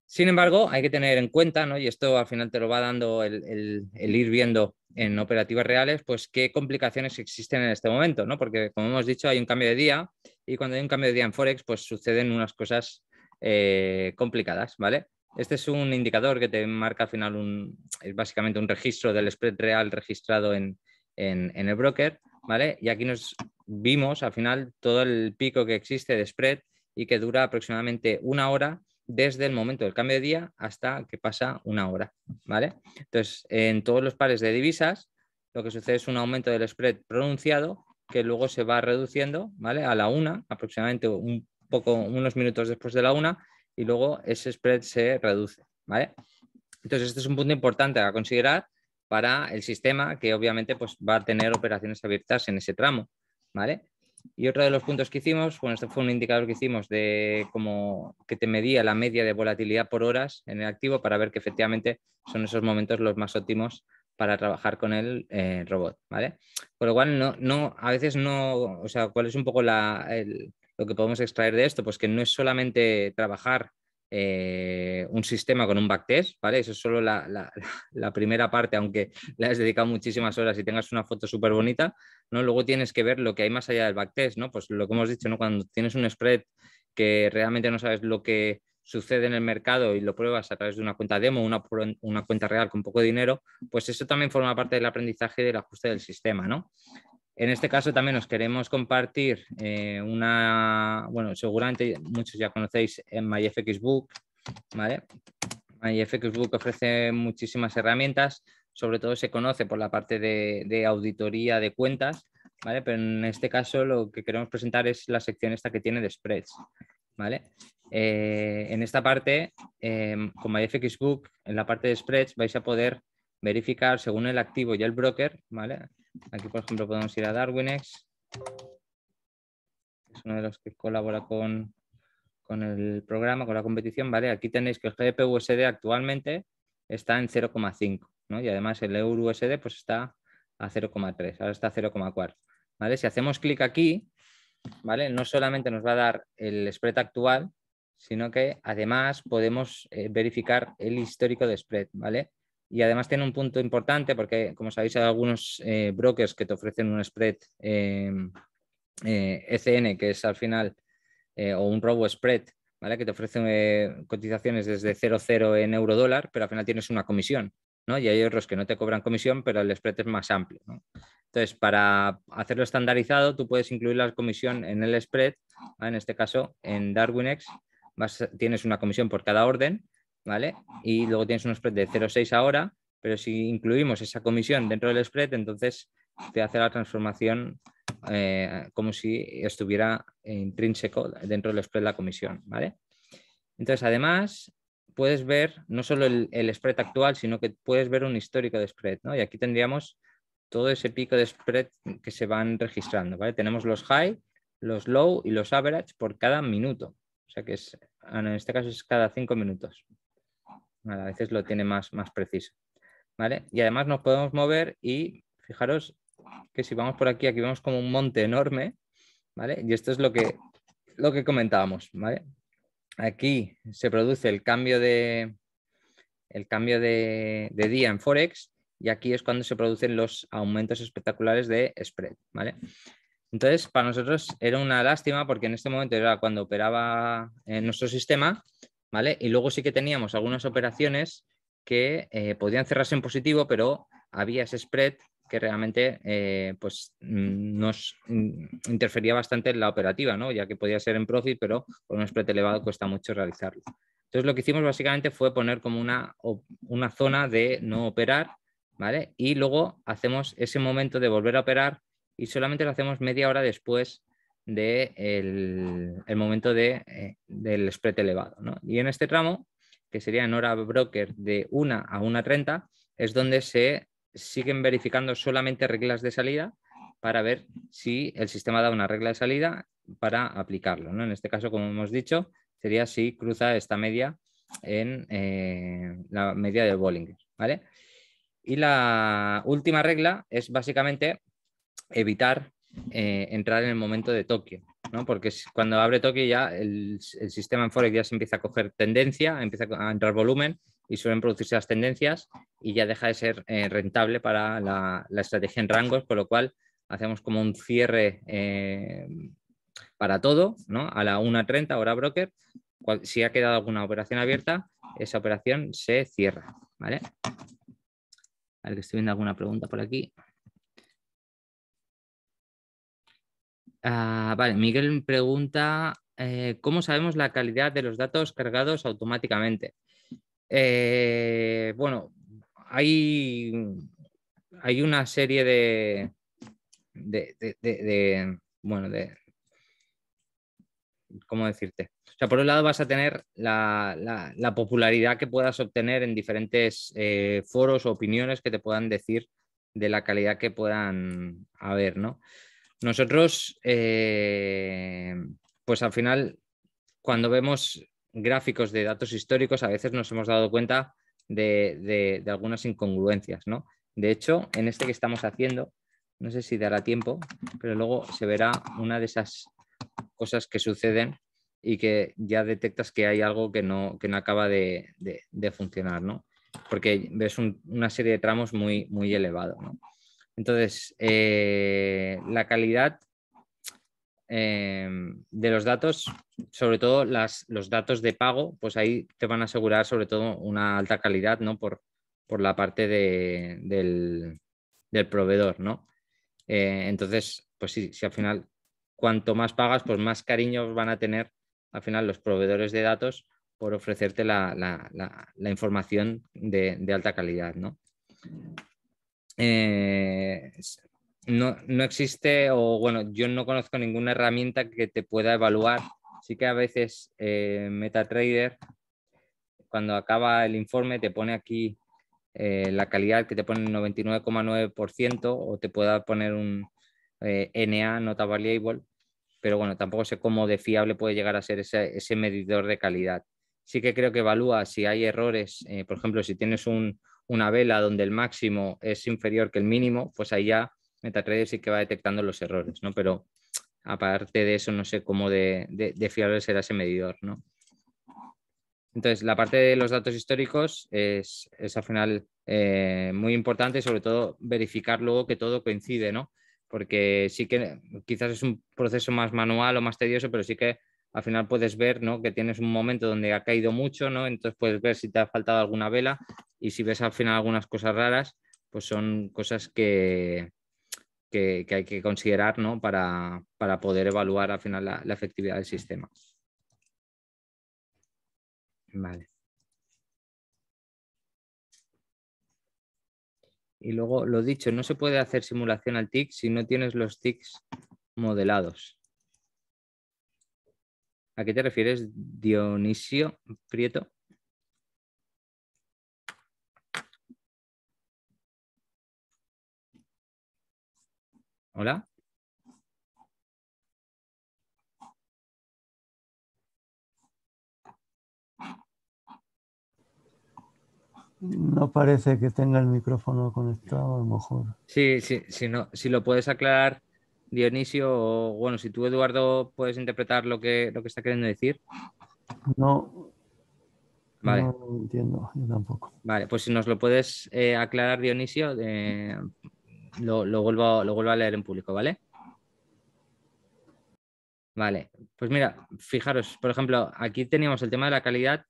[SPEAKER 2] Sin embargo, hay que tener en cuenta, ¿no? y esto al final te lo va dando el, ir viendo en operativas reales, pues qué complicaciones existen en este momento, ¿no? porque como hemos dicho hay un cambio de día y cuando hay un cambio de día en Forex, pues suceden unas cosas eh, complicadas, ¿vale? Este es un indicador que te marca al final un, es básicamente un registro del spread real registrado en, en, el broker, ¿vale? Y aquí nos vimos al final todo el pico que existe de spread y que dura aproximadamente una hora desde el momento del cambio de día hasta que pasa una hora, ¿vale? Entonces, en todos los pares de divisas, lo que sucede es un aumento del spread pronunciado que luego se va reduciendo, ¿vale? A la una, aproximadamente un poco, unos minutos después de la una, y luego ese spread se reduce, ¿vale? Entonces, este es un punto importante a considerar para el sistema que obviamente pues, va a tener operaciones abiertas en ese tramo, ¿vale? Y otro de los puntos que hicimos, bueno, este fue un indicador que hicimos de cómo que te medía la media de volatilidad por horas en el activo para ver que efectivamente son esos momentos los más óptimos para trabajar con el eh, robot, ¿vale? Por lo cual, no, a veces no, o sea, cuál es un poco la, el, lo que podemos extraer de esto, pues que no es solamente trabajar eh, un sistema con un backtest, ¿vale? Eso es solo la, primera parte, aunque le has dedicado muchísimas horas y tengas una foto súper bonita, ¿no? Luego tienes que ver lo que hay más allá del backtest, ¿no? Pues lo que hemos dicho, ¿no? Cuando tienes un spread que realmente no sabes lo que sucede en el mercado y lo pruebas a través de una cuenta demo, una, una cuenta real con poco dinero, pues eso también forma parte del aprendizaje del ajuste del sistema, ¿no? En este caso también os queremos compartir eh, una, bueno, seguramente muchos ya conocéis en eh, MyFXBook, ¿vale? MyFXBook ofrece muchísimas herramientas, sobre todo se conoce por la parte de, auditoría de cuentas, ¿vale? Pero en este caso lo que queremos presentar es la sección esta que tiene de spreads, ¿vale? Eh, en esta parte, con MyFXBook, en la parte de spreads vais a poder verificar según el activo y el broker, ¿vale? Aquí, por ejemplo, podemos ir a Darwinex, es uno de los que colabora con, el programa, con la competición, ¿vale? Aquí tenéis que el GPUSD actualmente está en 0,5, Y además el EURUSD pues está a 0,3, ahora está a 0,4, ¿vale? Si hacemos clic aquí, ¿vale? No solamente nos va a dar el spread actual, sino que además podemos eh, verificar el histórico de spread, ¿vale? y además tiene un punto importante porque, como sabéis, hay algunos eh, brokers que te ofrecen un spread ECN, em, eh, e que es al final, eh, o un robo spread, ¿vale? que te ofrecen cotizaciones desde 0,0 en euro dólar, pero al final tienes una comisión. Y hay otros que no te cobran comisión, pero el spread es más amplio. Entonces, para hacerlo estandarizado, tú puedes incluir la comisión en el spread, en este caso en DarwinX, vas, tienes una comisión por cada orden ¿vale? Y luego tienes un spread de 0,6 ahora, pero si incluimos esa comisión dentro del spread, entonces te hace la transformación eh, como si estuviera intrínseco dentro del spread la comisión, ¿vale? Entonces, además, puedes ver no solo el, spread actual, sino que puedes ver un histórico de spread, Y aquí tendríamos todo ese pico de spread que se van registrando, Tenemos los high, los low y los average por cada minuto. O sea que es, en este caso es cada cinco minutos, a veces lo tiene más, más preciso. ¿Vale? Y además nos podemos mover y fijaros que si vamos por aquí, aquí vemos como un monte enorme, ¿vale? Y esto es lo que, lo que comentábamos, Aquí se produce el cambio de, el cambio de, día en Forex y aquí es cuando se producen los aumentos espectaculares de spread, ¿vale? Entonces, para nosotros era una lástima porque en este momento era cuando operaba en nuestro sistema, y luego sí que teníamos algunas operaciones que eh, podían cerrarse en positivo, pero había ese spread que realmente eh, pues, mm, nos mm, interfería bastante en la operativa, ¿no? ya que podía ser en profit, pero con un spread elevado cuesta mucho realizarlo. Entonces lo que hicimos básicamente fue poner como una, una zona de no operar, ¿vale? Y luego hacemos ese momento de volver a operar y solamente lo hacemos media hora después del el momento eh, del spread elevado. Y en este tramo, que sería en hora broker de 1 a 1.30, es donde se siguen verificando solamente reglas de salida para ver si el sistema da una regla de salida para aplicarlo. En este caso, como hemos dicho, sería si cruza esta media en eh, la media del Bollinger. ¿vale? Y la última regla es básicamente evitar eh, entrar en el momento de Tokio, Porque cuando abre Tokio ya el, sistema en Forex ya se empieza a coger tendencia, empieza a entrar volumen y suelen producirse las tendencias y ya deja de ser eh, rentable para la, estrategia en rangos, con lo cual hacemos como un cierre eh, para todo, A la 1.30 hora broker, si ha quedado alguna operación abierta, esa operación se cierra, ¿vale? A que estoy viendo alguna pregunta por aquí. Ah, vale, Miguel pregunta, eh, ¿cómo sabemos la calidad de los datos cargados automáticamente? Eh, bueno, hay, hay, una serie de, de, bueno, de, ¿cómo decirte? O sea, por un lado vas a tener la, popularidad que puedas obtener en diferentes eh, foros o opiniones que te puedan decir de la calidad que puedan haber, ¿no? Nosotros, eh, pues al final, cuando vemos gráficos de datos históricos, a veces nos hemos dado cuenta de, algunas incongruencias, ¿no? De hecho, en este que estamos haciendo, no sé si dará tiempo, pero luego se verá una de esas cosas que suceden y que ya detectas que hay algo que no, no acaba de, de, funcionar, ¿no? Porque ves una serie de tramos muy, muy elevado, ¿no? Entonces, eh, la calidad em, de los datos, sobre todo los datos de pago, pues ahí te van a asegurar sobre todo una alta calidad, ¿no? Por, por la parte del, proveedor, ¿no? Eh, entonces, pues sí, si al final cuanto más pagas, pues más cariño van a tener al final los proveedores de datos por ofrecerte la, información de, de, alta calidad, ¿no? Eh, no, existe, o bueno, yo no conozco ninguna herramienta que te pueda evaluar. Sí que a veces eh, MetaTrader, cuando acaba el informe, te pone aquí eh, la calidad que te pone 99,9% o te pueda poner un NA, nota variable, pero bueno, tampoco sé cómo de fiable puede llegar a ser ese, ese medidor de calidad. Sí que creo que evalúa si hay errores, por ejemplo, si tienes un, una vela donde el máximo es inferior que el mínimo, pues ahí ya MetaTrader sí que va detectando los errores, ¿no? Pero aparte de eso, no sé cómo de, fiable será ese medidor, ¿no? Entonces, la parte de los datos históricos es, es al final eh, muy importante sobre todo verificar luego que todo coincide, ¿no? Porque sí que quizás es un proceso más manual o más tedioso, pero sí que al final puedes ver ¿no? que tienes un momento donde ha caído mucho, ¿no? entonces puedes ver si te ha faltado alguna vela y si ves al final algunas cosas raras, pues son cosas que, hay que considerar para, poder evaluar al final la, efectividad del sistema. Vale. Y luego, lo dicho, no se puede hacer simulación al TIC si no tienes los TICs modelados. ¿A qué te refieres, Dionisio Prieto?
[SPEAKER 3] Hola.
[SPEAKER 1] No parece que tenga el micrófono conectado, a lo mejor.
[SPEAKER 2] Sí, sí, sí no, si lo puedes aclarar Dionisio, bueno, si tú, Eduardo, puedes interpretar lo que, lo que está queriendo decir.
[SPEAKER 1] No. Vale. No entiendo, yo tampoco.
[SPEAKER 2] Vale, pues si nos lo puedes eh, aclarar, Dionisio, eh, lo, lo, vuelvo, lo vuelvo a leer en público, ¿vale? Vale, pues mira, fijaros, por ejemplo, aquí teníamos el tema de la calidad.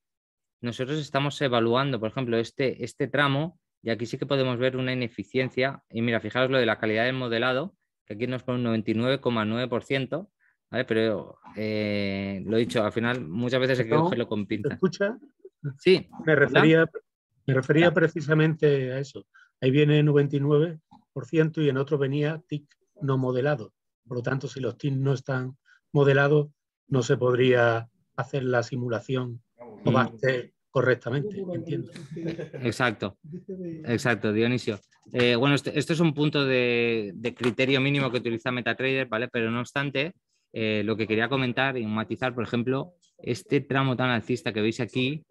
[SPEAKER 2] Nosotros estamos evaluando, por ejemplo, este, este tramo y aquí sí que podemos ver una ineficiencia. Y mira, fijaros lo de la calidad del modelado, Aquí nos pone un 99,9%, ¿vale? Pero eh, lo he dicho, al final muchas veces se que lo con pinta.
[SPEAKER 4] escucha? Sí. Me refería, me refería precisamente a eso. Ahí viene 99% y en otro venía TIC no modelado. Por lo tanto, si los TIC no están modelados, no se podría hacer la simulación
[SPEAKER 2] o correctamente,
[SPEAKER 5] entiendo.
[SPEAKER 2] Exacto, exacto, Dionisio. Eh, bueno, este, esto, es un punto de, de, criterio mínimo que utiliza MetaTrader, ¿vale? Pero no obstante, eh, lo que quería comentar y matizar, por ejemplo, este tramo tan alcista que veis aquí,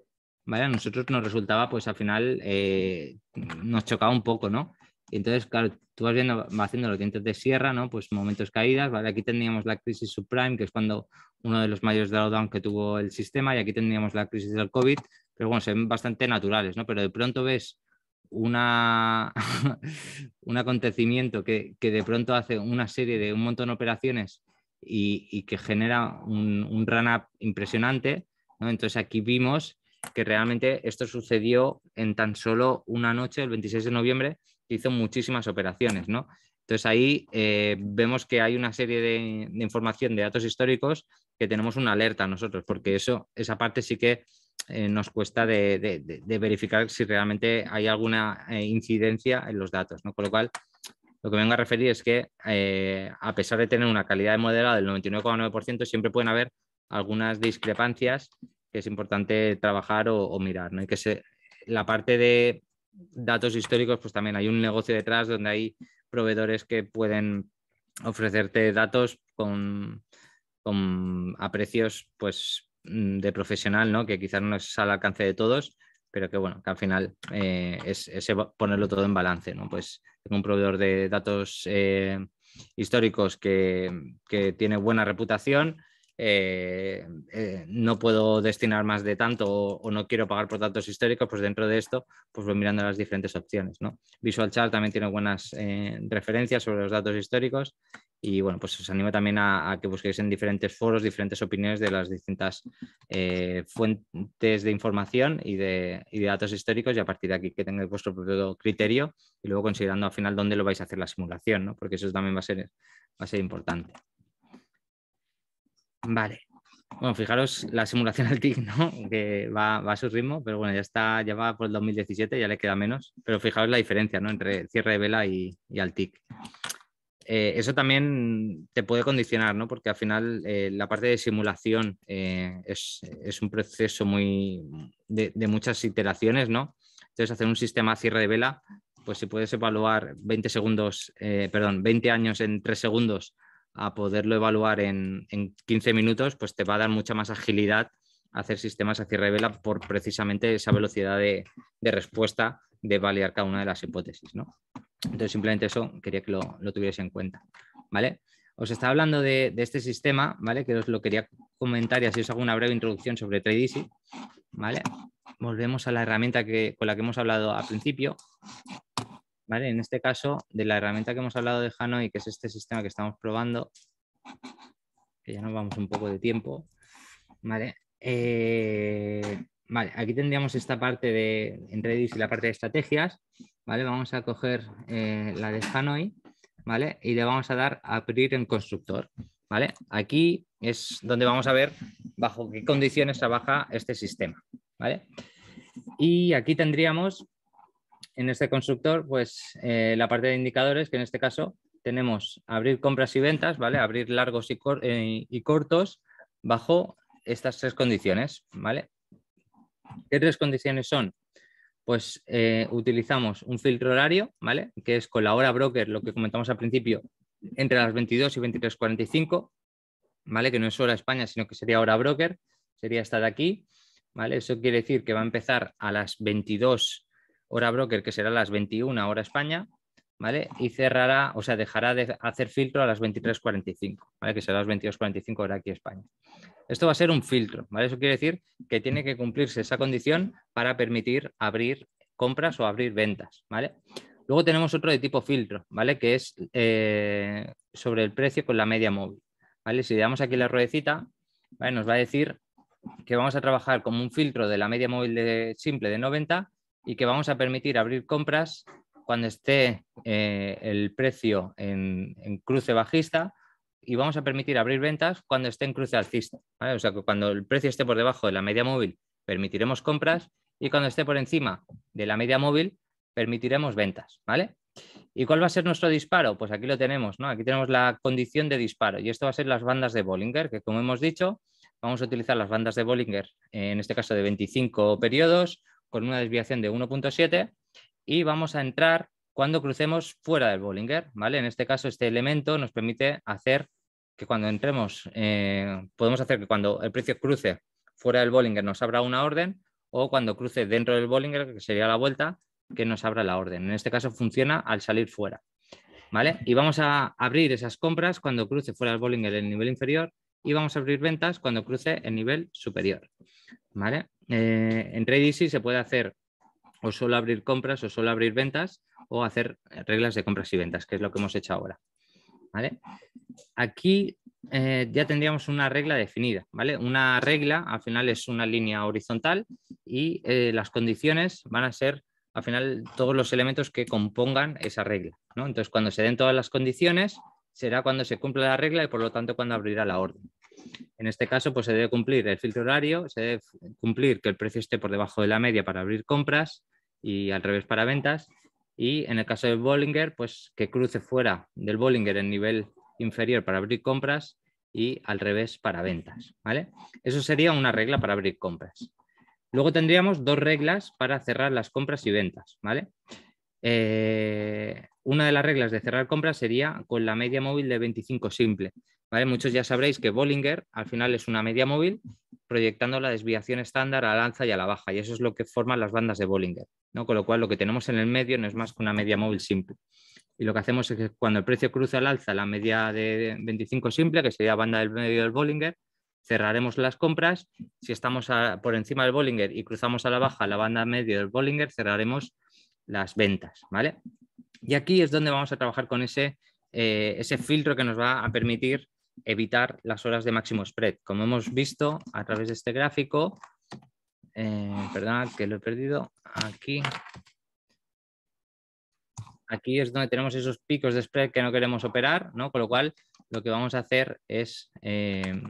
[SPEAKER 2] ¿vale? A nosotros nos resultaba, pues al final eh, nos chocaba un poco, ¿no? Entonces, claro, tú vas viendo, va haciendo los dientes de sierra, ¿no? Pues momentos caídas, ¿vale? Aquí teníamos la crisis subprime, que es cuando uno de los mayores drawdown que tuvo el sistema, y aquí teníamos la crisis del COVID, pero bueno, se ven bastante naturales, ¿no? Pero de pronto ves una, un acontecimiento que, de pronto hace una serie de un montón de operaciones y, que genera un, un run-up impresionante. ¿no? Entonces aquí vimos que realmente esto sucedió en tan solo una noche, el 26 de noviembre, que hizo muchísimas operaciones. ¿no? Entonces ahí eh, vemos que hay una serie de, de, información de datos históricos que tenemos una alerta nosotros, porque eso, esa parte sí que eh, nos cuesta de, verificar si realmente hay alguna eh, incidencia en los datos. ¿no? Con lo cual, lo que vengo a referir es que eh, a pesar de tener una calidad de moderada del 99,9%, siempre pueden haber algunas discrepancias que es importante trabajar o, mirar. ¿no? hay que la parte de datos históricos, pues también hay un negocio detrás donde hay proveedores que pueden ofrecerte datos con, a precios pues Mm, de profesional, ¿no? que quizás no es al alcance de todos, pero que bueno, que al final eh, es, ponerlo todo en balance, ¿no? Pues tengo un proveedor de datos eh, históricos que, que, tiene buena reputación, eh, eh, no puedo destinar más de tanto o, no quiero pagar por datos históricos, pues dentro de esto pues voy mirando las diferentes opciones. Visual Chart también tiene buenas eh, referencias sobre los datos históricos y bueno, pues os animo también a, que busquéis en diferentes foros, diferentes opiniones de las distintas fuentes de información y de, datos históricos y a partir de aquí que tengáis vuestro propio criterio y luego considerando al final dónde lo vais a hacer la simulación, ¿no? porque eso también va a ser, va a ser importante. Vale. Bueno, fijaros la simulación al TIC, ¿no? Que va, a su ritmo, pero bueno, ya está, ya va por el 2017, ya le queda menos. Pero fijaros la diferencia, ¿no? Entre cierre de vela y, al TIC. Eh, eso también te puede condicionar, ¿no? Porque al final eh, la parte de simulación eh, es, un proceso muy de, muchas iteraciones, ¿no? Entonces, hacer un sistema cierre de vela, pues si puedes evaluar 20 segundos, perdón, 20 años en 3 segundos a poderlo evaluar en, 15 minutos, pues te va a dar mucha más agilidad hacer sistemas a cierre vela por precisamente esa velocidad de, respuesta de validar cada una de las hipótesis. ¿no? Entonces, simplemente eso quería que lo, tuviese en cuenta. ¿vale? Os estaba hablando de, este sistema, ¿vale? que os lo quería comentar y así os hago una breve introducción sobre TradeEasy. ¿vale? Volvemos a la herramienta que, con la que hemos hablado al principio, en este caso, de la herramienta que hemos hablado de Hanoi, que es este sistema que estamos probando, que ya nos vamos un poco de tiempo, ¿vale? Eh, aquí tendríamos esta parte de Redis y la parte de estrategias, ¿vale? Vamos a coger eh, la de Hanoi, ¿vale? Y le vamos a dar a abrir en constructor, ¿vale? Aquí es donde vamos a ver bajo qué condiciones trabaja este sistema, Y aquí tendríamos en este constructor pues eh, la parte de indicadores, que en este caso tenemos abrir compras y ventas, ¿vale? Abrir largos y, eh, cortos bajo estas tres condiciones, ¿vale? ¿Qué tres condiciones son? Pues eh, utilizamos un filtro horario, ¿vale? Que es con la hora broker, lo que comentamos al principio, entre las 22 y 23.45, ¿vale? Que no es hora España, sino que sería hora broker, sería esta de aquí, ¿vale? Eso quiere decir que va a empezar a las 22 hora broker, que será las 21 hora España, ¿vale? Y cerrará, o sea, dejará de hacer filtro a las 23.45, ¿vale? Que será las 22.45 hora aquí España. Esto va a ser un filtro, ¿vale? Eso quiere decir que tiene que cumplirse esa condición para permitir abrir compras o abrir ventas, ¿vale? Luego tenemos otro de tipo filtro, ¿vale? Que es eh, sobre el precio con la media móvil, ¿vale? Si le damos aquí la ruedecita, ¿vale? Nos va a decir que vamos a trabajar como un filtro de la media móvil de, simple de 90 y que vamos a permitir abrir compras cuando esté eh, el precio en, cruce bajista y vamos a permitir abrir ventas cuando esté en cruce alcista. O sea, que cuando el precio esté por debajo de la media móvil, permitiremos compras y cuando esté por encima de la media móvil, permitiremos ventas. ¿vale? ¿Y cuál va a ser nuestro disparo? Pues aquí lo tenemos, ¿no? Aquí tenemos la condición de disparo y esto va a ser las bandas de Bollinger, que como hemos dicho, vamos a utilizar las bandas de Bollinger, en este caso de 25 periodos, con una desviación de 1.7 y vamos a entrar cuando crucemos fuera del Bollinger, ¿vale? En este caso, este elemento nos permite hacer que cuando entremos, eh, podemos hacer que cuando el precio cruce fuera del Bollinger nos abra una orden o cuando cruce dentro del Bollinger, que sería la vuelta, que nos abra la orden. En este caso funciona al salir fuera, ¿vale? Y vamos a abrir esas compras cuando cruce fuera del Bollinger el nivel inferior y vamos a abrir ventas cuando cruce el nivel superior, ¿vale? Eh, en en Easy se puede hacer o solo abrir compras o solo abrir ventas o hacer reglas de compras y ventas, que es lo que hemos hecho ahora. Aquí eh, ya tendríamos una regla definida, ¿vale? Una regla al final es una línea horizontal y eh, las condiciones van a ser al final todos los elementos que compongan esa regla, Entonces cuando se den todas las condiciones será cuando se cumpla la regla y por lo tanto cuando abrirá la orden, en este caso, pues se debe cumplir el filtro horario, se debe cumplir que el precio esté por debajo de la media para abrir compras y al revés para ventas. Y en el caso del Bollinger, pues que cruce fuera del Bollinger en nivel inferior para abrir compras y al revés para ventas. ¿vale? Eso sería una regla para abrir compras. Luego tendríamos dos reglas para cerrar las compras y ventas. ¿vale? Eh, una de las reglas de cerrar compras sería con la media móvil de 25 simple. Muchos ya sabréis que Bollinger al final es una media móvil proyectando la desviación estándar a la alza y a la baja, y eso es lo que forman las bandas de Bollinger. Con lo cual, lo que tenemos en el medio no es más que una media móvil simple. Y lo que hacemos es que cuando el precio cruza al alza la media de 25 simple, que sería banda del medio del Bollinger, cerraremos las compras. Si estamos por encima del Bollinger y cruzamos a la baja la banda medio del Bollinger, cerraremos las ventas. ¿vale? Y aquí es donde vamos a trabajar con ese, eh, ese filtro que nos va a permitir evitar las horas de máximo spread. Como hemos visto a través de este gráfico, eh, perdón que lo he perdido, aquí, aquí es donde tenemos esos picos de spread que no queremos operar, con lo cual lo que vamos a hacer es eh,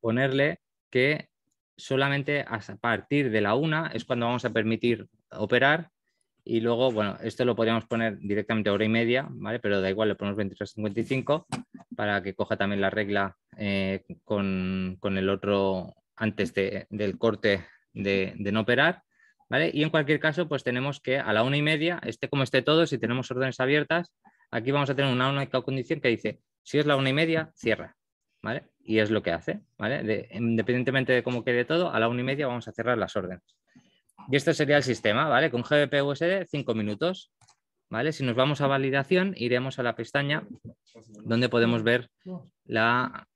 [SPEAKER 2] ponerle que solamente a partir de la una es cuando vamos a permitir operar y luego, bueno, esto lo podríamos poner directamente a hora y media, Pero da igual, le ponemos 23.55 para que coja también la regla eh, con, el otro antes del corte de, no operar. Y en cualquier caso, pues tenemos que a la una y media, esté como esté todo, si tenemos órdenes abiertas, aquí vamos a tener una única condición que dice, si es la una y media, cierra. Y es lo que hace. independientemente de cómo quede todo, a la una y media vamos a cerrar las órdenes. Y este sería el sistema, ¿vale? Con GBP USD, cinco minutos. Si nos vamos a validación, iremos a la pestaña donde podemos ver la,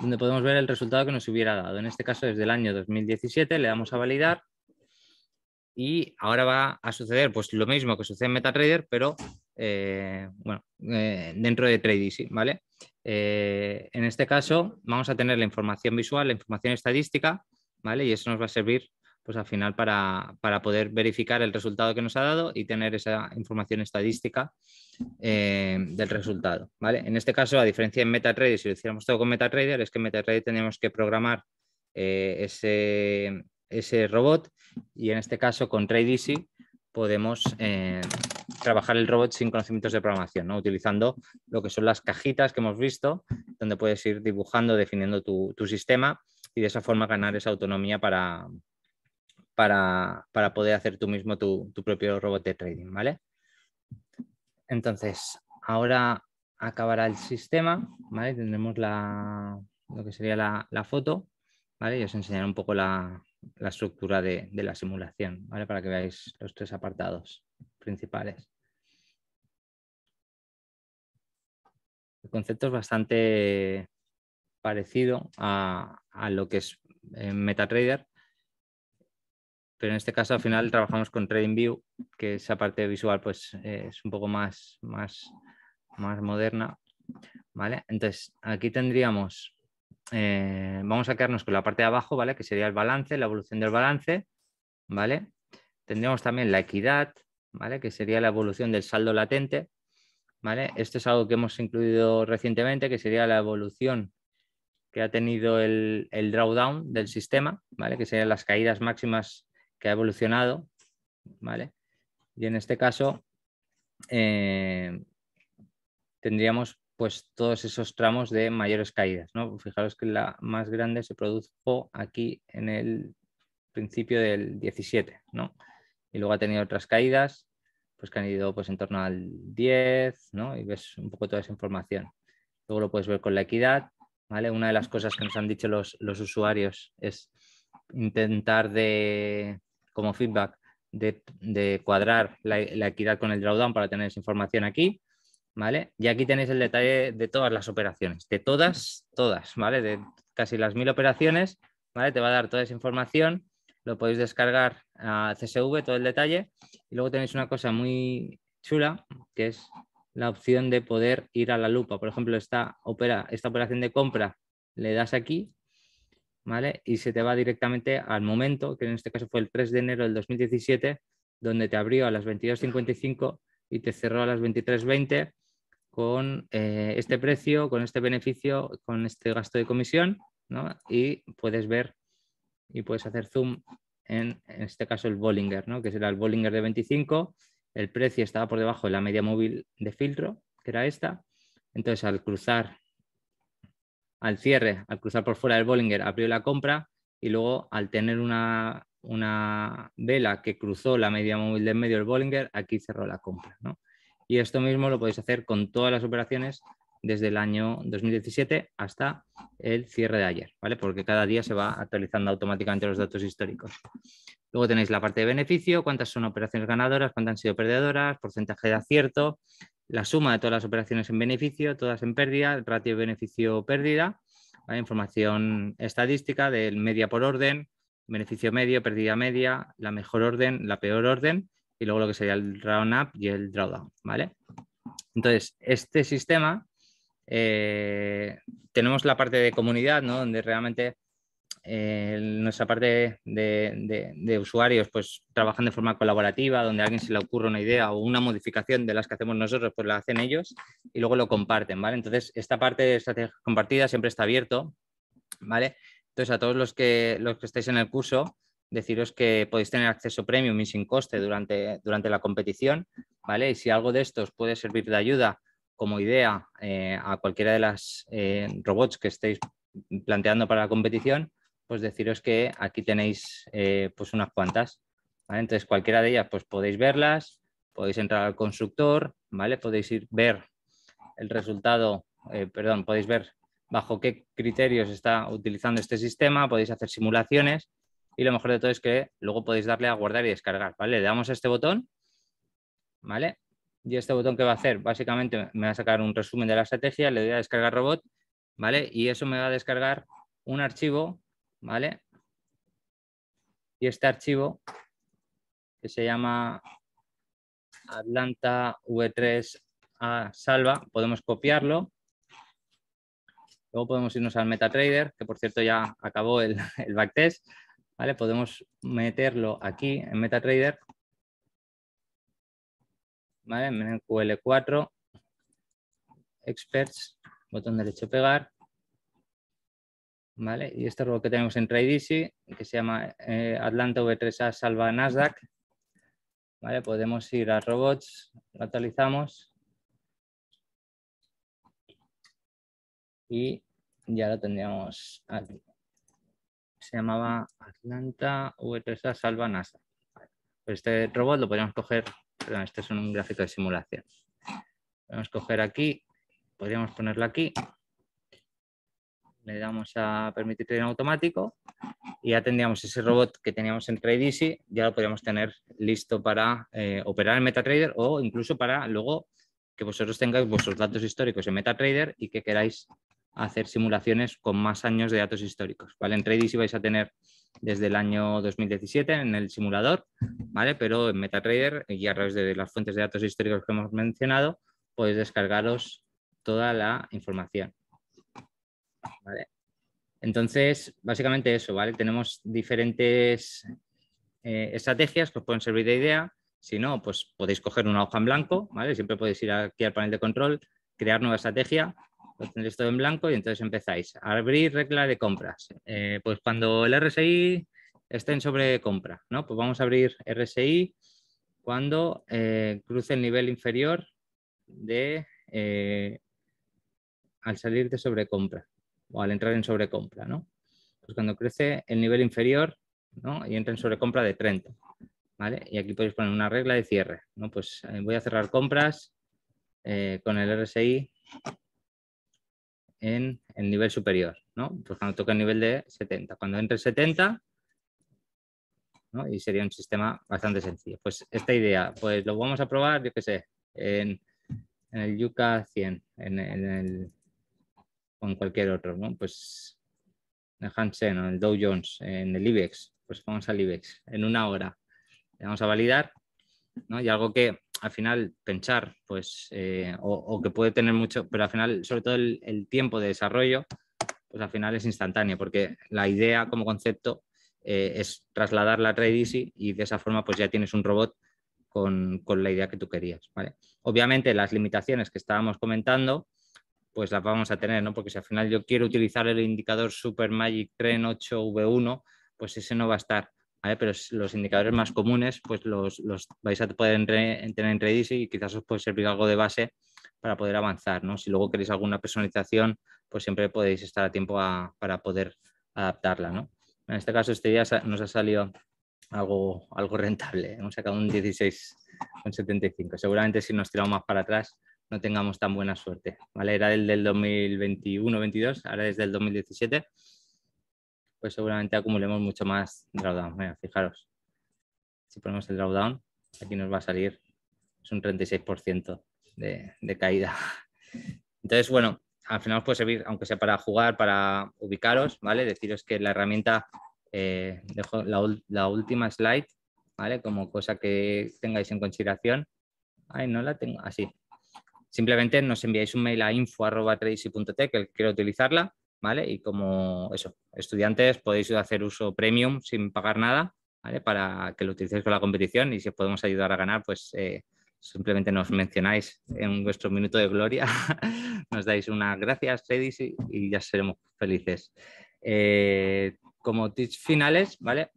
[SPEAKER 2] donde podemos ver el resultado que nos hubiera dado. En este caso, desde el año 2017, le damos a validar y ahora va a suceder pues lo mismo que sucede en MetaTrader, pero eh, eh, dentro de TradeEasy, ¿vale? Eh, en este caso, vamos a tener la información visual, la información estadística, ¿vale? Y eso nos va a servir pues al final para, poder verificar el resultado que nos ha dado y tener esa información estadística eh, del resultado. ¿vale? En este caso, a diferencia de MetaTrader, si lo hiciéramos todo con MetaTrader, es que en MetaTrader teníamos que programar eh, ese, ese, robot y en este caso con TradeEasy podemos eh, trabajar el robot sin conocimientos de programación, ¿no? utilizando lo que son las cajitas que hemos visto, donde puedes ir dibujando, definiendo tu sistema y de esa forma ganar esa autonomía para, para, poder hacer tú mismo tu, propio robot de trading, ¿vale? Entonces, ahora acabará el sistema, ¿vale? Tendremos lo que sería la, foto, ¿vale? Y os enseñaré un poco la, estructura de, la simulación, ¿vale? Para que veáis los tres apartados principales. El concepto es bastante parecido a lo que es eh, MetaTrader, pero en este caso al final trabajamos con TradingView, que esa parte visual pues eh, es un poco más, más, más moderna. ¿Vale? Entonces, aquí tendríamos, eh, vamos a quedarnos con la parte de abajo, ¿vale? Que sería el balance, la evolución del balance, ¿vale? Tendríamos también la equidad, ¿vale? Que sería la evolución del saldo latente, ¿vale? Esto es algo que hemos incluido recientemente, que sería la evolución que ha tenido el, drawdown del sistema, ¿vale? Que serían las caídas máximas que ha evolucionado, ¿vale? Y en este caso eh, tendríamos pues todos esos tramos de mayores caídas, ¿no? Fijaros que la más grande se produjo aquí en el principio del 17, ¿no? Y luego ha tenido otras caídas, pues que han ido pues en torno al 10, ¿no? Y ves un poco toda esa información. Luego lo puedes ver con la equidad, ¿vale? Una de las cosas que nos han dicho los usuarios es intentar de como feedback de, cuadrar la, equidad con el drawdown para tener esa información aquí. ¿Vale? Y aquí tenéis el detalle de todas las operaciones, de todas, todas, ¿vale? De casi las mil operaciones, ¿vale? Te va a dar toda esa información, lo podéis descargar a CSV, todo el detalle. Y luego tenéis una cosa muy chula, que es la opción de poder ir a la lupa. Por ejemplo, esta operación de compra le das aquí y se te va directamente al momento, que en este caso fue el 3 de enero del 2017, donde te abrió a las 22.55 y te cerró a las 23.20 con eh, este precio, con este beneficio, con este gasto de comisión, Y puedes ver y puedes hacer zoom en, en este caso el Bollinger, ¿no? Que será el Bollinger de 25, el precio estaba por debajo de la media móvil de filtro, que era esta, entonces, al cruzar al cierre, al cruzar por fuera del Bollinger, abrió la compra y luego al tener una, vela que cruzó la media móvil del medio del Bollinger, aquí cerró la compra. Y esto mismo lo podéis hacer con todas las operaciones desde el año 2017 hasta el cierre de ayer, ¿vale? Porque cada día se va actualizando automáticamente los datos históricos. Luego tenéis la parte de beneficio, cuántas son operaciones ganadoras, cuántas han sido perdedoras, porcentaje de acierto, la suma de todas las operaciones en beneficio, todas en pérdida, ratio beneficio-pérdida, la información estadística del media por orden, beneficio medio, pérdida media, la mejor orden, la peor orden y luego lo que sería el round up y el drawdown, ¿vale? Entonces, este sistema, eh, tenemos la parte de comunidad, ¿no? Donde realmente nuestra parte de, usuarios pues trabajan de forma colaborativa, donde a alguien se le ocurre una idea o una modificación de las que hacemos nosotros, pues la hacen ellos y luego lo comparten, ¿vale? Entonces, esta parte de compartida siempre está abierto, ¿vale? Entonces, a todos los que, los que estáis en el curso, deciros que podéis tener acceso premium y sin coste durante, durante la competición, ¿vale? Y si algo de esto os puede servir de ayuda como idea eh, a cualquiera de las eh, robots que estéis planteando para la competición, pues deciros que aquí tenéis eh, pues unas cuantas. Entonces, cualquiera de ellas, pues podéis verlas, podéis entrar al constructor, ¿vale? Podéis ir ver el resultado, eh, perdón, podéis ver bajo qué criterios está utilizando este sistema, podéis hacer simulaciones y lo mejor de todo es que luego podéis darle a guardar y descargar, ¿vale? Le damos a este botón, ¿vale? Y este botón que va a hacer, básicamente me va a sacar un resumen de la estrategia, le doy a descargar robot, ¿vale? Y eso me va a descargar un archivo ¿vale? Y este archivo que se llama Atlanta V3 a Salva, podemos copiarlo. Luego podemos irnos al MetaTrader, que por cierto ya acabó el, el backtest. ¿vale? Podemos meterlo aquí en MetaTrader. ¿Vale? En QL4, Experts, botón derecho pegar. Y este robot que tenemos en TradeEasy, que se llama eh, Atlanta V3A salva Nasdaq. Podemos ir a robots, lo actualizamos. Y ya lo tendríamos aquí. Se llamaba Atlanta V3A salva Nasdaq. Pues este robot lo podríamos coger, perdón, este es un gráfico de simulación. Podemos coger aquí, podríamos ponerlo aquí le damos a permitir trading en automático y ya tendríamos ese robot que teníamos en TradeEasy, ya lo podríamos tener listo para eh, operar en MetaTrader o incluso para luego que vosotros tengáis vuestros datos históricos en MetaTrader y que queráis hacer simulaciones con más años de datos históricos. ¿vale? En TradeEasy vais a tener desde el año 2017 en el simulador, ¿vale? pero en MetaTrader y a través de las fuentes de datos históricos que hemos mencionado, podéis descargaros toda la información. Entonces, básicamente eso, ¿vale? Tenemos diferentes eh, estrategias que os pueden servir de idea. Si no, pues podéis coger una hoja en blanco, ¿vale? Siempre podéis ir aquí al panel de control, crear nueva estrategia, lo tendréis todo en blanco y entonces empezáis. a Abrir regla de compras. Eh, pues cuando el RSI esté en sobrecompra, ¿no? Pues vamos a abrir RSI cuando eh, cruce el nivel inferior de al salir de sobrecompra o al entrar en sobrecompra, ¿no? Pues cuando crece el nivel inferior, ¿no? Y entra en sobrecompra de 30, ¿vale? Y aquí podéis poner una regla de cierre, ¿no? Pues eh, voy a cerrar compras eh, con el RSI en el nivel superior, ¿no? Pues cuando toca el nivel de 70. Cuando entre 70, ¿no? Y sería un sistema bastante sencillo. Pues esta idea, pues lo vamos a probar, yo qué sé, en, el Yuka 100, en el con cualquier otro, ¿no? Pues el Hansen o el Dow Jones, en el IBEX, pues vamos al IBEX en una hora, le vamos a validar, ¿no? Y algo que al final pensar, pues, eh, o, que puede tener mucho, pero al final, sobre todo el, tiempo de desarrollo, pues al final es instantáneo, porque la idea como concepto eh, es trasladarla a Easy y de esa forma pues ya tienes un robot con, con la idea que tú querías, ¿vale? Obviamente las limitaciones que estábamos comentando, pues las vamos a tener, ¿no? Porque si al final yo quiero utilizar el indicador Super Magic Trend 8V1, pues ese no va a estar, Pero los indicadores más comunes, pues los, los vais a poder tener en Redis y quizás os puede servir algo de base para poder avanzar, ¿no? Si luego queréis alguna personalización, pues siempre podéis estar a tiempo para poder adaptarla, ¿no? En este caso, este día nos ha salido algo, algo rentable. Hemos sacado un 16,75. Seguramente si nos tiramos más para atrás, no tengamos tan buena suerte. ¿vale? Era el del 2021-22, ahora es del 2017, pues seguramente acumulemos mucho más drawdown. fijaros, si ponemos el drawdown, aquí nos va a salir es un 36% de, caída. Entonces, bueno, al final os puede servir, aunque sea para jugar, para ubicaros, ¿vale? Deciros que la herramienta, eh, dejo la, la, última slide, ¿vale? Como cosa que tengáis en consideración. Ay, no la tengo, así. Simplemente nos enviáis un mail a info.tradici.t que quiero utilizarla, ¿vale? Y como eso, estudiantes podéis hacer uso premium sin pagar nada, ¿vale? Para que lo utilicéis con la competición y si os podemos ayudar a ganar, pues eh, simplemente nos mencionáis en vuestro minuto de gloria, nos dais unas gracias, Tradici, y, ya seremos felices. Eh, como tips finales, ¿vale?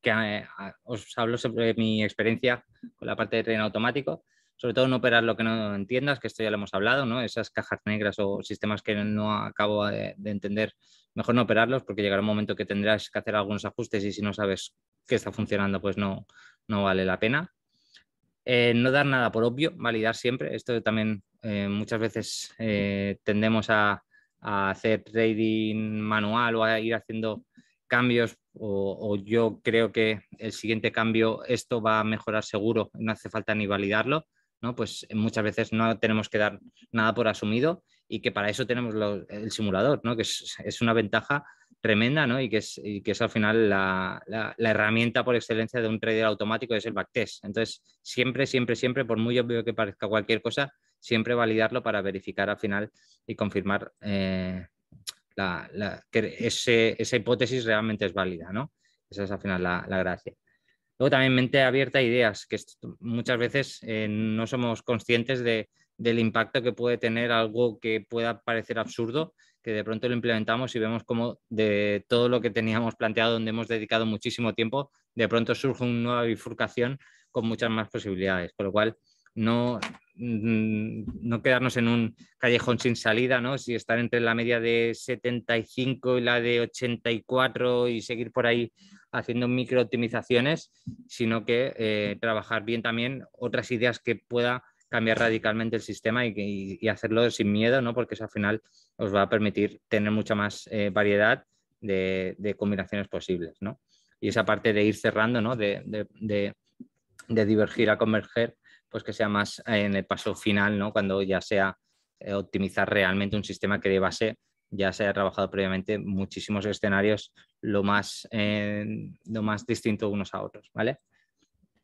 [SPEAKER 2] Que eh, os hablo sobre mi experiencia con la parte de tren automático sobre todo no operar lo que no entiendas, que esto ya lo hemos hablado, ¿no? Esas cajas negras o sistemas que no acabo de, entender, mejor no operarlos porque llegará un momento que tendrás que hacer algunos ajustes y si no sabes qué está funcionando, pues no, no vale la pena. Eh, no dar nada por obvio, validar siempre. Esto también eh, muchas veces eh, tendemos a, hacer trading manual o a ir haciendo cambios o yo creo que el siguiente cambio, esto va a mejorar seguro, no hace falta ni validarlo ¿no? Pues eh, muchas veces no tenemos que dar nada por asumido y que para eso tenemos el simulador, ¿no? Que es, una ventaja tremenda, ¿no? Y que es, que es al final la, herramienta por excelencia de un trader automático es el backtest. Entonces, siempre, siempre, siempre, por muy obvio que parezca cualquier cosa, siempre validarlo para verificar al final y confirmar eh, que esa hipótesis realmente es válida, ¿no? Esa es al final la gracia. Luego también mente abierta a ideas, que muchas veces eh, no somos conscientes del impacto que puede tener algo que pueda parecer absurdo, que de pronto lo implementamos y vemos como de todo lo que teníamos planteado, donde hemos dedicado muchísimo tiempo, de pronto surge una nueva bifurcación con muchas más posibilidades. Con lo cual, no, mm, no quedarnos en un callejón sin salida, ¿no? si estar entre la media de 75 y la de 84 y seguir por ahí haciendo micro optimizaciones, sino que eh, trabajar bien también otras ideas que pueda cambiar radicalmente el sistema y, hacerlo sin miedo, ¿no? porque eso al final os va a permitir tener mucha más eh, variedad de, combinaciones posibles. Y esa parte de ir cerrando, ¿no? de, divergir a converger, pues que sea más en el paso final, ¿no? cuando ya sea eh, optimizar realmente un sistema que de base ya se ha trabajado previamente muchísimos escenarios lo más, lo más distinto unos a otros, ¿vale?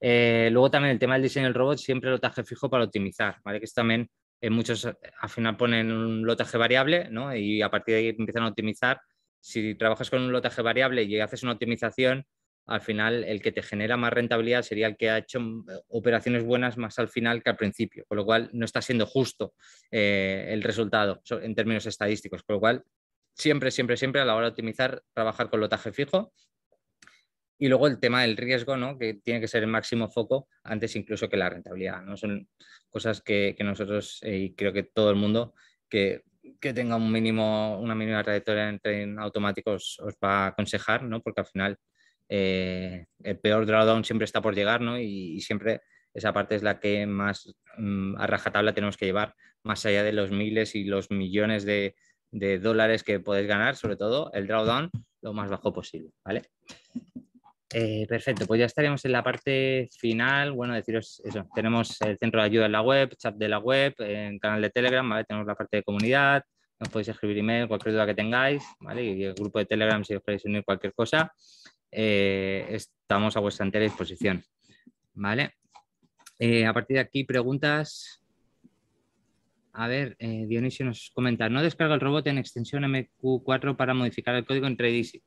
[SPEAKER 2] Eh, luego también el tema del diseño del robot, siempre lotaje fijo para optimizar, Que es también, eh, muchos eh, al final ponen un lotaje variable, Y a partir de ahí empiezan a optimizar. Si trabajas con un lotaje variable y haces una optimización, al final el que te genera más rentabilidad sería el que ha hecho mm, operaciones buenas más al final que al principio, con lo cual no está siendo justo eh, el resultado en términos estadísticos, con lo cual siempre, siempre, siempre a la hora de optimizar, trabajar con lotaje fijo. Y luego el tema del riesgo, ¿no? que tiene que ser el máximo foco antes incluso que la rentabilidad. ¿no? Son cosas que, nosotros eh, y creo que todo el mundo que tenga un mínimo, una mínima trayectoria en automáticos os, va a aconsejar, Porque al final eh, el peor drawdown siempre está por llegar, ¿no? Y, siempre esa parte es la que más mm, a rajatabla tenemos que llevar, más allá de los miles y los millones de, dólares que podéis ganar, sobre todo el drawdown lo más bajo posible, ¿vale? Eh, perfecto, pues ya estaremos en la parte final. Bueno, deciros eso, tenemos el centro de ayuda en la web, chat de la web, en canal de Telegram, Tenemos la parte de comunidad, nos podéis escribir email, cualquier duda que tengáis, ¿vale? Y el grupo de Telegram si os queréis unir cualquier cosa. Eh, estamos a vuestra entera disposición. ¿Vale? Eh, a partir de aquí, preguntas. A ver, eh, Dionisio nos comenta, ¿no descarga el robot en extensión MQ4 para modificar el código en DC?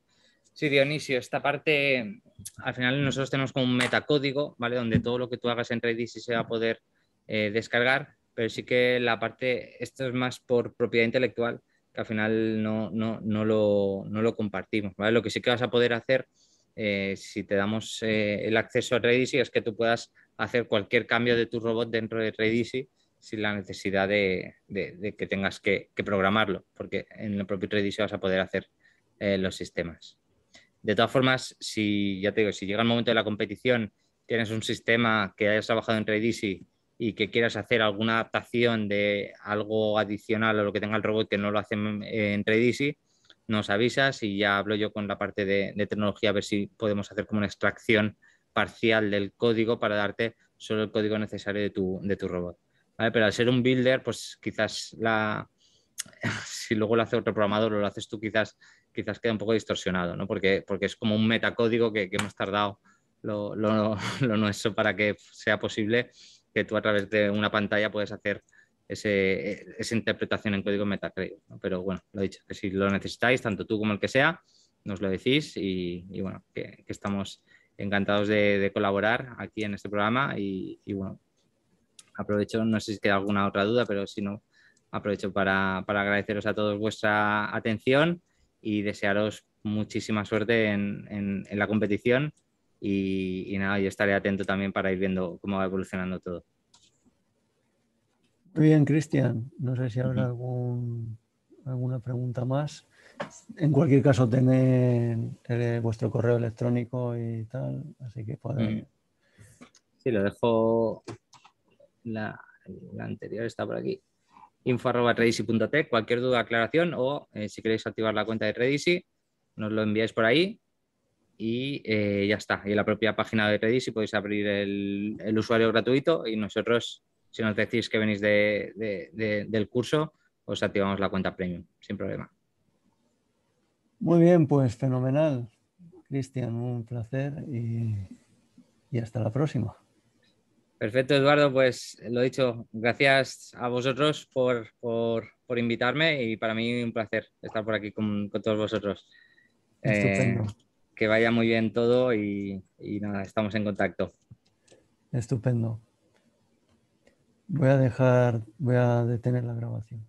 [SPEAKER 2] Sí, Dionisio, esta parte, al final nosotros tenemos como un metacódigo, ¿vale? Donde todo lo que tú hagas en DC se va a poder descargar, pero sí que la parte, esto es más por propiedad intelectual, que al final no, lo, compartimos, Lo que sí que vas a poder hacer eh, si te damos eh, el acceso a Redisi es que tú puedas hacer cualquier cambio de tu robot dentro de Redisi sin la necesidad de, que tengas que, programarlo, porque en el propio Redisi vas a poder hacer eh, los sistemas. De todas formas, si ya si llega el momento de la competición, tienes un sistema que hayas trabajado en Redis y que quieras hacer alguna adaptación de algo adicional a lo que tenga el robot que no lo hace en Redisi, nos avisas y ya hablo yo con la parte de, tecnología a ver si podemos hacer como una extracción parcial del código para darte solo el código necesario de tu, de tu robot. Pero al ser un builder, pues quizás la, si luego lo hace otro programador o lo haces tú, quizás, quizás queda un poco distorsionado, ¿no? porque, porque es como un metacódigo que, que hemos tardado lo, lo nuestro para que sea posible que tú a través de una pantalla puedes hacer esa interpretación en código meta Pero bueno, lo he dicho, que si lo necesitáis, tanto tú como el que sea, nos lo decís y, bueno, que, estamos encantados de, colaborar aquí en este programa y, bueno, aprovecho, no sé si queda alguna otra duda, pero si no, aprovecho para, agradeceros a todos vuestra atención y desearos muchísima suerte en, la competición y nada, yo estaré atento también para ir viendo cómo va evolucionando todo.
[SPEAKER 1] Muy bien, Cristian. No sé si habrá alguna pregunta más. En cualquier caso, tenéis vuestro correo electrónico y tal, así que pueden...
[SPEAKER 2] Sí, lo dejo. La, anterior está por aquí. Info Cualquier duda, aclaración o eh, si queréis activar la cuenta de Tradisi, nos lo enviáis por ahí y eh, ya está. Y en la propia página de Tradisi podéis abrir el usuario gratuito y nosotros si nos decís que venís del curso, os activamos la cuenta premium, sin problema.
[SPEAKER 1] Muy bien, pues fenomenal. Cristian, un placer y, hasta la próxima.
[SPEAKER 2] Perfecto, Eduardo, pues lo dicho, gracias a vosotros por, por, invitarme y para mí un placer estar por aquí con, todos vosotros. Eh, Estupendo. que vaya muy bien todo y nada, estamos en contacto.
[SPEAKER 1] Estupendo. Voy a dejar, voy a detener la grabación.